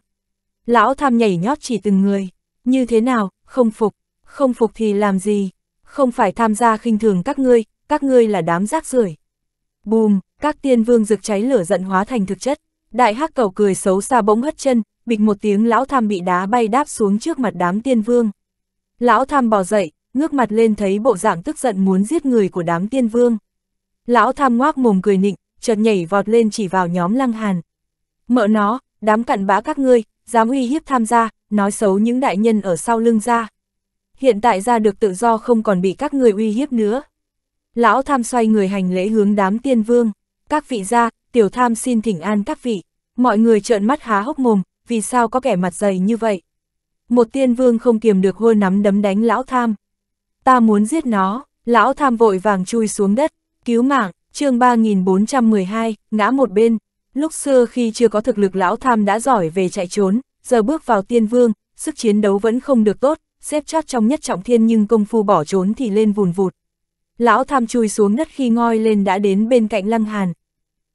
Lão tham nhảy nhót chỉ từng người, như thế nào, không phục, không phục thì làm gì, không phải tham gia khinh thường các ngươi, các ngươi là đám rác rưởi. Bùm, các tiên vương rực cháy lửa giận hóa thành thực chất, đại hắc cầu cười xấu xa bỗng hất chân, bịch một tiếng lão tham bị đá bay đáp xuống trước mặt đám tiên vương. Lão tham bò dậy, ngước mặt lên thấy bộ dạng tức giận muốn giết người của đám tiên vương. Lão tham ngoác mồm cười nịnh, chợt nhảy vọt lên chỉ vào nhóm lăng hàn. Mợ nó, đám cặn bã các ngươi, dám uy hiếp tham gia, nói xấu những đại nhân ở sau lưng ra. Hiện tại ra được tự do không còn bị các người uy hiếp nữa. Lão tham xoay người hành lễ hướng đám tiên vương. Các vị ra, tiểu tham xin thỉnh an các vị. Mọi người trợn mắt há hốc mồm, vì sao có kẻ mặt dày như vậy? Một tiên vương không kiềm được hôi nắm đấm đánh lão tham. Ta muốn giết nó, lão tham vội vàng chui xuống đất, cứu mạng, chương 3412, ngã một bên. Lúc xưa khi chưa có thực lực lão tham đã giỏi về chạy trốn, giờ bước vào tiên vương, sức chiến đấu vẫn không được tốt, xếp chót trong nhất trọng thiên nhưng công phu bỏ trốn thì lên vùn vụt. Lão tham chui xuống đất khi ngoi lên đã đến bên cạnh lăng hàn.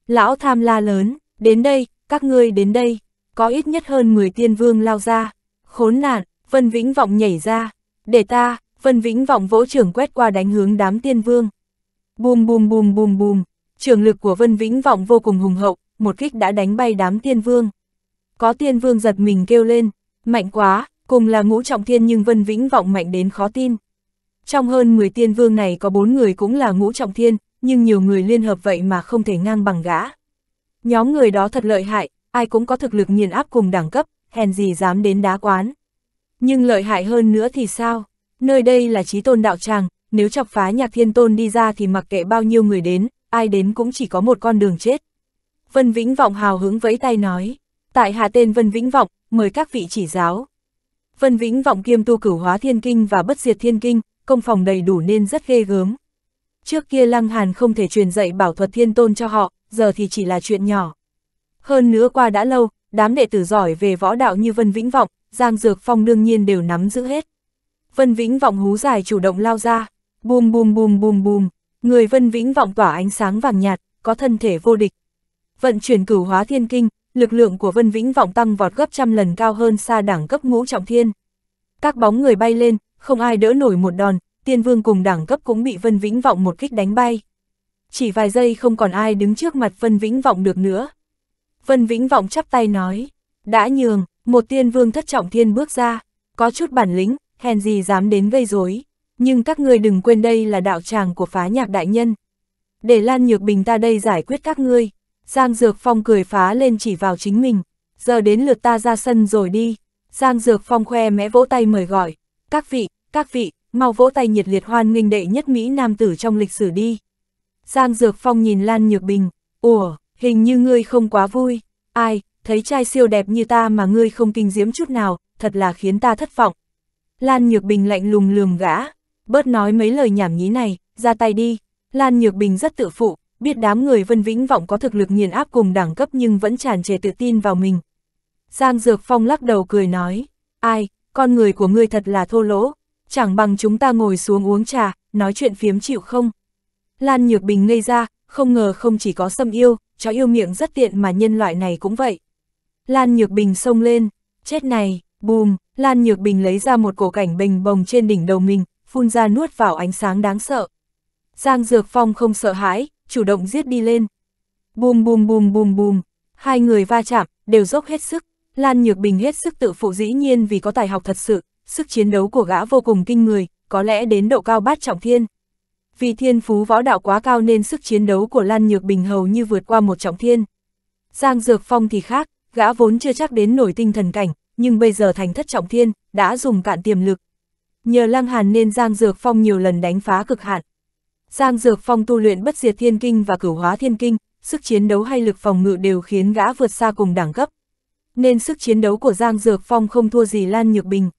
Lão tham la lớn, đến đây, các ngươi đến đây có ít nhất hơn 10 tiên vương lao ra. Khốn nạn, Vân Vĩnh Vọng nhảy ra. Để ta, Vân Vĩnh Vọng vỗ trưởng quét qua đánh hướng đám tiên vương. Bùm bùm bùm bùm bùm, trường lực của Vân Vĩnh Vọng vô cùng hùng hậu, một kích đã đánh bay đám tiên vương. Có tiên vương giật mình kêu lên, mạnh quá, cùng là ngũ trọng thiên nhưng Vân Vĩnh Vọng mạnh đến khó tin. Trong hơn 10 tiên vương này có 4 người cũng là ngũ trọng thiên, nhưng nhiều người liên hợp vậy mà không thể ngang bằng gã. Nhóm người đó thật lợi hại, ai cũng có thực lực nghiền áp cùng đẳng cấp, hèn gì dám đến đá quán. Nhưng lợi hại hơn nữa thì sao? Nơi đây là trí tôn đạo tràng, nếu chọc phá nhạc thiên tôn đi ra thì mặc kệ bao nhiêu người đến, ai đến cũng chỉ có một con đường chết. Vân Vĩnh Vọng hào hứng vẫy tay nói, tại hạ tên Vân Vĩnh Vọng, mời các vị chỉ giáo. Vân Vĩnh Vọng kiêm tu cửu hóa thiên kinh và bất diệt thiên kinh, công phòng đầy đủ nên rất ghê gớm. Trước kia Lăng Hàn không thể truyền dạy bảo thuật thiên tôn cho họ, giờ thì chỉ là chuyện nhỏ. Hơn nữa qua đã lâu, đám đệ tử giỏi về võ đạo như Vân Vĩnh Vọng, Giang Dược Phong đương nhiên đều nắm giữ hết. Vân Vĩnh Vọng hú dài chủ động lao ra, bùm bùm bùm bùm bùm, người Vân Vĩnh Vọng tỏa ánh sáng vàng nhạt, có thân thể vô địch. Vận chuyển cửu hóa thiên kinh, lực lượng của Vân Vĩnh Vọng tăng vọt gấp trăm lần cao hơn xa đẳng cấp ngũ trọng thiên. Các bóng người bay lên, không ai đỡ nổi một đòn, tiên vương cùng đẳng cấp cũng bị Vân Vĩnh Vọng một kích đánh bay. Chỉ vài giây không còn ai đứng trước mặt Vân Vĩnh Vọng được nữa. Vân Vĩnh Vọng chắp tay nói, đã nhường, một tiên vương thất trọng thiên bước ra, có chút bản lĩnh, hèn gì dám đến gây rối nhưng các ngươi đừng quên đây là đạo tràng của phá nhạc đại nhân. Để Lan Nhược Bình ta đây giải quyết các ngươi. Giang Dược Phong cười phá lên chỉ vào chính mình, giờ đến lượt ta ra sân rồi đi. Giang Dược Phong khoe mẽ vỗ tay mời gọi, các vị, các vị, mau vỗ tay nhiệt liệt hoan nghênh đệ nhất Mỹ nam tử trong lịch sử đi. Giang Dược Phong nhìn Lan Nhược Bình, ủa, hình như ngươi không quá vui, ai, thấy trai siêu đẹp như ta mà ngươi không kinh diễm chút nào, thật là khiến ta thất vọng. Lan Nhược Bình lạnh lùng lườm gã, bớt nói mấy lời nhảm nhí này, ra tay đi. Lan Nhược Bình rất tự phụ, biết đám người Vân Vĩnh Vọng có thực lực nghiền áp cùng đẳng cấp nhưng vẫn tràn trề tự tin vào mình. Giang Dược Phong lắc đầu cười nói, ai, con người của ngươi thật là thô lỗ, chẳng bằng chúng ta ngồi xuống uống trà, nói chuyện phiếm chịu không. Lan Nhược Bình ngây ra, không ngờ không chỉ có xâm yêu, chó yêu miệng rất tiện mà nhân loại này cũng vậy. Lan Nhược Bình xông lên, chết này, bùm, Lan Nhược Bình lấy ra một cổ cảnh bình bồng trên đỉnh đầu mình, phun ra nuốt vào ánh sáng đáng sợ. Giang Dược Phong không sợ hãi, chủ động giết đi lên. Bùm bùm bùm bùm bùm, hai người va chạm, đều dốc hết sức. Lan Nhược Bình hết sức tự phụ dĩ nhiên vì có tài học thật sự, sức chiến đấu của gã vô cùng kinh người, có lẽ đến độ cao bát trọng thiên vì thiên phú võ đạo quá cao nên sức chiến đấu của Lan Nhược Bình hầu như vượt qua một trọng thiên. Giang Dược Phong thì khác, gã vốn chưa chắc đến nổi tinh thần cảnh, nhưng bây giờ thành thất trọng thiên, đã dùng cạn tiềm lực. Nhờ Lăng Hàn nên Giang Dược Phong nhiều lần đánh phá cực hạn. Giang Dược Phong tu luyện bất diệt thiên kinh và cửu hóa thiên kinh, sức chiến đấu hay lực phòng ngự đều khiến gã vượt xa cùng đẳng cấp. Nên sức chiến đấu của Giang Dược Phong không thua gì Lan Nhược Bình.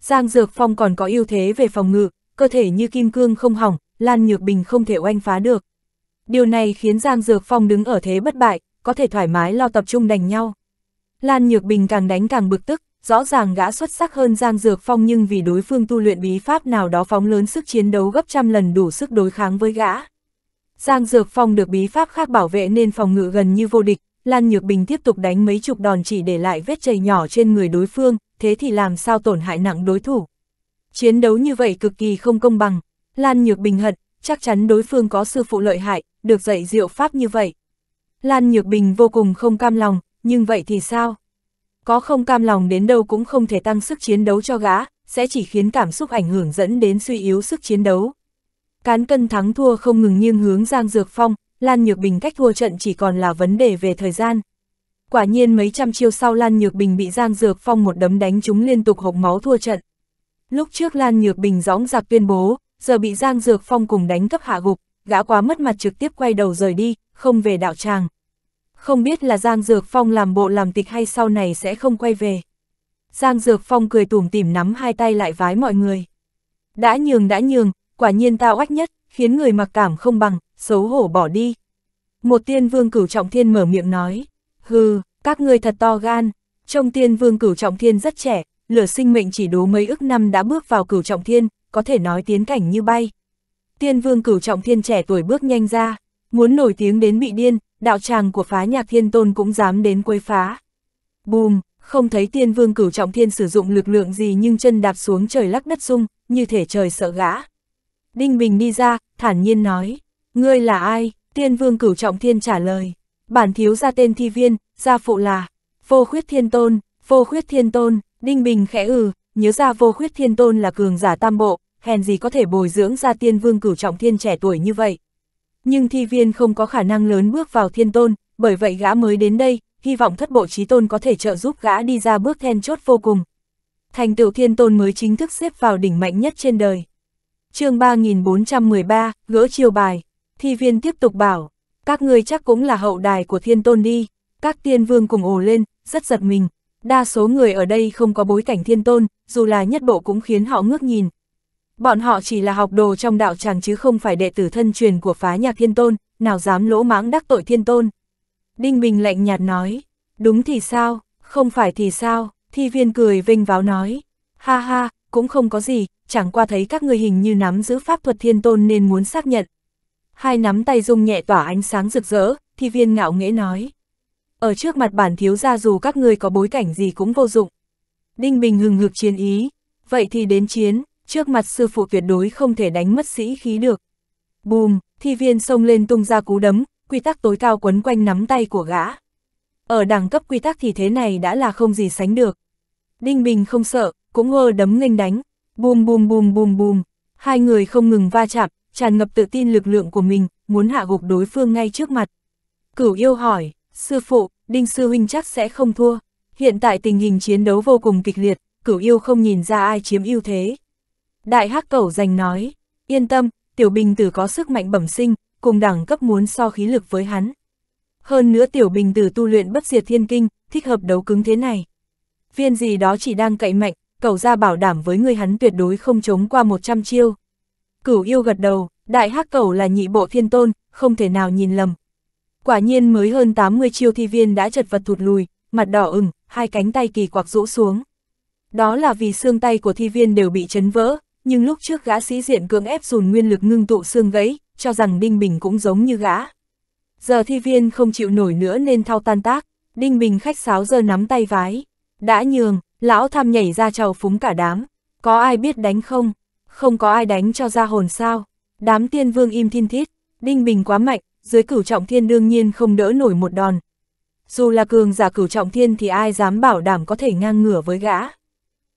Giang Dược Phong còn có ưu thế về phòng ngự, cơ thể như kim cương không hỏng, Lan Nhược Bình không thể oanh phá được. Điều này khiến Giang Dược Phong đứng ở thế bất bại, có thể thoải mái lo tập trung đánh nhau. Lan Nhược Bình càng đánh càng bực tức, rõ ràng gã xuất sắc hơn Giang Dược Phong nhưng vì đối phương tu luyện bí pháp nào đó phóng lớn sức chiến đấu gấp trăm lần đủ sức đối kháng với gã. Giang Dược Phong được bí pháp khác bảo vệ nên phòng ngự gần như vô địch, Lan Nhược Bình tiếp tục đánh mấy chục đòn chỉ để lại vết chày nhỏ trên người đối phương, thế thì làm sao tổn hại nặng đối thủ. Chiến đấu như vậy cực kỳ không công bằng, Lan Nhược Bình hận, chắc chắn đối phương có sư phụ lợi hại, được dạy diệu pháp như vậy. Lan Nhược Bình vô cùng không cam lòng, nhưng vậy thì sao? Có không cam lòng đến đâu cũng không thể tăng sức chiến đấu cho gã, sẽ chỉ khiến cảm xúc ảnh hưởng dẫn đến suy yếu sức chiến đấu. Cán cân thắng thua không ngừng nghiêng hướng Giang Dược Phong, Lan Nhược Bình cách thua trận chỉ còn là vấn đề về thời gian. Quả nhiên mấy trăm chiêu sau Lan Nhược Bình bị Giang Dược Phong một đấm đánh chúng liên tục hộc máu thua trận. Lúc trước Lan Nhược Bình dõng dạc tuyên bố, giờ bị Giang Dược Phong cùng đánh cấp hạ gục, gã quá mất mặt trực tiếp quay đầu rời đi, không về đạo tràng. Không biết là Giang Dược Phong làm bộ làm tịch hay sau này sẽ không quay về. Giang Dược Phong cười tủm tỉm nắm hai tay lại vái mọi người. Đã nhường đã nhường, quả nhiên tao oách nhất, khiến người mặc cảm không bằng, xấu hổ bỏ đi. Một tiên vương cửu trọng thiên mở miệng nói, hừ, các ngươi thật to gan, trong tiên vương cửu trọng thiên rất trẻ, lửa sinh mệnh chỉ đố mấy ức năm đã bước vào cửu trọng thiên, có thể nói tiến cảnh như bay. Tiên vương cửu trọng thiên trẻ tuổi bước nhanh ra, muốn nổi tiếng đến bị điên, đạo tràng của phá nhạc thiên tôn cũng dám đến quấy phá. Bùm, không thấy tiên vương cửu trọng thiên sử dụng lực lượng gì nhưng chân đạp xuống trời lắc đất rung, như thể trời sợ gã. Đinh Bình đi ra, thản nhiên nói, ngươi là ai? Tiên vương cửu trọng thiên trả lời, bản thiếu ra tên thi viên, gia phụ là, vô khuyết thiên tôn, vô khuyết thiên tôn, Đinh Bình khẽ ừ, nhớ ra vô khuyết thiên tôn là cường giả tam bộ, hèn gì có thể bồi dưỡng ra tiên vương cửu trọng thiên trẻ tuổi như vậy. Nhưng thi viên không có khả năng lớn bước vào thiên tôn, bởi vậy gã mới đến đây, hy vọng thất bộ trí tôn có thể trợ giúp gã đi ra bước then chốt vô cùng. Thành tựu thiên tôn mới chính thức xếp vào đỉnh mạnh nhất trên đời. chương 3413, gỡ chiêu bài, thi viên tiếp tục bảo, các ngươi chắc cũng là hậu đài của thiên tôn đi, các tiên vương cùng ồ lên, rất giật mình. Đa số người ở đây không có bối cảnh thiên tôn, dù là nhất bộ cũng khiến họ ngước nhìn, Bọn họ chỉ là học đồ trong đạo tràng chứ không phải đệ tử thân truyền của phá nhạc thiên tôn, nào dám lỗ mãng đắc tội thiên tôn. Đinh Bình lạnh nhạt nói, đúng thì sao, không phải thì sao, thi viên cười vinh váo nói, ha ha, cũng không có gì, chẳng qua thấy các người hình như nắm giữ pháp thuật thiên tôn nên muốn xác nhận. Hai nắm tay rung nhẹ tỏa ánh sáng rực rỡ, thi viên ngạo nghễ nói. Ở trước mặt bản thiếu gia dù các người có bối cảnh gì cũng vô dụng. Đinh Bình hừng hực chiến ý, vậy thì đến chiến, trước mặt sư phụ tuyệt đối không thể đánh mất sĩ khí được. Bùm, thi viên xông lên tung ra cú đấm, quy tắc tối cao quấn quanh nắm tay của gã. Ở đẳng cấp quy tắc thì thế này đã là không gì sánh được. Đinh Bình không sợ, cũng hơ đấm nghênh đánh, bùm bùm bùm bùm bùm, hai người không ngừng va chạm, tràn ngập tự tin lực lượng của mình, muốn hạ gục đối phương ngay trước mặt. Cửu yêu hỏi, sư phụ, Đinh Sư Huynh chắc sẽ không thua. Hiện tại tình hình chiến đấu vô cùng kịch liệt, cửu yêu không nhìn ra ai chiếm ưu thế. Đại hắc cẩu giành nói, yên tâm, tiểu bình tử có sức mạnh bẩm sinh, cùng đẳng cấp muốn so khí lực với hắn. Hơn nữa tiểu bình tử tu luyện bất diệt thiên kinh, thích hợp đấu cứng thế này. Viên gì đó chỉ đang cậy mạnh, cẩu ra bảo đảm với người hắn tuyệt đối không chống qua 100 chiêu. Cửu yêu gật đầu, đại hắc cẩu là nhị bộ thiên tôn, không thể nào nhìn lầm. Quả nhiên mới hơn 80 chiêu thi viên đã chật vật thụt lùi, mặt đỏ ửng, hai cánh tay kỳ quặc rũ xuống. Đó là vì xương tay của thi viên đều bị chấn vỡ, nhưng lúc trước gã sĩ diện cương ép dồn nguyên lực ngưng tụ xương gãy, cho rằng Đinh Bình cũng giống như gã. Giờ thi viên không chịu nổi nữa nên thao tan tác, Đinh Bình khách sáo giờ nắm tay vái. Đã nhường, lão tham nhảy ra trào phúng cả đám. Có ai biết đánh không? Không có ai đánh cho ra hồn sao? Đám tiên vương im thiên thít, Đinh Bình quá mạnh, dưới cửu trọng thiên đương nhiên không đỡ nổi một đòn. Dù là cường giả cửu trọng thiên thì ai dám bảo đảm có thể ngang ngửa với gã.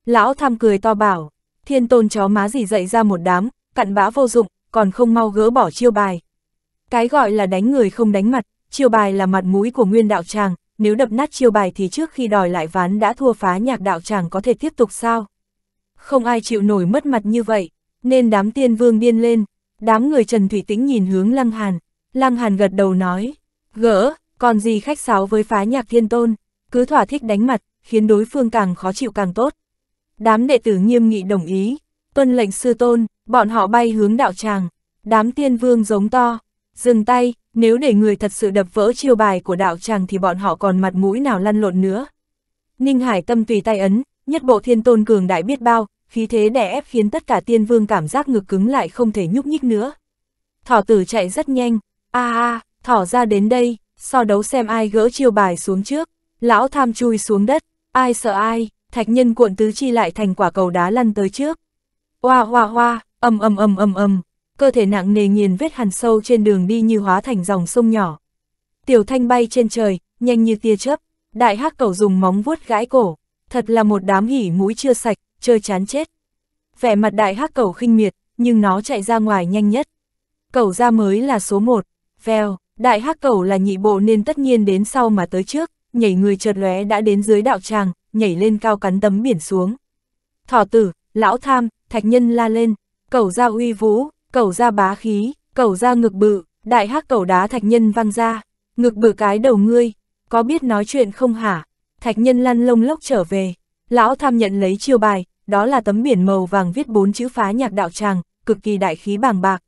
Lão tham cười to bảo, thiên tôn chó má gì dậy ra một đám, cặn bã vô dụng, còn không mau gỡ bỏ chiêu bài. Cái gọi là đánh người không đánh mặt, chiêu bài là mặt mũi của nguyên đạo tràng, nếu đập nát chiêu bài thì trước khi đòi lại ván đã thua phá nhạc đạo tràng có thể tiếp tục sao? Không ai chịu nổi mất mặt như vậy, nên đám tiên vương điên lên, đám người Trần Thủy Tĩnh nhìn hướng Lăng Hàn, Lăng Hàn gật đầu nói, gỡ, còn gì khách sáo với phá nhạc thiên tôn, cứ thỏa thích đánh mặt, khiến đối phương càng khó chịu càng tốt đám đệ tử nghiêm nghị đồng ý, tuân lệnh sư tôn, bọn họ bay hướng đạo tràng, đám tiên vương giống to, dừng tay, nếu để người thật sự đập vỡ chiêu bài của đạo tràng thì bọn họ còn mặt mũi nào lăn lộn nữa. Ninh Hải tâm tùy tay ấn, nhất bộ thiên tôn cường đại biết bao, khí thế đè ép khiến tất cả tiên vương cảm giác ngực cứng lại không thể nhúc nhích nữa. Thỏ tử chạy rất nhanh, a a, thỏ ra đến đây, so đấu xem ai gỡ chiêu bài xuống trước, lão tham chui xuống đất, ai sợ ai thạch nhân cuộn tứ chi lại thành quả cầu đá lăn tới trước. Hoa hoa hoa, ầm ầm ầm ầm ầm, cơ thể nặng nề nghiền vết hằn sâu trên đường đi như hóa thành dòng sông nhỏ. Tiểu thanh bay trên trời, nhanh như tia chớp, đại hắc cầu dùng móng vuốt gãi cổ, thật là một đám hỉ mũi chưa sạch, chơi chán chết. Vẻ mặt đại hắc cầu khinh miệt, nhưng nó chạy ra ngoài nhanh nhất. Cầu ra mới là số 1, veo, đại hắc cầu là nhị bộ nên tất nhiên đến sau mà tới trước, nhảy người chợt lóe đã đến dưới đạo tràng, nhảy lên cao cắn tấm biển xuống. Thỏ tử, lão tham, thạch nhân la lên, cầu ra uy vũ, cầu ra bá khí, cầu ra ngực bự, đại hắc cầu đá thạch nhân văng ra, ngực bự cái đầu ngươi, có biết nói chuyện không hả? Thạch nhân lăn lông lốc trở về, lão tham nhận lấy chiêu bài, đó là tấm biển màu vàng viết bốn chữ phá nhạc đạo tràng, cực kỳ đại khí bàng bạc.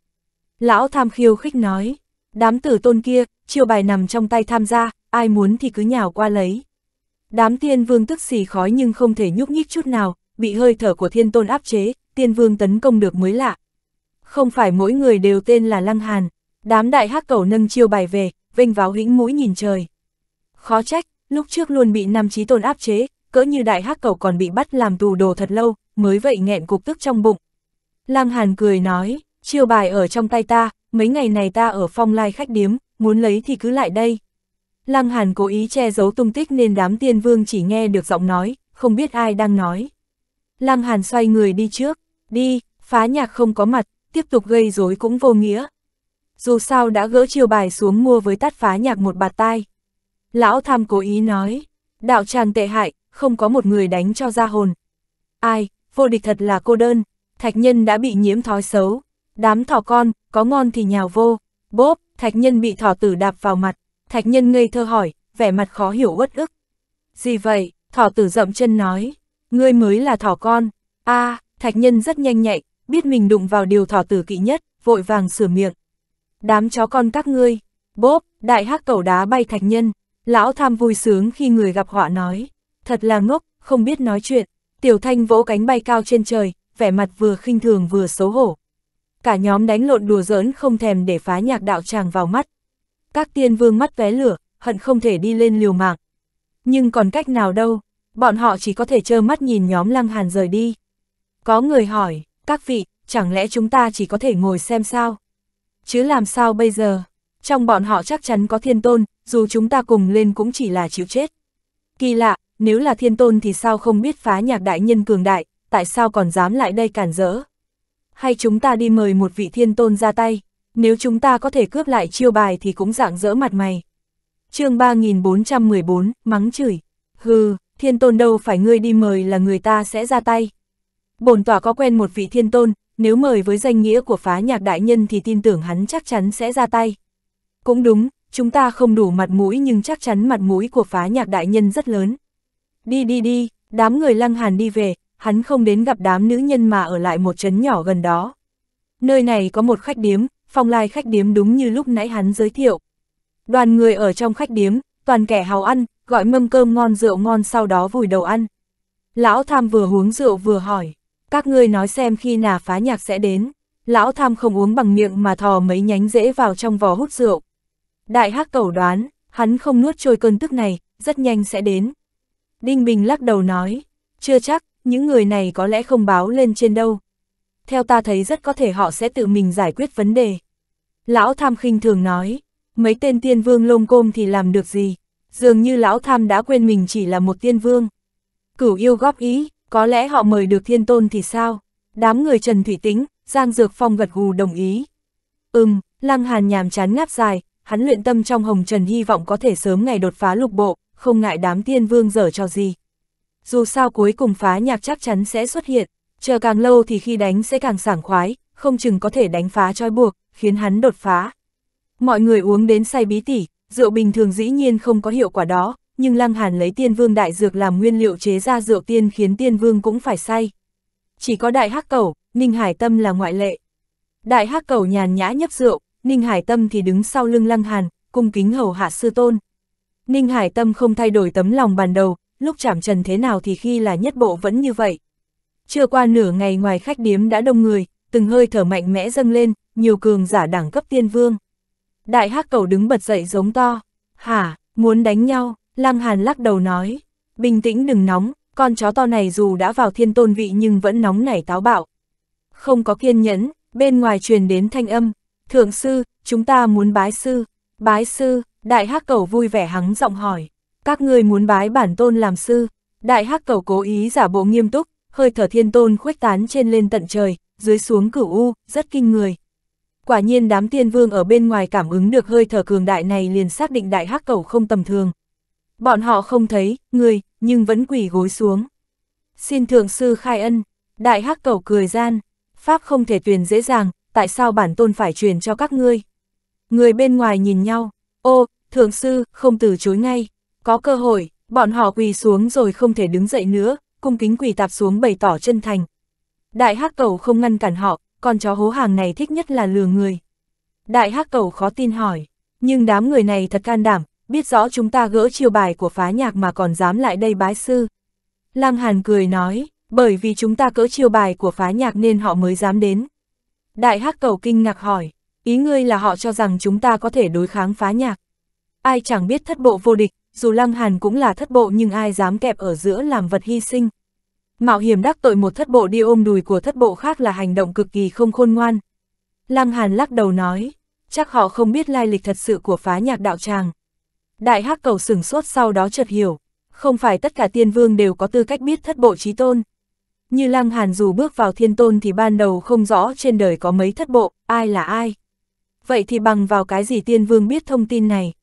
Lão tham khiêu khích nói, đám tử tôn kia, chiêu bài nằm trong tay tham gia, ai muốn thì cứ nhào qua lấy. Đám Thiên vương tức xì khói nhưng không thể nhúc nhích chút nào, bị hơi thở của thiên tôn áp chế, Thiên vương tấn công được mới lạ. Không phải mỗi người đều tên là Lăng Hàn, đám đại hắc cầu nâng chiêu bài về, vênh váo hĩnh mũi nhìn trời. Khó trách, lúc trước luôn bị Nam trí tôn áp chế, cỡ như đại hắc cầu còn bị bắt làm tù đồ thật lâu, mới vậy nghẹn cục tức trong bụng. Lăng Hàn cười nói, chiêu bài ở trong tay ta, mấy ngày này ta ở phong lai khách điếm, muốn lấy thì cứ lại đây. Lăng Hàn cố ý che giấu tung tích nên đám tiên vương chỉ nghe được giọng nói, không biết ai đang nói. Lăng Hàn xoay người đi trước, đi, phá nhạc không có mặt, tiếp tục gây rối cũng vô nghĩa. Dù sao đã gỡ chiều bài xuống mua với tát phá nhạc một bạt tai. Lão tham cố ý nói, đạo tràng tệ hại, không có một người đánh cho ra hồn. Ai, vô địch thật là cô đơn, thạch nhân đã bị nhiễm thói xấu. Đám thỏ con, có ngon thì nhào vô, bốp, thạch nhân bị thỏ tử đạp vào mặt, Thạch nhân ngây thơ hỏi, vẻ mặt khó hiểu uất ức. Gì vậy, thỏ tử rậm chân nói, ngươi mới là thỏ con. a à, thạch nhân rất nhanh nhạy, biết mình đụng vào điều thỏ tử kỵ nhất, vội vàng sửa miệng. Đám chó con các ngươi, bốp, đại hắc cầu đá bay thạch nhân, lão tham vui sướng khi người gặp họa nói. Thật là ngốc, không biết nói chuyện, tiểu thanh vỗ cánh bay cao trên trời, vẻ mặt vừa khinh thường vừa xấu hổ. Cả nhóm đánh lộn đùa giỡn không thèm để phá nhạc đạo tràng vào mắt, các tiên vương mắt vé lửa, hận không thể đi lên liều mạng. Nhưng còn cách nào đâu, bọn họ chỉ có thể trơ mắt nhìn nhóm lăng hàn rời đi. Có người hỏi, các vị, chẳng lẽ chúng ta chỉ có thể ngồi xem sao? Chứ làm sao bây giờ? Trong bọn họ chắc chắn có thiên tôn, dù chúng ta cùng lên cũng chỉ là chịu chết. Kỳ lạ, nếu là thiên tôn thì sao không biết phá nhạc đại nhân cường đại, tại sao còn dám lại đây cản rỡ? Hay chúng ta đi mời một vị thiên tôn ra tay? Nếu chúng ta có thể cướp lại chiêu bài thì cũng dạng dỡ mặt mày. chương 3414, mắng chửi. Hừ, thiên tôn đâu phải ngươi đi mời là người ta sẽ ra tay. Bổn tỏa có quen một vị thiên tôn, nếu mời với danh nghĩa của phá nhạc đại nhân thì tin tưởng hắn chắc chắn sẽ ra tay. Cũng đúng, chúng ta không đủ mặt mũi nhưng chắc chắn mặt mũi của phá nhạc đại nhân rất lớn. Đi đi đi, đám người lăng hàn đi về, hắn không đến gặp đám nữ nhân mà ở lại một trấn nhỏ gần đó. Nơi này có một khách điếm, phong lai khách điếm đúng như lúc nãy hắn giới thiệu. Đoàn người ở trong khách điếm, toàn kẻ hào ăn, gọi mâm cơm ngon rượu ngon sau đó vùi đầu ăn. Lão tham vừa uống rượu vừa hỏi, các ngươi nói xem khi nào phá nhạc sẽ đến. Lão tham không uống bằng miệng mà thò mấy nhánh rễ vào trong vò hút rượu. Đại hắc cẩu đoán, hắn không nuốt trôi cơn tức này, rất nhanh sẽ đến. Đinh Bình lắc đầu nói, chưa chắc, những người này có lẽ không báo lên trên đâu, theo ta thấy rất có thể họ sẽ tự mình giải quyết vấn đề. Lão tham khinh thường nói, mấy tên tiên vương lông côm thì làm được gì, dường như lão tham đã quên mình chỉ là một tiên vương. Cửu yêu góp ý, có lẽ họ mời được thiên tôn thì sao? Đám người Trần Thủy Tĩnh, Giang Dược Phong gật gù đồng ý. Ừm, Lăng Hàn nhàm chán ngáp dài, hắn luyện tâm trong Hồng Trần hy vọng có thể sớm ngày đột phá lục bộ, không ngại đám tiên vương dở cho gì. Dù sao cuối cùng phá nhạc chắc chắn sẽ xuất hiện chờ càng lâu thì khi đánh sẽ càng sảng khoái, không chừng có thể đánh phá trói buộc, khiến hắn đột phá. Mọi người uống đến say bí tỉ, rượu bình thường dĩ nhiên không có hiệu quả đó, nhưng Lăng Hàn lấy tiên vương đại dược làm nguyên liệu chế ra rượu tiên khiến tiên vương cũng phải say. Chỉ có đại hắc Cầu, Ninh Hải Tâm là ngoại lệ. Đại hắc Cầu nhàn nhã nhấp rượu, Ninh Hải Tâm thì đứng sau lưng Lăng Hàn, cung kính hầu hạ sư tôn. Ninh Hải Tâm không thay đổi tấm lòng ban đầu, lúc chạm trần thế nào thì khi là nhất bộ vẫn như vậy. Chưa qua nửa ngày ngoài khách điếm đã đông người, từng hơi thở mạnh mẽ dâng lên, nhiều cường giả đẳng cấp tiên vương. Đại hắc cầu đứng bật dậy giống to, hả, muốn đánh nhau, Lăng Hàn lắc đầu nói, bình tĩnh đừng nóng, con chó to này dù đã vào thiên tôn vị nhưng vẫn nóng nảy táo bạo. Không có kiên nhẫn, bên ngoài truyền đến thanh âm, thượng sư, chúng ta muốn bái sư, bái sư, đại hắc cầu vui vẻ hắng giọng hỏi, các ngươi muốn bái bản tôn làm sư, đại hắc cầu cố ý giả bộ nghiêm túc, hơi thở thiên tôn khuếch tán trên lên tận trời, dưới xuống cửu u, rất kinh người. Quả nhiên đám tiên vương ở bên ngoài cảm ứng được hơi thở cường đại này liền xác định đại hắc cầu không tầm thường. Bọn họ không thấy, người, nhưng vẫn quỷ gối xuống. Xin thượng sư khai ân, đại hắc cầu cười gian, pháp không thể tuyển dễ dàng, tại sao bản tôn phải truyền cho các ngươi? Người bên ngoài nhìn nhau, ô, thượng sư, không từ chối ngay, có cơ hội, bọn họ quỳ xuống rồi không thể đứng dậy nữa, cung kính quỳ tạp xuống bày tỏ chân thành. Đại hắc cầu không ngăn cản họ, con chó hố hàng này thích nhất là lừa người. Đại hắc cầu khó tin hỏi, nhưng đám người này thật can đảm, biết rõ chúng ta gỡ chiêu bài của phá nhạc mà còn dám lại đây bái sư. Lăng Hàn cười nói, bởi vì chúng ta cỡ chiêu bài của phá nhạc nên họ mới dám đến. Đại hắc cầu kinh ngạc hỏi, ý ngươi là họ cho rằng chúng ta có thể đối kháng phá nhạc. Ai chẳng biết thất bộ vô địch, dù Lăng Hàn cũng là thất bộ nhưng ai dám kẹp ở giữa làm vật hy sinh. Mạo hiểm đắc tội một thất bộ đi ôm đùi của thất bộ khác là hành động cực kỳ không khôn ngoan. Lăng Hàn lắc đầu nói, chắc họ không biết lai lịch thật sự của phá nhạc đạo tràng. Đại hắc cầu sửng sốt sau đó chợt hiểu, không phải tất cả tiên vương đều có tư cách biết thất bộ trí tôn. Như Lăng Hàn dù bước vào thiên tôn thì ban đầu không rõ trên đời có mấy thất bộ, ai là ai. Vậy thì bằng vào cái gì tiên vương biết thông tin này?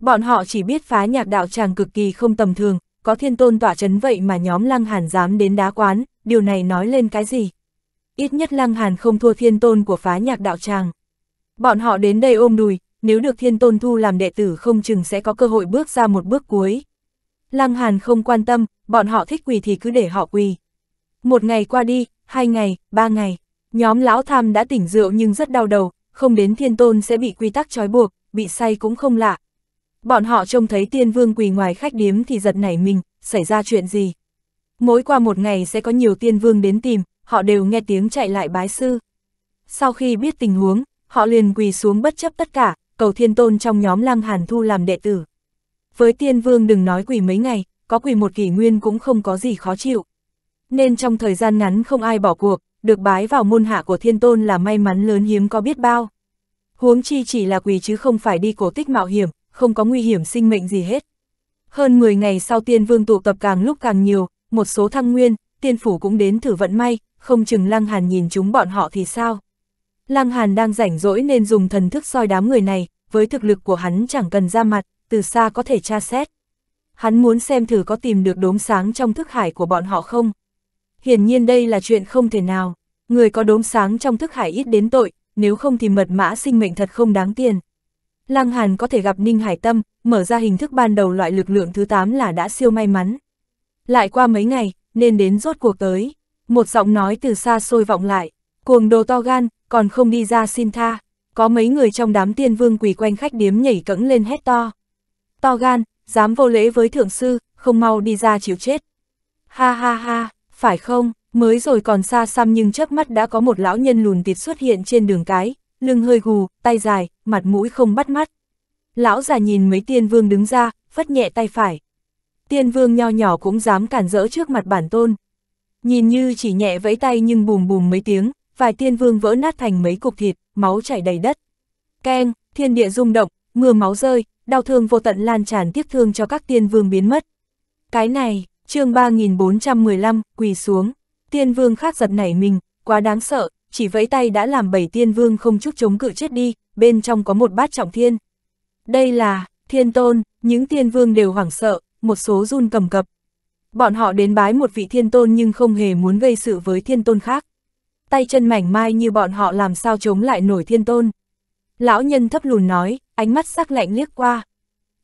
Bọn họ chỉ biết phá nhạc đạo tràng cực kỳ không tầm thường, có thiên tôn tỏa chấn vậy mà nhóm Lăng Hàn dám đến đá quán, điều này nói lên cái gì? Ít nhất Lăng Hàn không thua thiên tôn của phá nhạc đạo tràng. Bọn họ đến đây ôm đùi, nếu được thiên tôn thu làm đệ tử không chừng sẽ có cơ hội bước ra một bước cuối. Lăng Hàn không quan tâm, bọn họ thích quỳ thì cứ để họ quỳ. Một ngày qua đi, hai ngày, ba ngày, nhóm lão tham đã tỉnh rượu nhưng rất đau đầu, không đến thiên tôn sẽ bị quy tắc trói buộc, bị say cũng không lạ, Bọn họ trông thấy tiên vương quỳ ngoài khách điếm thì giật nảy mình, xảy ra chuyện gì? Mỗi qua một ngày sẽ có nhiều tiên vương đến tìm, họ đều nghe tiếng chạy lại bái sư. Sau khi biết tình huống, họ liền quỳ xuống bất chấp tất cả, cầu thiên tôn trong nhóm Lăng Hàn Thu làm đệ tử. Với tiên vương đừng nói quỳ mấy ngày, có quỳ một kỷ nguyên cũng không có gì khó chịu. Nên trong thời gian ngắn không ai bỏ cuộc, được bái vào môn hạ của thiên tôn là may mắn lớn hiếm có biết bao. Huống chi chỉ là quỳ chứ không phải đi cổ tích mạo hiểm, không có nguy hiểm sinh mệnh gì hết. Hơn 10 ngày sau tiên vương tụ tập càng lúc càng nhiều, một số thăng nguyên, tiên phủ cũng đến thử vận may, không chừng Lăng Hàn nhìn chúng bọn họ thì sao. Lăng Hàn đang rảnh rỗi nên dùng thần thức soi đám người này, với thực lực của hắn chẳng cần ra mặt, từ xa có thể tra xét. Hắn muốn xem thử có tìm được đốm sáng trong thức hải của bọn họ không. Hiển nhiên đây là chuyện không thể nào, người có đốm sáng trong thức hải ít đến tội, nếu không thì mật mã sinh mệnh thật không đáng tiền. Lăng Hàn có thể gặp Ninh Hải Tâm, mở ra hình thức ban đầu loại lực lượng thứ 8 là đã siêu may mắn. Lại qua mấy ngày, nên đến rốt cuộc tới. Một giọng nói từ xa xôi vọng lại, cuồng đồ to gan, còn không đi ra xin tha. Có mấy người trong đám tiên vương quỳ quanh khách điếm nhảy cẫng lên hét to. To gan, dám vô lễ với thượng sư, không mau đi ra chịu chết. Ha ha ha, phải không, mới rồi còn xa xăm nhưng chớp mắt đã có một lão nhân lùn tịt xuất hiện trên đường cái, lưng hơi gù, tay dài, mặt mũi không bắt mắt. Lão già nhìn mấy tiên vương đứng ra, phất nhẹ tay phải. Tiên vương nho nhỏ cũng dám cản rỡ trước mặt bản tôn. Nhìn như chỉ nhẹ vẫy tay nhưng bùm bùm mấy tiếng, vài tiên vương vỡ nát thành mấy cục thịt, máu chảy đầy đất. Keng, thiên địa rung động, mưa máu rơi, đau thương vô tận lan tràn tiếc thương cho các tiên vương biến mất. Cái này, chương 3415, quỳ xuống. Tiên vương khác giật nảy mình, quá đáng sợ, chỉ vẫy tay đã làm bảy tiên vương không chút chống cự chết đi, bên trong có một bát trọng thiên. Đây là, thiên tôn, những thiên vương đều hoảng sợ, một số run cầm cập. Bọn họ đến bái một vị thiên tôn nhưng không hề muốn gây sự với thiên tôn khác. Tay chân mảnh mai như bọn họ làm sao chống lại nổi thiên tôn. Lão nhân thấp lùn nói, ánh mắt sắc lạnh liếc qua.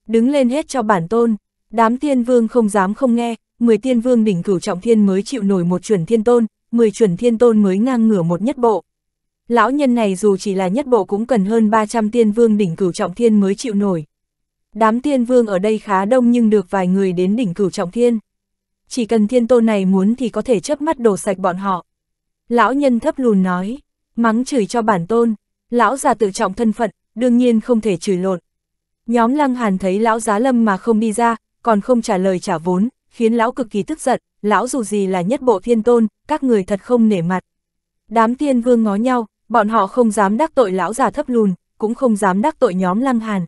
Đứng lên hết cho bản tôn, đám thiên vương không dám không nghe, 10 thiên vương đỉnh cửu trọng thiên mới chịu nổi một chuẩn thiên tôn, 10 chuẩn thiên tôn mới ngang ngửa một nhất bộ. Lão nhân này dù chỉ là nhất bộ cũng cần hơn 300 tiên vương đỉnh cửu trọng thiên mới chịu nổi. Đám tiên vương ở đây khá đông nhưng được vài người đến đỉnh cửu trọng thiên. Chỉ cần thiên tôn này muốn thì có thể chớp mắt đổ sạch bọn họ. Lão nhân thấp lùn nói, mắng chửi cho bản tôn, lão già tự trọng thân phận, đương nhiên không thể chửi lộn. Nhóm lăng hàn thấy lão giá lâm mà không đi ra, còn không trả lời trả vốn, khiến lão cực kỳ tức giận, lão dù gì là nhất bộ thiên tôn, các người thật không nể mặt. Đám tiên vương ngó nhau, Bọn họ không dám đắc tội lão già thấp lùn, cũng không dám đắc tội nhóm lăng hàn.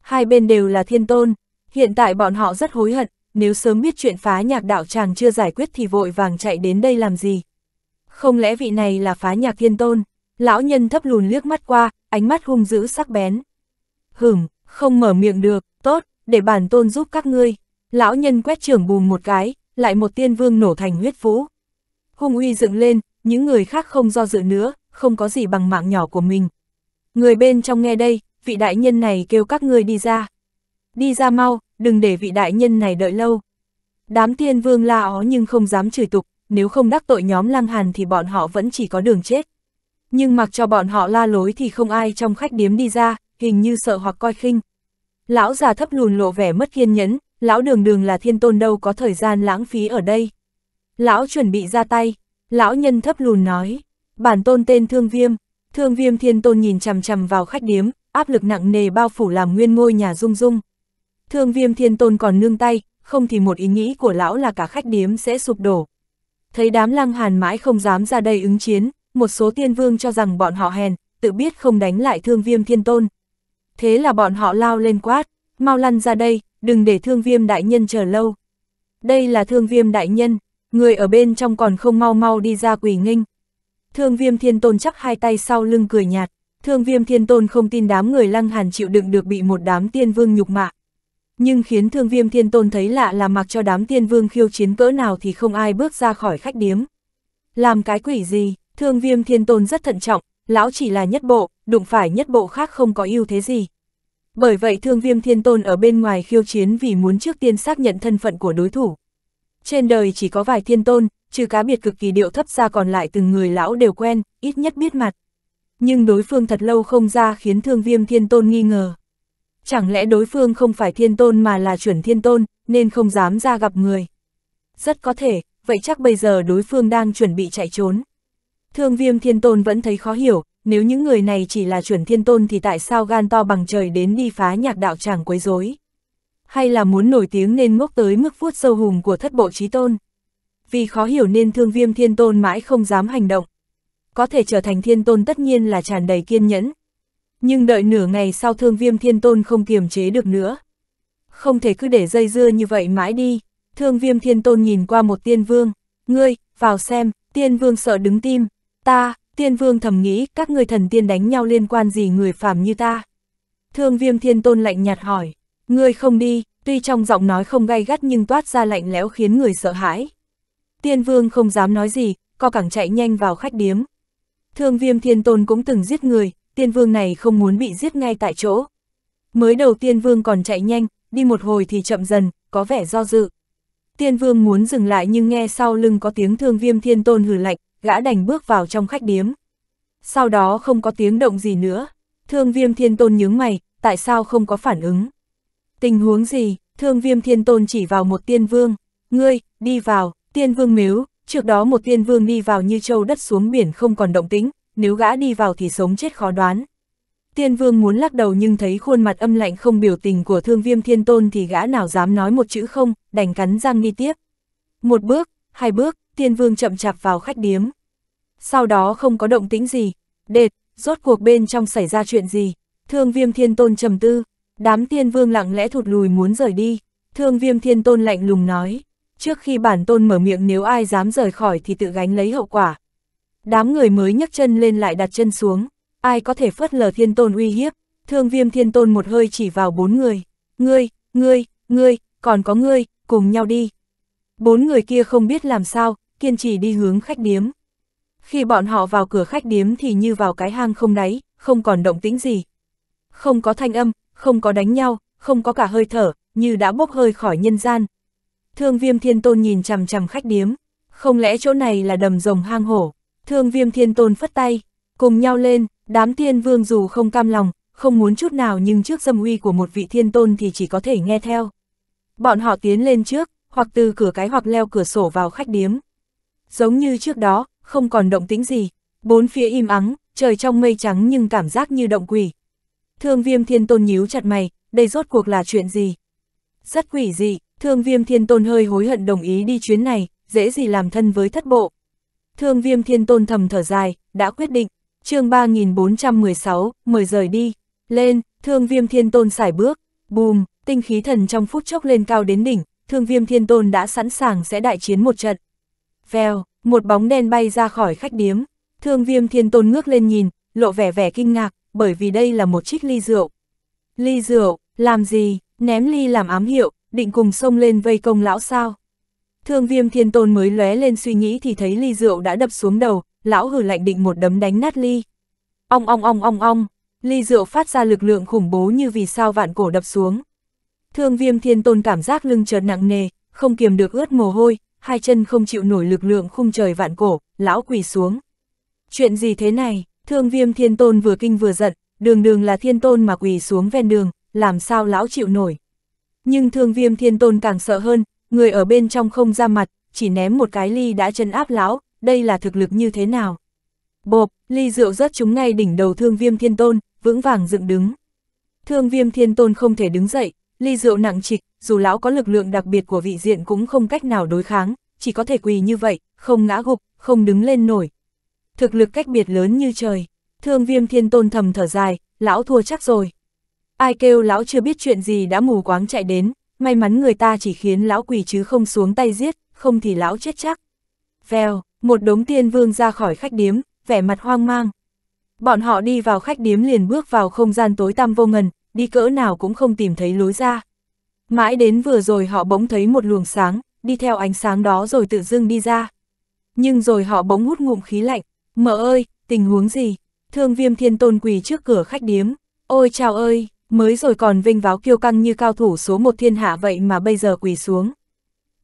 Hai bên đều là thiên tôn, hiện tại bọn họ rất hối hận, nếu sớm biết chuyện phá nhạc đạo tràng chưa giải quyết thì vội vàng chạy đến đây làm gì. Không lẽ vị này là phá nhạc thiên tôn? Lão nhân thấp lùn liếc mắt qua, ánh mắt hung dữ sắc bén. Hửm, không mở miệng được, tốt, để bản tôn giúp các ngươi. Lão nhân quét trưởng bùm một cái, lại một tiên vương nổ thành huyết vũ. Hung uy dựng lên, những người khác không do dự nữa, không có gì bằng mạng nhỏ của mình. Người bên trong nghe đây, vị đại nhân này kêu các ngươi đi ra. Đi ra mau, đừng để vị đại nhân này đợi lâu. Đám thiên vương la ó nhưng không dám chửi tục, nếu không đắc tội nhóm lang hàn thì bọn họ vẫn chỉ có đường chết. Nhưng mặc cho bọn họ la lối thì không ai trong khách điếm đi ra, hình như sợ hoặc coi khinh. Lão già thấp lùn lộ vẻ mất kiên nhẫn, lão đường đường là thiên tôn đâu có thời gian lãng phí ở đây. Lão chuẩn bị ra tay, lão nhân thấp lùn nói. Bản tôn tên Thương Viêm, Thương Viêm Thiên Tôn nhìn chằm chằm vào khách điếm, áp lực nặng nề bao phủ làm nguyên ngôi nhà Dung Dung. Thương Viêm Thiên Tôn còn nương tay, không thì một ý nghĩ của lão là cả khách điếm sẽ sụp đổ. Thấy đám lăng hàn mãi không dám ra đây ứng chiến, một số tiên vương cho rằng bọn họ hèn, tự biết không đánh lại Thương Viêm Thiên Tôn. Thế là bọn họ lao lên quát, mau lăn ra đây, đừng để Thương Viêm Đại Nhân chờ lâu. Đây là Thương Viêm Đại Nhân, người ở bên trong còn không mau mau đi ra quỳ nghênh. Thương viêm thiên tôn chắp hai tay sau lưng cười nhạt, thương viêm thiên tôn không tin đám người lăng hàn chịu đựng được bị một đám tiên vương nhục mạ. Nhưng khiến thương viêm thiên tôn thấy lạ là mặc cho đám tiên vương khiêu chiến cỡ nào thì không ai bước ra khỏi khách điếm. Làm cái quỷ gì, thương viêm thiên tôn rất thận trọng, lão chỉ là nhất bộ, đụng phải nhất bộ khác không có ưu thế gì. Bởi vậy thương viêm thiên tôn ở bên ngoài khiêu chiến vì muốn trước tiên xác nhận thân phận của đối thủ. Trên đời chỉ có vài thiên tôn, trừ cá biệt cực kỳ điệu thấp ra còn lại từng người lão đều quen, ít nhất biết mặt. Nhưng đối phương thật lâu không ra khiến thương viêm thiên tôn nghi ngờ. Chẳng lẽ đối phương không phải thiên tôn mà là chuẩn thiên tôn, nên không dám ra gặp người. Rất có thể, vậy chắc bây giờ đối phương đang chuẩn bị chạy trốn. Thương viêm thiên tôn vẫn thấy khó hiểu, nếu những người này chỉ là chuẩn thiên tôn thì tại sao gan to bằng trời đến đi phá nhạc đạo chẳng quấy rối? Hay là muốn nổi tiếng nên ngốc tới mức vuốt sâu hùng của thất bộ trí tôn? vì khó hiểu nên thương viêm thiên tôn mãi không dám hành động. Có thể trở thành thiên tôn tất nhiên là tràn đầy kiên nhẫn. Nhưng đợi nửa ngày sau thương viêm thiên tôn không kiềm chế được nữa. Không thể cứ để dây dưa như vậy mãi đi, thương viêm thiên tôn nhìn qua một tiên vương, ngươi, vào xem, tiên vương sợ đứng tim, ta, tiên vương thầm nghĩ các người thần tiên đánh nhau liên quan gì người phàm như ta. Thương viêm thiên tôn lạnh nhạt hỏi, ngươi không đi, tuy trong giọng nói không gay gắt nhưng toát ra lạnh lẽo khiến người sợ hãi. Tiên vương không dám nói gì, co cẳng chạy nhanh vào khách điếm. Thương viêm thiên tôn cũng từng giết người, tiên vương này không muốn bị giết ngay tại chỗ. Mới đầu tiên vương còn chạy nhanh, đi một hồi thì chậm dần, có vẻ do dự. Tiên vương muốn dừng lại nhưng nghe sau lưng có tiếng thương viêm thiên tôn hừ lạnh, gã đành bước vào trong khách điếm. Sau đó không có tiếng động gì nữa, thương viêm thiên tôn nhướng mày, tại sao không có phản ứng? Tình huống gì, thương viêm thiên tôn chỉ vào một tiên vương, ngươi, đi vào, Tiên vương miếu, trước đó một tiên vương đi vào như châu đất xuống biển không còn động tĩnh, nếu gã đi vào thì sống chết khó đoán. Tiên vương muốn lắc đầu nhưng thấy khuôn mặt âm lạnh không biểu tình của thương viêm thiên tôn thì gã nào dám nói một chữ không, đành cắn răng đi tiếp. Một bước, hai bước, tiên vương chậm chạp vào khách điếm. Sau đó không có động tĩnh gì, đệt, rốt cuộc bên trong xảy ra chuyện gì, thương viêm thiên tôn trầm tư, đám tiên vương lặng lẽ thụt lùi muốn rời đi, thương viêm thiên tôn lạnh lùng nói, trước khi bản tôn mở miệng nếu ai dám rời khỏi thì tự gánh lấy hậu quả. Đám người mới nhấc chân lên lại đặt chân xuống, ai có thể phớt lờ thiên tôn uy hiếp, thương viêm thiên tôn một hơi chỉ vào bốn người, ngươi, ngươi, ngươi, còn có ngươi, cùng nhau đi. Bốn người kia không biết làm sao, kiên trì đi hướng khách điếm. Khi bọn họ vào cửa khách điếm thì như vào cái hang không đáy, không còn động tĩnh gì. Không có thanh âm, không có đánh nhau, không có cả hơi thở, như đã bốc hơi khỏi nhân gian, Thương viêm thiên tôn nhìn chằm chằm khách điếm. Không lẽ chỗ này là đầm rồng hang hổ? Thương viêm thiên tôn phất tay. Cùng nhau lên, đám thiên vương dù không cam lòng, không muốn chút nào nhưng trước dâm uy của một vị thiên tôn thì chỉ có thể nghe theo. Bọn họ tiến lên trước, hoặc từ cửa cái hoặc leo cửa sổ vào khách điếm. Giống như trước đó, không còn động tĩnh gì. Bốn phía im ắng, trời trong mây trắng nhưng cảm giác như động quỷ. Thương viêm thiên tôn nhíu chặt mày, đây rốt cuộc là chuyện gì? Rất quỷ dị, Thương viêm thiên tôn hơi hối hận đồng ý đi chuyến này, dễ gì làm thân với thất bộ. Thương viêm thiên tôn thầm thở dài, đã quyết định, chương 3416, mời rời đi, lên, thương viêm thiên tôn xài bước, bùm, tinh khí thần trong phút chốc lên cao đến đỉnh, thương viêm thiên tôn đã sẵn sàng sẽ đại chiến một trận. Vèo, một bóng đen bay ra khỏi khách điếm, thương viêm thiên tôn ngước lên nhìn, lộ vẻ vẻ kinh ngạc, bởi vì đây là một chiếc ly rượu. Ly rượu, làm gì, ném ly làm ám hiệu, định cùng sông lên vây công lão sao. Thương viêm thiên tôn mới lóe lên suy nghĩ thì thấy ly rượu đã đập xuống đầu, lão hử lạnh định một đấm đánh nát ly. Ong ong ong ong ong, ly rượu phát ra lực lượng khủng bố như vì sao vạn cổ đập xuống. Thương viêm thiên tôn cảm giác lưng chợt nặng nề, không kiềm được ướt mồ hôi, hai chân không chịu nổi lực lượng khung trời vạn cổ, lão quỳ xuống. Chuyện gì thế này, thương viêm thiên tôn vừa kinh vừa giận, đường đường là thiên tôn mà quỳ xuống ven đường, làm sao lão chịu nổi. Nhưng thương viêm thiên tôn càng sợ hơn, người ở bên trong không ra mặt, chỉ ném một cái ly đã chân áp lão, đây là thực lực như thế nào. Bộp, ly rượu rớt chúng ngay đỉnh đầu thương viêm thiên tôn, vững vàng dựng đứng. Thương viêm thiên tôn không thể đứng dậy, ly rượu nặng trịch, dù lão có lực lượng đặc biệt của vị diện cũng không cách nào đối kháng, chỉ có thể quỳ như vậy, không ngã gục, không đứng lên nổi. Thực lực cách biệt lớn như trời, thương viêm thiên tôn thầm thở dài, lão thua chắc rồi. Ai kêu lão chưa biết chuyện gì đã mù quáng chạy đến, may mắn người ta chỉ khiến lão quỳ chứ không xuống tay giết, không thì lão chết chắc. Vèo, một đống tiên vương ra khỏi khách điếm, vẻ mặt hoang mang. Bọn họ đi vào khách điếm liền bước vào không gian tối tăm vô ngần, đi cỡ nào cũng không tìm thấy lối ra. Mãi đến vừa rồi họ bỗng thấy một luồng sáng, đi theo ánh sáng đó rồi tự dưng đi ra. Nhưng rồi họ bỗng hút ngụm khí lạnh, mợ ơi, tình huống gì? Thương viêm thiên tôn quỳ trước cửa khách điếm, ôi chào ơi, mới rồi còn vinh váo kiêu căng như cao thủ số một thiên hạ vậy mà bây giờ quỳ xuống.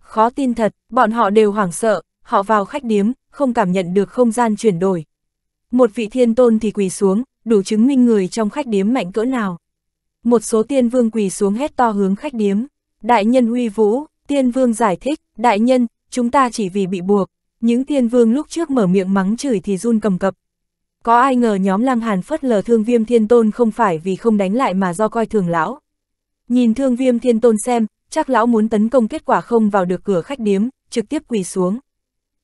Khó tin thật, bọn họ đều hoảng sợ, họ vào khách điếm, không cảm nhận được không gian chuyển đổi. Một vị thiên tôn thì quỳ xuống, đủ chứng minh người trong khách điếm mạnh cỡ nào. Một số tiên vương quỳ xuống hét to hướng khách điếm. Đại nhân huy vũ, tiên vương giải thích, đại nhân, chúng ta chỉ vì bị buộc. Những tiên vương lúc trước mở miệng mắng chửi thì run cầm cập, có ai ngờ nhóm Lăng Hàn phất lờ thương viêm thiên tôn không phải vì không đánh lại mà do coi thường lão. Nhìn thương viêm thiên tôn xem, chắc lão muốn tấn công kết quả không vào được cửa khách điếm, trực tiếp quỳ xuống.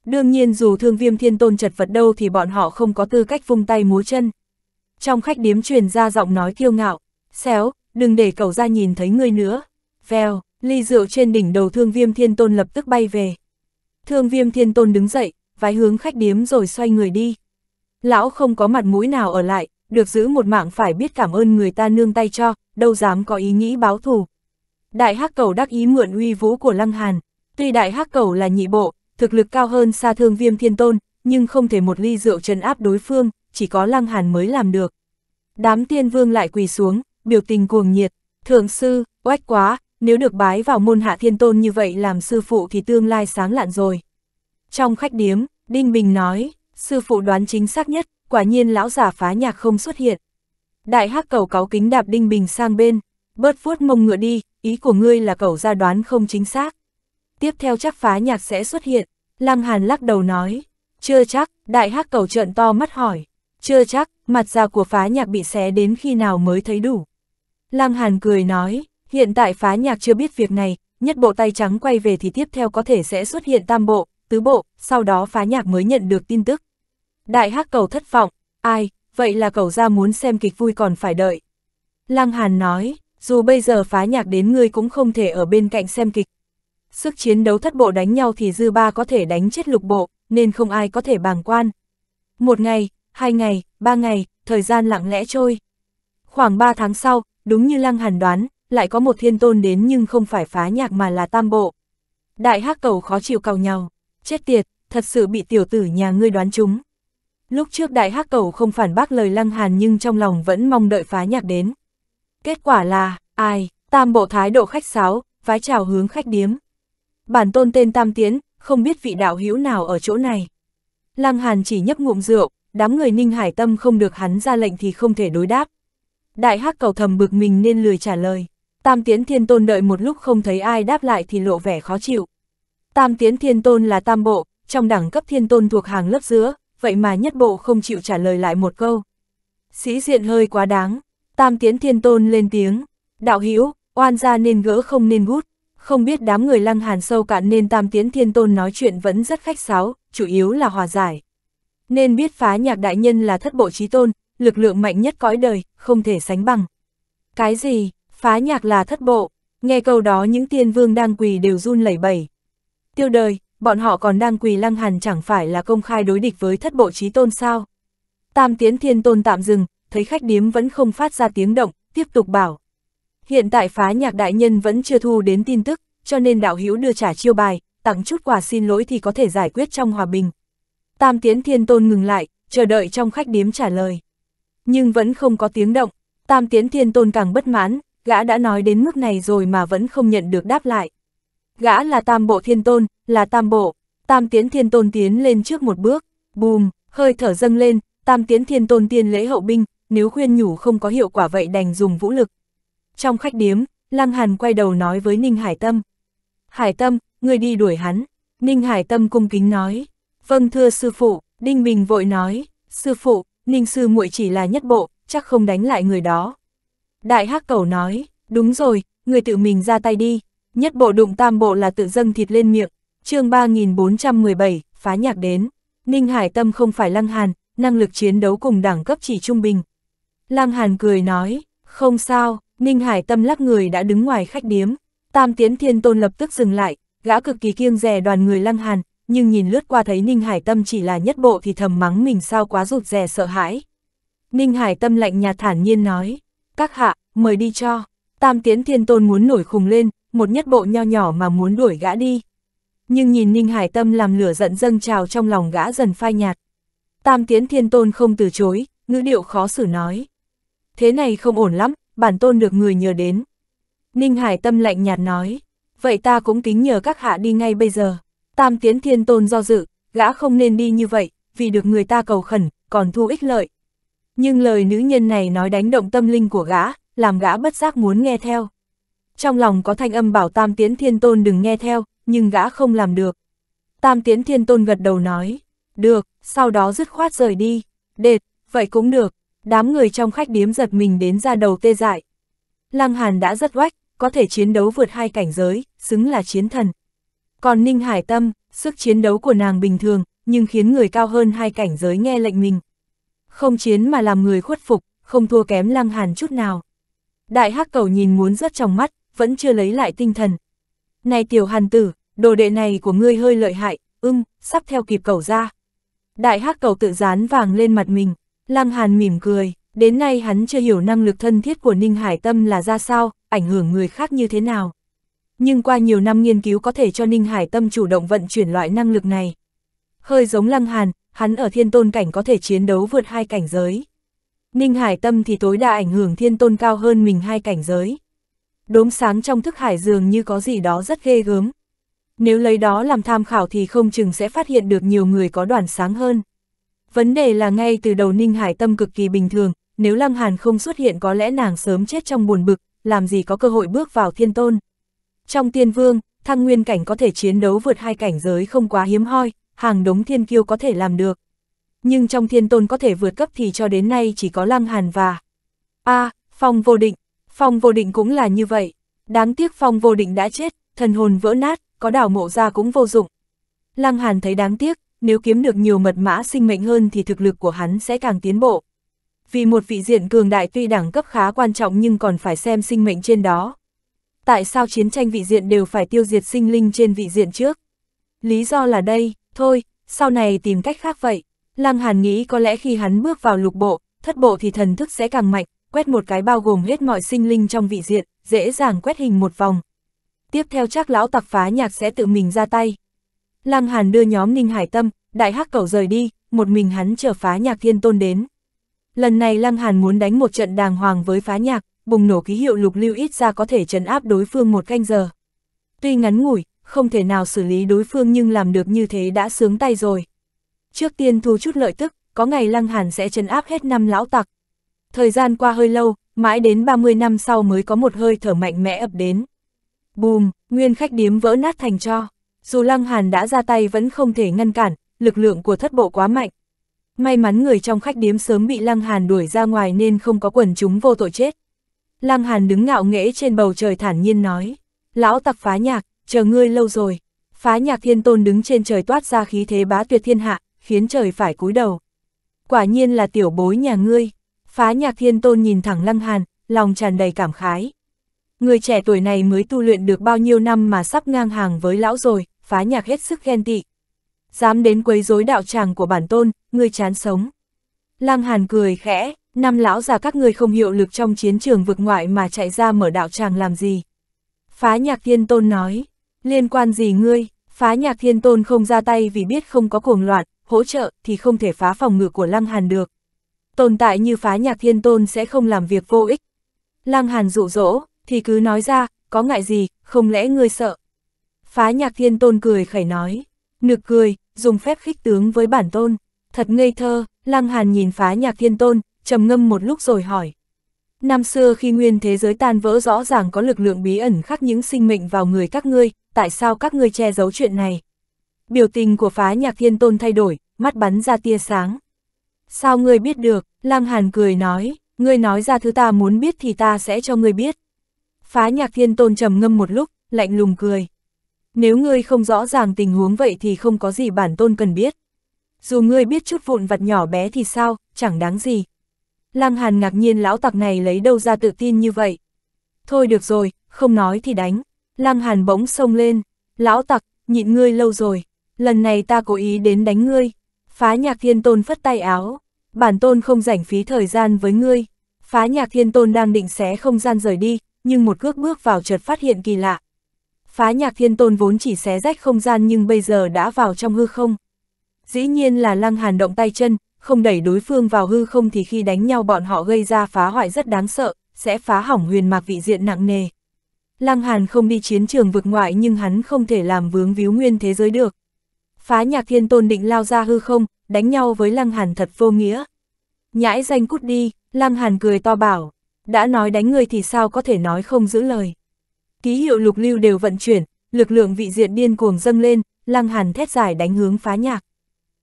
Đương nhiên dù thương viêm thiên tôn chật vật đâu thì bọn họ không có tư cách vung tay múa chân. Trong khách điếm truyền ra giọng nói kiêu ngạo, xéo, đừng để cậu ra nhìn thấy ngươi nữa. Vèo, ly rượu trên đỉnh đầu thương viêm thiên tôn lập tức bay về. Thương viêm thiên tôn đứng dậy, vái hướng khách điếm rồi xoay người đi lão không có mặt mũi nào ở lại, được giữ một mạng phải biết cảm ơn người ta nương tay cho, đâu dám có ý nghĩ báo thù. Đại hắc cầu đắc ý mượn uy vũ của Lăng Hàn, tuy đại hắc cầu là nhị bộ, thực lực cao hơn xa thương viêm thiên tôn, nhưng không thể một ly rượu trấn áp đối phương, chỉ có Lăng Hàn mới làm được. Đám tiên vương lại quỳ xuống, biểu tình cuồng nhiệt, thượng sư, oách quá, nếu được bái vào môn hạ thiên tôn như vậy làm sư phụ thì tương lai sáng lạn rồi. Trong khách điếm, Đinh Bình nói, Sư phụ đoán chính xác nhất, quả nhiên lão giả phá nhạc không xuất hiện. Đại hắc cầu cáo kính đạp đinh bình sang bên, bớt vuốt mông ngựa đi, ý của ngươi là cầu ra đoán không chính xác. Tiếp theo chắc phá nhạc sẽ xuất hiện, Lăng Hàn lắc đầu nói, chưa chắc, đại hắc cầu trợn to mắt hỏi, chưa chắc, mặt da của phá nhạc bị xé đến khi nào mới thấy đủ. Lăng Hàn cười nói, hiện tại phá nhạc chưa biết việc này, nhất bộ tay trắng quay về thì tiếp theo có thể sẽ xuất hiện tam bộ, tứ bộ, sau đó phá nhạc mới nhận được tin tức. Đại hắc cầu thất vọng, ai, vậy là cầu ra muốn xem kịch vui còn phải đợi. Lăng Hàn nói, dù bây giờ phá nhạc đến ngươi cũng không thể ở bên cạnh xem kịch. Sức chiến đấu thất bộ đánh nhau thì dư ba có thể đánh chết lục bộ, nên không ai có thể bàng quan. Một ngày, hai ngày, ba ngày, thời gian lặng lẽ trôi. Khoảng ba tháng sau, đúng như Lăng Hàn đoán, lại có một thiên tôn đến nhưng không phải phá nhạc mà là tam bộ. Đại hắc cầu khó chịu cầu nhau chết tiệt, thật sự bị tiểu tử nhà ngươi đoán chúng. Lúc trước đại hắc cầu không phản bác lời lăng hàn nhưng trong lòng vẫn mong đợi phá nhạc đến. Kết quả là, ai, tam bộ thái độ khách sáo, vái chào hướng khách điếm. Bản tôn tên tam tiến, không biết vị đạo hữu nào ở chỗ này. Lăng hàn chỉ nhấp ngụm rượu, đám người ninh hải tâm không được hắn ra lệnh thì không thể đối đáp. Đại hắc cầu thầm bực mình nên lười trả lời. Tam tiến thiên tôn đợi một lúc không thấy ai đáp lại thì lộ vẻ khó chịu. Tam tiến thiên tôn là tam bộ, trong đẳng cấp thiên tôn thuộc hàng lớp giữa, vậy mà nhất bộ không chịu trả lời lại một câu. Sĩ diện hơi quá đáng, tam tiến thiên tôn lên tiếng, đạo hữu oan gia nên gỡ không nên bút, không biết đám người lăng hàn sâu cạn nên tam tiến thiên tôn nói chuyện vẫn rất khách sáo, chủ yếu là hòa giải. Nên biết phá nhạc đại nhân là thất bộ trí tôn, lực lượng mạnh nhất cõi đời, không thể sánh bằng. Cái gì, phá nhạc là thất bộ, nghe câu đó những tiên vương đang quỳ đều run lẩy bẩy tiêu đời, bọn họ còn đang quỳ lăng hàn chẳng phải là công khai đối địch với thất bộ trí tôn sao. Tam tiến thiên tôn tạm dừng, thấy khách điếm vẫn không phát ra tiếng động, tiếp tục bảo. Hiện tại phá nhạc đại nhân vẫn chưa thu đến tin tức, cho nên đạo hữu đưa trả chiêu bài, tặng chút quà xin lỗi thì có thể giải quyết trong hòa bình. Tam tiến thiên tôn ngừng lại, chờ đợi trong khách điếm trả lời. Nhưng vẫn không có tiếng động, tam tiến thiên tôn càng bất mãn, gã đã nói đến mức này rồi mà vẫn không nhận được đáp lại. Gã là tam bộ thiên tôn, là tam bộ. Tam tiến thiên tôn tiến lên trước một bước, bùm, hơi thở dâng lên, tam tiến thiên tôn tiên lễ hậu binh, nếu khuyên nhủ không có hiệu quả vậy đành dùng vũ lực. Trong khách điếm, Lăng Hàn quay đầu nói với Ninh Hải Tâm. Hải Tâm, người đi đuổi hắn. Ninh Hải Tâm cung kính nói. Vâng thưa sư phụ, Đinh Bình vội nói. Sư phụ, Ninh sư muội chỉ là nhất bộ, chắc không đánh lại người đó. Đại Hắc Cầu nói, đúng rồi, người tự mình ra tay đi. Nhất bộ đụng tam bộ là tự dâng thịt lên miệng, chương 3417, phá nhạc đến. Ninh Hải Tâm không phải Lăng Hàn, năng lực chiến đấu cùng đẳng cấp chỉ trung bình. Lăng Hàn cười nói, không sao, Ninh Hải Tâm lắc người đã đứng ngoài khách điếm. Tam Tiến Thiên Tôn lập tức dừng lại, gã cực kỳ kiêng rè đoàn người Lăng Hàn, nhưng nhìn lướt qua thấy Ninh Hải Tâm chỉ là nhất bộ thì thầm mắng mình sao quá rụt rè sợ hãi. Ninh Hải Tâm lạnh nhạt thản nhiên nói, các hạ, mời đi cho. Tam Tiến Thiên Tôn muốn nổi khùng lên, một nhất bộ nho nhỏ mà muốn đuổi gã đi. Nhưng nhìn Ninh Hải Tâm làm lửa giận dâng trào trong lòng gã dần phai nhạt. Tam Tiến Thiên Tôn không từ chối, ngữ điệu khó xử nói. Thế này không ổn lắm, bản tôn được người nhờ đến. Ninh Hải Tâm lạnh nhạt nói, vậy ta cũng kính nhờ các hạ đi ngay bây giờ. Tam Tiến Thiên Tôn do dự, gã không nên đi như vậy, vì được người ta cầu khẩn, còn thu ích lợi. Nhưng lời nữ nhân này nói đánh động tâm linh của gã, làm gã bất giác muốn nghe theo trong lòng có thanh âm bảo Tam Tiến Thiên Tôn đừng nghe theo, nhưng gã không làm được. Tam Tiến Thiên Tôn gật đầu nói, được, sau đó dứt khoát rời đi, đệt, vậy cũng được, đám người trong khách điếm giật mình đến ra đầu tê dại. Lăng Hàn đã rất oách, có thể chiến đấu vượt hai cảnh giới, xứng là chiến thần. Còn Ninh Hải Tâm, sức chiến đấu của nàng bình thường, nhưng khiến người cao hơn hai cảnh giới nghe lệnh mình. Không chiến mà làm người khuất phục, không thua kém Lăng Hàn chút nào. Đại Hắc Cầu nhìn muốn rất trong mắt, vẫn chưa lấy lại tinh thần. Này tiểu hàn tử, đồ đệ này của ngươi hơi lợi hại, ưng, sắp theo kịp cầu ra. Đại hắc cầu tự dán vàng lên mặt mình, Lăng Hàn mỉm cười, đến nay hắn chưa hiểu năng lực thân thiết của Ninh Hải Tâm là ra sao, ảnh hưởng người khác như thế nào. Nhưng qua nhiều năm nghiên cứu có thể cho Ninh Hải Tâm chủ động vận chuyển loại năng lực này. Hơi giống Lăng Hàn, hắn ở thiên tôn cảnh có thể chiến đấu vượt hai cảnh giới. Ninh Hải Tâm thì tối đa ảnh hưởng thiên tôn cao hơn mình hai cảnh giới đốm sáng trong thức hải dường như có gì đó rất ghê gớm. Nếu lấy đó làm tham khảo thì không chừng sẽ phát hiện được nhiều người có đoàn sáng hơn. Vấn đề là ngay từ đầu Ninh Hải Tâm cực kỳ bình thường, nếu Lăng Hàn không xuất hiện có lẽ nàng sớm chết trong buồn bực, làm gì có cơ hội bước vào thiên tôn. Trong tiên vương, thăng nguyên cảnh có thể chiến đấu vượt hai cảnh giới không quá hiếm hoi, hàng đống thiên kiêu có thể làm được. Nhưng trong thiên tôn có thể vượt cấp thì cho đến nay chỉ có Lăng Hàn và... A, à, Phong vô định, Phong vô định cũng là như vậy. Đáng tiếc phong vô định đã chết, thần hồn vỡ nát, có đảo mộ ra cũng vô dụng. Lăng Hàn thấy đáng tiếc, nếu kiếm được nhiều mật mã sinh mệnh hơn thì thực lực của hắn sẽ càng tiến bộ. Vì một vị diện cường đại tuy đẳng cấp khá quan trọng nhưng còn phải xem sinh mệnh trên đó. Tại sao chiến tranh vị diện đều phải tiêu diệt sinh linh trên vị diện trước? Lý do là đây, thôi, sau này tìm cách khác vậy. Lăng Hàn nghĩ có lẽ khi hắn bước vào lục bộ, thất bộ thì thần thức sẽ càng mạnh, quét một cái bao gồm hết mọi sinh linh trong vị diện, dễ dàng quét hình một vòng. Tiếp theo chắc lão tặc phá nhạc sẽ tự mình ra tay. Lăng Hàn đưa nhóm Ninh Hải Tâm, Đại Hắc Cẩu rời đi, một mình hắn chờ phá nhạc thiên tôn đến. Lần này Lăng Hàn muốn đánh một trận đàng hoàng với phá nhạc, bùng nổ ký hiệu lục lưu ít ra có thể trấn áp đối phương một canh giờ. Tuy ngắn ngủi, không thể nào xử lý đối phương nhưng làm được như thế đã sướng tay rồi. Trước tiên thu chút lợi tức, có ngày Lăng Hàn sẽ trấn áp hết năm lão tặc thời gian qua hơi lâu, mãi đến 30 năm sau mới có một hơi thở mạnh mẽ ập đến. Bùm, nguyên khách điếm vỡ nát thành cho. Dù Lăng Hàn đã ra tay vẫn không thể ngăn cản, lực lượng của thất bộ quá mạnh. May mắn người trong khách điếm sớm bị Lăng Hàn đuổi ra ngoài nên không có quần chúng vô tội chết. Lăng Hàn đứng ngạo nghễ trên bầu trời thản nhiên nói. Lão tặc phá nhạc, chờ ngươi lâu rồi. Phá nhạc thiên tôn đứng trên trời toát ra khí thế bá tuyệt thiên hạ, khiến trời phải cúi đầu. Quả nhiên là tiểu bối nhà ngươi. Phá nhạc thiên tôn nhìn thẳng Lăng Hàn, lòng tràn đầy cảm khái. Người trẻ tuổi này mới tu luyện được bao nhiêu năm mà sắp ngang hàng với lão rồi, phá nhạc hết sức ghen tị. Dám đến quấy rối đạo tràng của bản tôn, người chán sống. Lăng Hàn cười khẽ, năm lão già các ngươi không hiệu lực trong chiến trường vực ngoại mà chạy ra mở đạo tràng làm gì. Phá nhạc thiên tôn nói, liên quan gì ngươi, phá nhạc thiên tôn không ra tay vì biết không có cuồng loạn, hỗ trợ thì không thể phá phòng ngự của Lăng Hàn được. Tồn tại như phá nhạc thiên tôn sẽ không làm việc vô ích. Lăng Hàn dụ dỗ, thì cứ nói ra, có ngại gì, không lẽ ngươi sợ. Phá nhạc thiên tôn cười khẩy nói, nực cười, dùng phép khích tướng với bản tôn. Thật ngây thơ, Lăng Hàn nhìn phá nhạc thiên tôn, trầm ngâm một lúc rồi hỏi. Năm xưa khi nguyên thế giới tan vỡ rõ ràng có lực lượng bí ẩn khắc những sinh mệnh vào người các ngươi, tại sao các ngươi che giấu chuyện này? Biểu tình của phá nhạc thiên tôn thay đổi, mắt bắn ra tia sáng. Sao ngươi biết được, Lăng Hàn cười nói, ngươi nói ra thứ ta muốn biết thì ta sẽ cho ngươi biết. Phá nhạc thiên tôn trầm ngâm một lúc, lạnh lùng cười. Nếu ngươi không rõ ràng tình huống vậy thì không có gì bản tôn cần biết. Dù ngươi biết chút vụn vặt nhỏ bé thì sao, chẳng đáng gì. Lăng Hàn ngạc nhiên lão tặc này lấy đâu ra tự tin như vậy. Thôi được rồi, không nói thì đánh. Lăng Hàn bỗng xông lên. Lão tặc, nhịn ngươi lâu rồi. Lần này ta cố ý đến đánh ngươi, Phá nhạc thiên tôn phất tay áo, bản tôn không rảnh phí thời gian với ngươi. Phá nhạc thiên tôn đang định xé không gian rời đi, nhưng một cước bước vào chợt phát hiện kỳ lạ. Phá nhạc thiên tôn vốn chỉ xé rách không gian nhưng bây giờ đã vào trong hư không. Dĩ nhiên là lăng hàn động tay chân, không đẩy đối phương vào hư không thì khi đánh nhau bọn họ gây ra phá hoại rất đáng sợ, sẽ phá hỏng huyền mạc vị diện nặng nề. Lăng hàn không đi chiến trường vực ngoại nhưng hắn không thể làm vướng víu nguyên thế giới được. Phá nhạc thiên tôn định lao ra hư không, đánh nhau với Lăng Hàn thật vô nghĩa. Nhãi danh cút đi, Lăng Hàn cười to bảo, đã nói đánh người thì sao có thể nói không giữ lời. Ký hiệu lục lưu đều vận chuyển, lực lượng vị diện điên cuồng dâng lên, Lăng Hàn thét giải đánh hướng phá nhạc.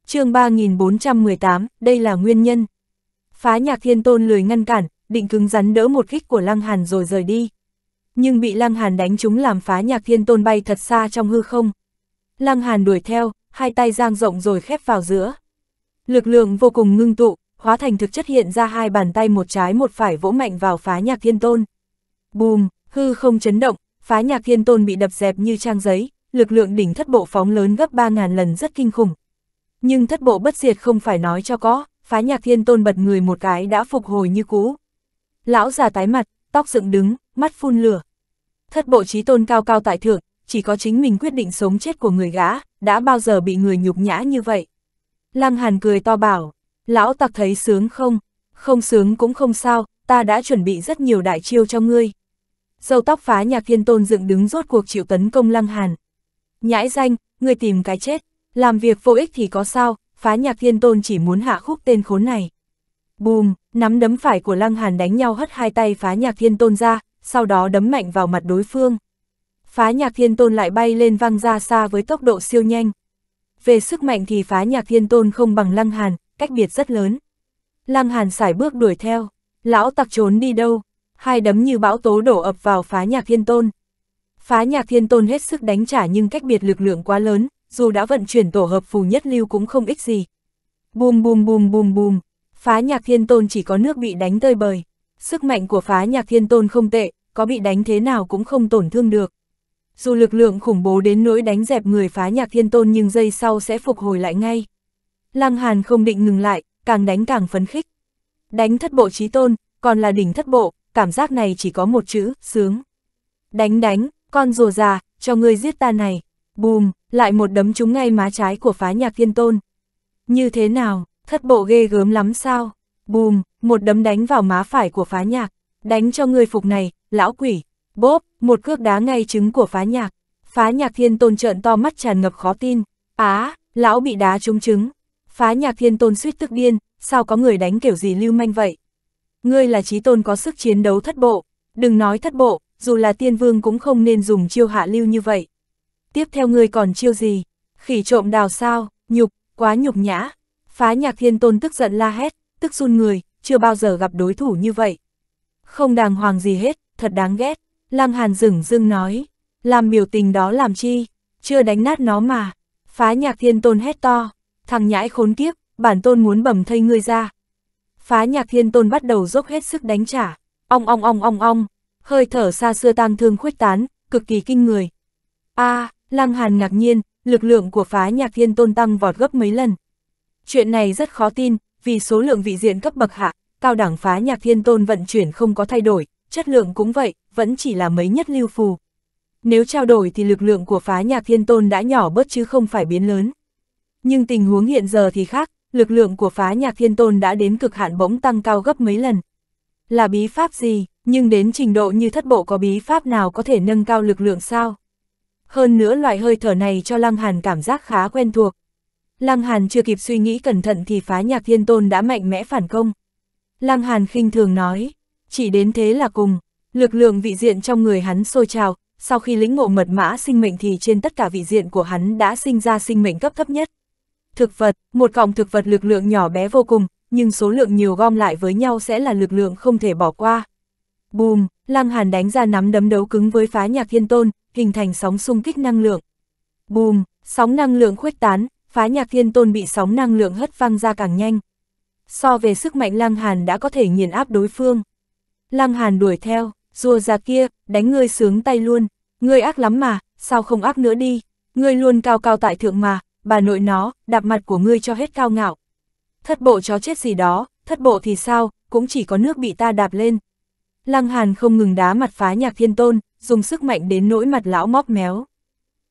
chương 3418, đây là nguyên nhân. Phá nhạc thiên tôn lười ngăn cản, định cứng rắn đỡ một kích của Lăng Hàn rồi rời đi. Nhưng bị Lăng Hàn đánh chúng làm phá nhạc thiên tôn bay thật xa trong hư không. Lăng Hàn đuổi theo, hai tay giang rộng rồi khép vào giữa. Lực lượng vô cùng ngưng tụ, hóa thành thực chất hiện ra hai bàn tay một trái một phải vỗ mạnh vào phá nhạc thiên tôn. Bùm, hư không chấn động, phá nhạc thiên tôn bị đập dẹp như trang giấy, lực lượng đỉnh thất bộ phóng lớn gấp 3.000 lần rất kinh khủng. Nhưng thất bộ bất diệt không phải nói cho có, phá nhạc thiên tôn bật người một cái đã phục hồi như cũ. Lão già tái mặt, tóc dựng đứng, mắt phun lửa. Thất bộ trí tôn cao cao tại thượng, chỉ có chính mình quyết định sống chết của người gã, đã bao giờ bị người nhục nhã như vậy. Lăng Hàn cười to bảo, lão tặc thấy sướng không? Không sướng cũng không sao, ta đã chuẩn bị rất nhiều đại chiêu cho ngươi. Dâu tóc phá nhạc thiên tôn dựng đứng rốt cuộc chịu tấn công Lăng Hàn. Nhãi danh, ngươi tìm cái chết, làm việc vô ích thì có sao, phá nhạc thiên tôn chỉ muốn hạ khúc tên khốn này. Bùm, nắm đấm phải của Lăng Hàn đánh nhau hất hai tay phá nhạc thiên tôn ra, sau đó đấm mạnh vào mặt đối phương phá nhạc thiên tôn lại bay lên văng ra xa với tốc độ siêu nhanh. Về sức mạnh thì phá nhạc thiên tôn không bằng lăng hàn, cách biệt rất lớn. Lăng hàn xài bước đuổi theo, lão tặc trốn đi đâu, hai đấm như bão tố đổ ập vào phá nhạc thiên tôn. Phá nhạc thiên tôn hết sức đánh trả nhưng cách biệt lực lượng quá lớn, dù đã vận chuyển tổ hợp phù nhất lưu cũng không ích gì. Bùm bùm bùm bùm bùm, phá nhạc thiên tôn chỉ có nước bị đánh tơi bời. Sức mạnh của phá nhạc thiên tôn không tệ, có bị đánh thế nào cũng không tổn thương được. Dù lực lượng khủng bố đến nỗi đánh dẹp người phá nhạc thiên tôn nhưng giây sau sẽ phục hồi lại ngay. Lăng Hàn không định ngừng lại, càng đánh càng phấn khích. Đánh thất bộ trí tôn, còn là đỉnh thất bộ, cảm giác này chỉ có một chữ, sướng. Đánh đánh, con rùa già, cho ngươi giết ta này. Bùm, lại một đấm trúng ngay má trái của phá nhạc thiên tôn. Như thế nào, thất bộ ghê gớm lắm sao? Bùm, một đấm đánh vào má phải của phá nhạc. Đánh cho ngươi phục này, lão quỷ, Bốp, một cước đá ngay trứng của phá nhạc. Phá nhạc thiên tôn trợn to mắt tràn ngập khó tin. Á, lão bị đá trúng trứng. Phá nhạc thiên tôn suýt tức điên, sao có người đánh kiểu gì lưu manh vậy? Ngươi là trí tôn có sức chiến đấu thất bộ. Đừng nói thất bộ, dù là tiên vương cũng không nên dùng chiêu hạ lưu như vậy. Tiếp theo ngươi còn chiêu gì? Khỉ trộm đào sao, nhục, quá nhục nhã. Phá nhạc thiên tôn tức giận la hét, tức run người, chưa bao giờ gặp đối thủ như vậy. Không đàng hoàng gì hết, thật đáng ghét. Lăng Hàn dửng dưng nói, làm biểu tình đó làm chi, chưa đánh nát nó mà. Phá nhạc thiên tôn hét to, thằng nhãi khốn kiếp, bản tôn muốn bầm thây ngươi ra. Phá nhạc thiên tôn bắt đầu dốc hết sức đánh trả, ong ong ong ong ong, hơi thở xa xưa tang thương khuếch tán, cực kỳ kinh người. a à, Lăng Hàn ngạc nhiên, lực lượng của phá nhạc thiên tôn tăng vọt gấp mấy lần. Chuyện này rất khó tin, vì số lượng vị diện cấp bậc hạ, cao đẳng phá nhạc thiên tôn vận chuyển không có thay đổi, chất lượng cũng vậy, vẫn chỉ là mấy nhất lưu phù. Nếu trao đổi thì lực lượng của phá nhạc thiên tôn đã nhỏ bớt chứ không phải biến lớn. Nhưng tình huống hiện giờ thì khác, lực lượng của phá nhạc thiên tôn đã đến cực hạn bỗng tăng cao gấp mấy lần. Là bí pháp gì, nhưng đến trình độ như thất bộ có bí pháp nào có thể nâng cao lực lượng sao? Hơn nữa loại hơi thở này cho Lăng Hàn cảm giác khá quen thuộc. Lăng Hàn chưa kịp suy nghĩ cẩn thận thì phá nhạc thiên tôn đã mạnh mẽ phản công. Lăng Hàn khinh thường nói, chỉ đến thế là cùng, lực lượng vị diện trong người hắn sôi trào, sau khi lĩnh ngộ mật mã sinh mệnh thì trên tất cả vị diện của hắn đã sinh ra sinh mệnh cấp thấp nhất. Thực vật, một cọng thực vật lực lượng nhỏ bé vô cùng, nhưng số lượng nhiều gom lại với nhau sẽ là lực lượng không thể bỏ qua. Bùm, Lăng Hàn đánh ra nắm đấm đấu cứng với phá nhạc thiên tôn, hình thành sóng xung kích năng lượng. Bùm, sóng năng lượng khuếch tán, phá nhạc thiên tôn bị sóng năng lượng hất văng ra càng nhanh. So về sức mạnh Lăng Hàn đã có thể nghiền áp đối phương. Lăng Hàn đuổi theo, rùa già kia, đánh ngươi sướng tay luôn, ngươi ác lắm mà, sao không ác nữa đi, ngươi luôn cao cao tại thượng mà, bà nội nó, đạp mặt của ngươi cho hết cao ngạo. Thất bộ chó chết gì đó, thất bộ thì sao, cũng chỉ có nước bị ta đạp lên. Lăng Hàn không ngừng đá mặt phá nhạc thiên tôn, dùng sức mạnh đến nỗi mặt lão móp méo.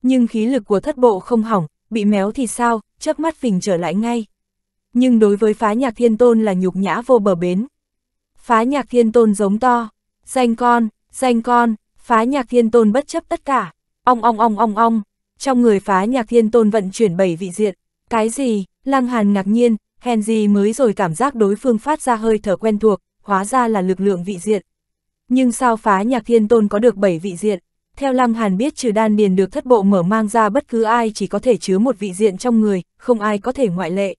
Nhưng khí lực của thất bộ không hỏng, bị méo thì sao, chớp mắt phình trở lại ngay. Nhưng đối với phá nhạc thiên tôn là nhục nhã vô bờ bến phá nhạc thiên tôn giống to, danh con, danh con, phá nhạc thiên tôn bất chấp tất cả, ong ong ong ong ong, trong người phá nhạc thiên tôn vận chuyển bảy vị diện, cái gì, lăng hàn ngạc nhiên, hèn gì mới rồi cảm giác đối phương phát ra hơi thở quen thuộc, hóa ra là lực lượng vị diện. Nhưng sao phá nhạc thiên tôn có được bảy vị diện? Theo Lăng Hàn biết trừ đan điền được thất bộ mở mang ra bất cứ ai chỉ có thể chứa một vị diện trong người, không ai có thể ngoại lệ.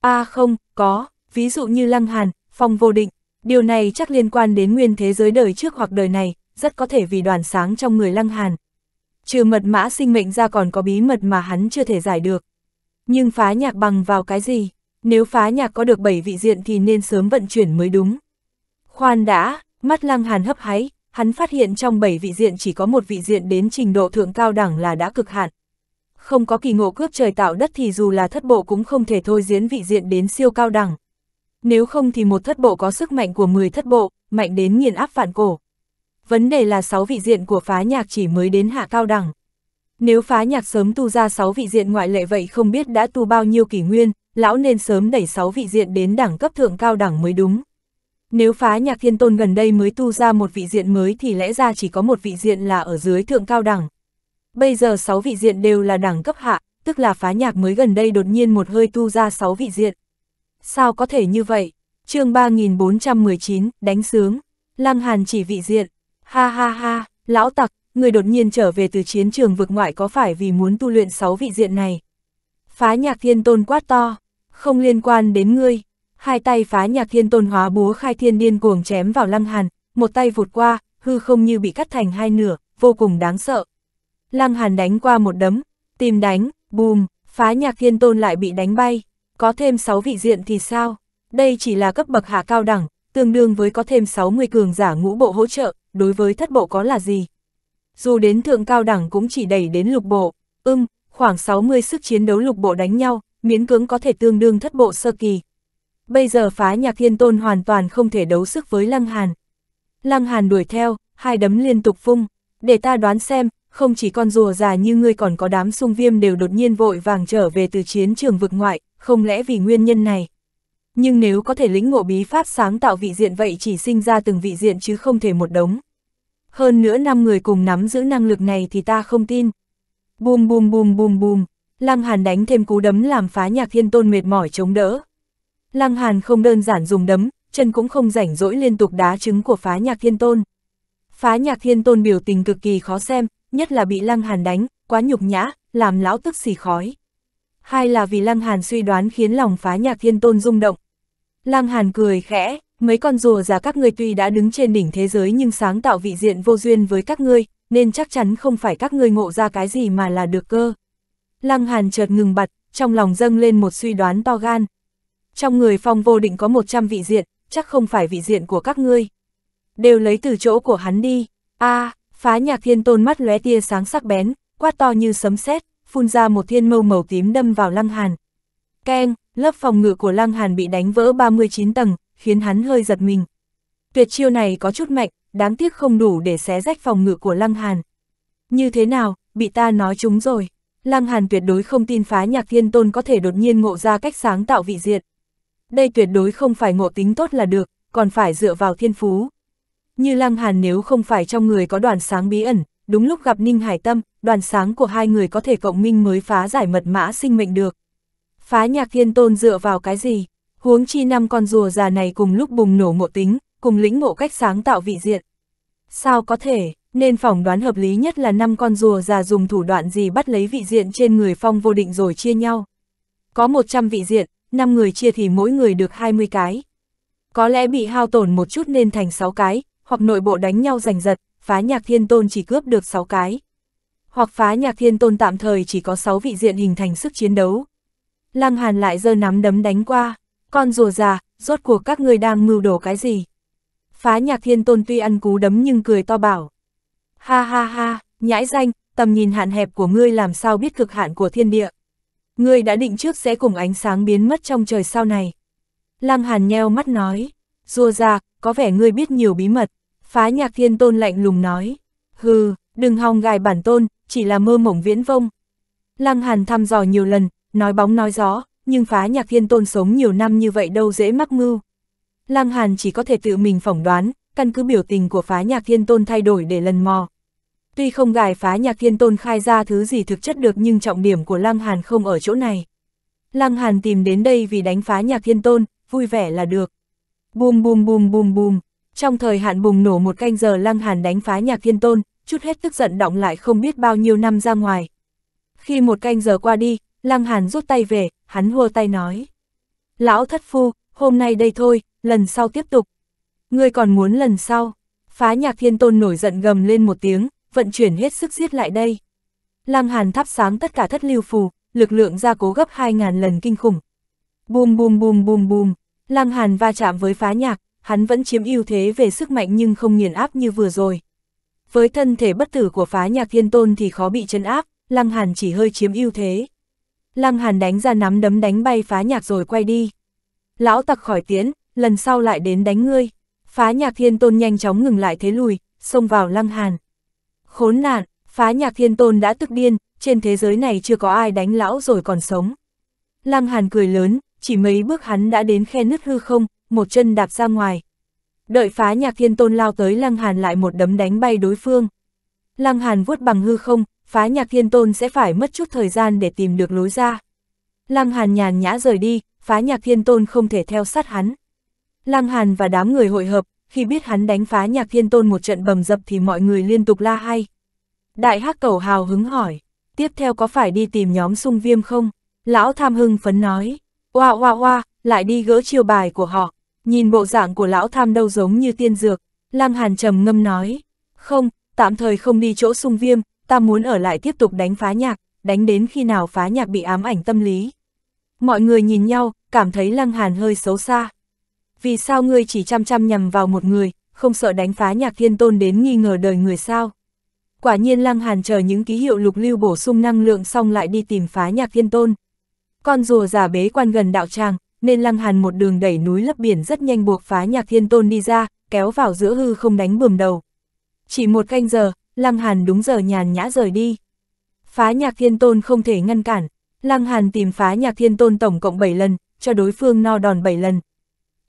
a à không, có, ví dụ như Lăng Hàn, Phong Vô Định, Điều này chắc liên quan đến nguyên thế giới đời trước hoặc đời này, rất có thể vì đoàn sáng trong người Lăng Hàn. Trừ mật mã sinh mệnh ra còn có bí mật mà hắn chưa thể giải được. Nhưng phá nhạc bằng vào cái gì? Nếu phá nhạc có được bảy vị diện thì nên sớm vận chuyển mới đúng. Khoan đã, mắt Lăng Hàn hấp háy, hắn phát hiện trong bảy vị diện chỉ có một vị diện đến trình độ thượng cao đẳng là đã cực hạn. Không có kỳ ngộ cướp trời tạo đất thì dù là thất bộ cũng không thể thôi diễn vị diện đến siêu cao đẳng nếu không thì một thất bộ có sức mạnh của 10 thất bộ, mạnh đến nghiền áp phản cổ. Vấn đề là 6 vị diện của phá nhạc chỉ mới đến hạ cao đẳng. Nếu phá nhạc sớm tu ra 6 vị diện ngoại lệ vậy không biết đã tu bao nhiêu kỷ nguyên, lão nên sớm đẩy 6 vị diện đến đẳng cấp thượng cao đẳng mới đúng. Nếu phá nhạc thiên tôn gần đây mới tu ra một vị diện mới thì lẽ ra chỉ có một vị diện là ở dưới thượng cao đẳng. Bây giờ 6 vị diện đều là đẳng cấp hạ, tức là phá nhạc mới gần đây đột nhiên một hơi tu ra 6 vị diện sao có thể như vậy? chương 3419, đánh sướng, Lăng Hàn chỉ vị diện, ha ha ha, lão tặc, người đột nhiên trở về từ chiến trường vực ngoại có phải vì muốn tu luyện sáu vị diện này? Phá nhạc thiên tôn quát to, không liên quan đến ngươi, hai tay phá nhạc thiên tôn hóa búa khai thiên điên cuồng chém vào Lăng Hàn, một tay vụt qua, hư không như bị cắt thành hai nửa, vô cùng đáng sợ. Lăng Hàn đánh qua một đấm, tìm đánh, bùm, phá nhạc thiên tôn lại bị đánh bay. Có thêm 6 vị diện thì sao? Đây chỉ là cấp bậc hạ cao đẳng, tương đương với có thêm 60 cường giả ngũ bộ hỗ trợ, đối với thất bộ có là gì? Dù đến thượng cao đẳng cũng chỉ đẩy đến lục bộ, ưm, ừ, khoảng 60 sức chiến đấu lục bộ đánh nhau, miễn cưỡng có thể tương đương thất bộ sơ kỳ. Bây giờ phá nhạc thiên tôn hoàn toàn không thể đấu sức với Lăng Hàn. Lăng Hàn đuổi theo, hai đấm liên tục phung để ta đoán xem, không chỉ con rùa già như ngươi còn có đám sung viêm đều đột nhiên vội vàng trở về từ chiến trường vực ngoại, không lẽ vì nguyên nhân này. Nhưng nếu có thể lĩnh ngộ bí pháp sáng tạo vị diện vậy chỉ sinh ra từng vị diện chứ không thể một đống. Hơn nữa năm người cùng nắm giữ năng lực này thì ta không tin. Bùm bùm bùm bùm bùm, Lăng Hàn đánh thêm cú đấm làm phá nhạc thiên tôn mệt mỏi chống đỡ. Lăng Hàn không đơn giản dùng đấm, chân cũng không rảnh rỗi liên tục đá trứng của phá nhạc thiên tôn. Phá nhạc thiên tôn biểu tình cực kỳ khó xem, nhất là bị Lăng Hàn đánh, quá nhục nhã, làm lão tức xì khói hai là vì Lăng Hàn suy đoán khiến lòng phá nhạc thiên tôn rung động. Lăng Hàn cười khẽ, mấy con rùa già các ngươi tuy đã đứng trên đỉnh thế giới nhưng sáng tạo vị diện vô duyên với các ngươi, nên chắc chắn không phải các ngươi ngộ ra cái gì mà là được cơ. Lăng Hàn chợt ngừng bật, trong lòng dâng lên một suy đoán to gan. Trong người phong vô định có 100 vị diện, chắc không phải vị diện của các ngươi. Đều lấy từ chỗ của hắn đi. a à, phá nhạc thiên tôn mắt lóe tia sáng sắc bén, quát to như sấm sét phun ra một thiên mâu màu tím đâm vào Lăng Hàn. Keng, lớp phòng ngự của Lăng Hàn bị đánh vỡ 39 tầng, khiến hắn hơi giật mình. Tuyệt chiêu này có chút mạnh, đáng tiếc không đủ để xé rách phòng ngự của Lăng Hàn. Như thế nào, bị ta nói chúng rồi. Lăng Hàn tuyệt đối không tin phá nhạc thiên tôn có thể đột nhiên ngộ ra cách sáng tạo vị diện. Đây tuyệt đối không phải ngộ tính tốt là được, còn phải dựa vào thiên phú. Như Lăng Hàn nếu không phải trong người có đoàn sáng bí ẩn, đúng lúc gặp Ninh Hải Tâm, đoàn sáng của hai người có thể cộng minh mới phá giải mật mã sinh mệnh được. Phá nhạc thiên tôn dựa vào cái gì? Huống chi năm con rùa già này cùng lúc bùng nổ ngộ tính, cùng lĩnh ngộ cách sáng tạo vị diện. Sao có thể, nên phỏng đoán hợp lý nhất là năm con rùa già dùng thủ đoạn gì bắt lấy vị diện trên người phong vô định rồi chia nhau. Có 100 vị diện, 5 người chia thì mỗi người được 20 cái. Có lẽ bị hao tổn một chút nên thành 6 cái, hoặc nội bộ đánh nhau giành giật, phá nhạc thiên tôn chỉ cướp được 6 cái. Hoặc phá nhạc thiên tôn tạm thời chỉ có 6 vị diện hình thành sức chiến đấu. Lăng Hàn lại giơ nắm đấm đánh qua, con rùa già, rốt cuộc các người đang mưu đổ cái gì? Phá nhạc thiên tôn tuy ăn cú đấm nhưng cười to bảo. Ha ha ha, nhãi danh, tầm nhìn hạn hẹp của ngươi làm sao biết cực hạn của thiên địa. Ngươi đã định trước sẽ cùng ánh sáng biến mất trong trời sau này. Lăng Hàn nheo mắt nói, rùa già, có vẻ ngươi biết nhiều bí mật. Phá nhạc thiên tôn lạnh lùng nói, hừ, đừng hòng gài bản tôn, chỉ là mơ mộng viễn vông. Lăng Hàn thăm dò nhiều lần, nói bóng nói gió, nhưng phá nhạc thiên tôn sống nhiều năm như vậy đâu dễ mắc mưu. Lăng Hàn chỉ có thể tự mình phỏng đoán, căn cứ biểu tình của phá nhạc thiên tôn thay đổi để lần mò. Tuy không gài phá nhạc thiên tôn khai ra thứ gì thực chất được nhưng trọng điểm của Lăng Hàn không ở chỗ này. Lăng Hàn tìm đến đây vì đánh phá nhạc thiên tôn, vui vẻ là được. Bùm bùm bùm bùm bùm, trong thời hạn bùng nổ một canh giờ Lăng Hàn đánh phá nhạc thiên tôn, chút hết tức giận động lại không biết bao nhiêu năm ra ngoài. Khi một canh giờ qua đi, Lăng Hàn rút tay về, hắn hua tay nói. Lão thất phu, hôm nay đây thôi, lần sau tiếp tục. Ngươi còn muốn lần sau. Phá nhạc thiên tôn nổi giận gầm lên một tiếng, vận chuyển hết sức giết lại đây. Lăng Hàn thắp sáng tất cả thất lưu phù, lực lượng gia cố gấp 2.000 lần kinh khủng. Bùm bùm bùm bùm bùm, Lăng Hàn va chạm với phá nhạc, hắn vẫn chiếm ưu thế về sức mạnh nhưng không nghiền áp như vừa rồi. Với thân thể bất tử của phá nhạc thiên tôn thì khó bị chấn áp, Lăng Hàn chỉ hơi chiếm ưu thế. Lăng Hàn đánh ra nắm đấm đánh bay phá nhạc rồi quay đi. Lão tặc khỏi tiến, lần sau lại đến đánh ngươi. Phá nhạc thiên tôn nhanh chóng ngừng lại thế lùi, xông vào Lăng Hàn. Khốn nạn, phá nhạc thiên tôn đã tức điên, trên thế giới này chưa có ai đánh lão rồi còn sống. Lăng Hàn cười lớn, chỉ mấy bước hắn đã đến khe nứt hư không, một chân đạp ra ngoài. Đợi phá nhạc thiên tôn lao tới Lăng Hàn lại một đấm đánh bay đối phương. Lăng Hàn vuốt bằng hư không, phá nhạc thiên tôn sẽ phải mất chút thời gian để tìm được lối ra. Lăng Hàn nhàn nhã rời đi, phá nhạc thiên tôn không thể theo sát hắn. Lăng Hàn và đám người hội hợp, khi biết hắn đánh phá nhạc thiên tôn một trận bầm dập thì mọi người liên tục la hay. Đại hắc cầu hào hứng hỏi, tiếp theo có phải đi tìm nhóm sung viêm không? Lão tham hưng phấn nói, oa oa oa, lại đi gỡ chiêu bài của họ. Nhìn bộ dạng của lão tham đâu giống như tiên dược, Lăng Hàn trầm ngâm nói, không, tạm thời không đi chỗ sung viêm, ta muốn ở lại tiếp tục đánh phá nhạc, đánh đến khi nào phá nhạc bị ám ảnh tâm lý. Mọi người nhìn nhau, cảm thấy Lăng Hàn hơi xấu xa. Vì sao ngươi chỉ chăm chăm nhầm vào một người, không sợ đánh phá nhạc thiên tôn đến nghi ngờ đời người sao? Quả nhiên Lăng Hàn chờ những ký hiệu lục lưu bổ sung năng lượng xong lại đi tìm phá nhạc thiên tôn. Con rùa giả bế quan gần đạo tràng, nên Lăng Hàn một đường đẩy núi lấp biển rất nhanh buộc phá nhạc thiên tôn đi ra, kéo vào giữa hư không đánh bườm đầu. Chỉ một canh giờ, Lăng Hàn đúng giờ nhàn nhã rời đi. Phá nhạc thiên tôn không thể ngăn cản, Lăng Hàn tìm phá nhạc thiên tôn tổng cộng 7 lần, cho đối phương no đòn 7 lần,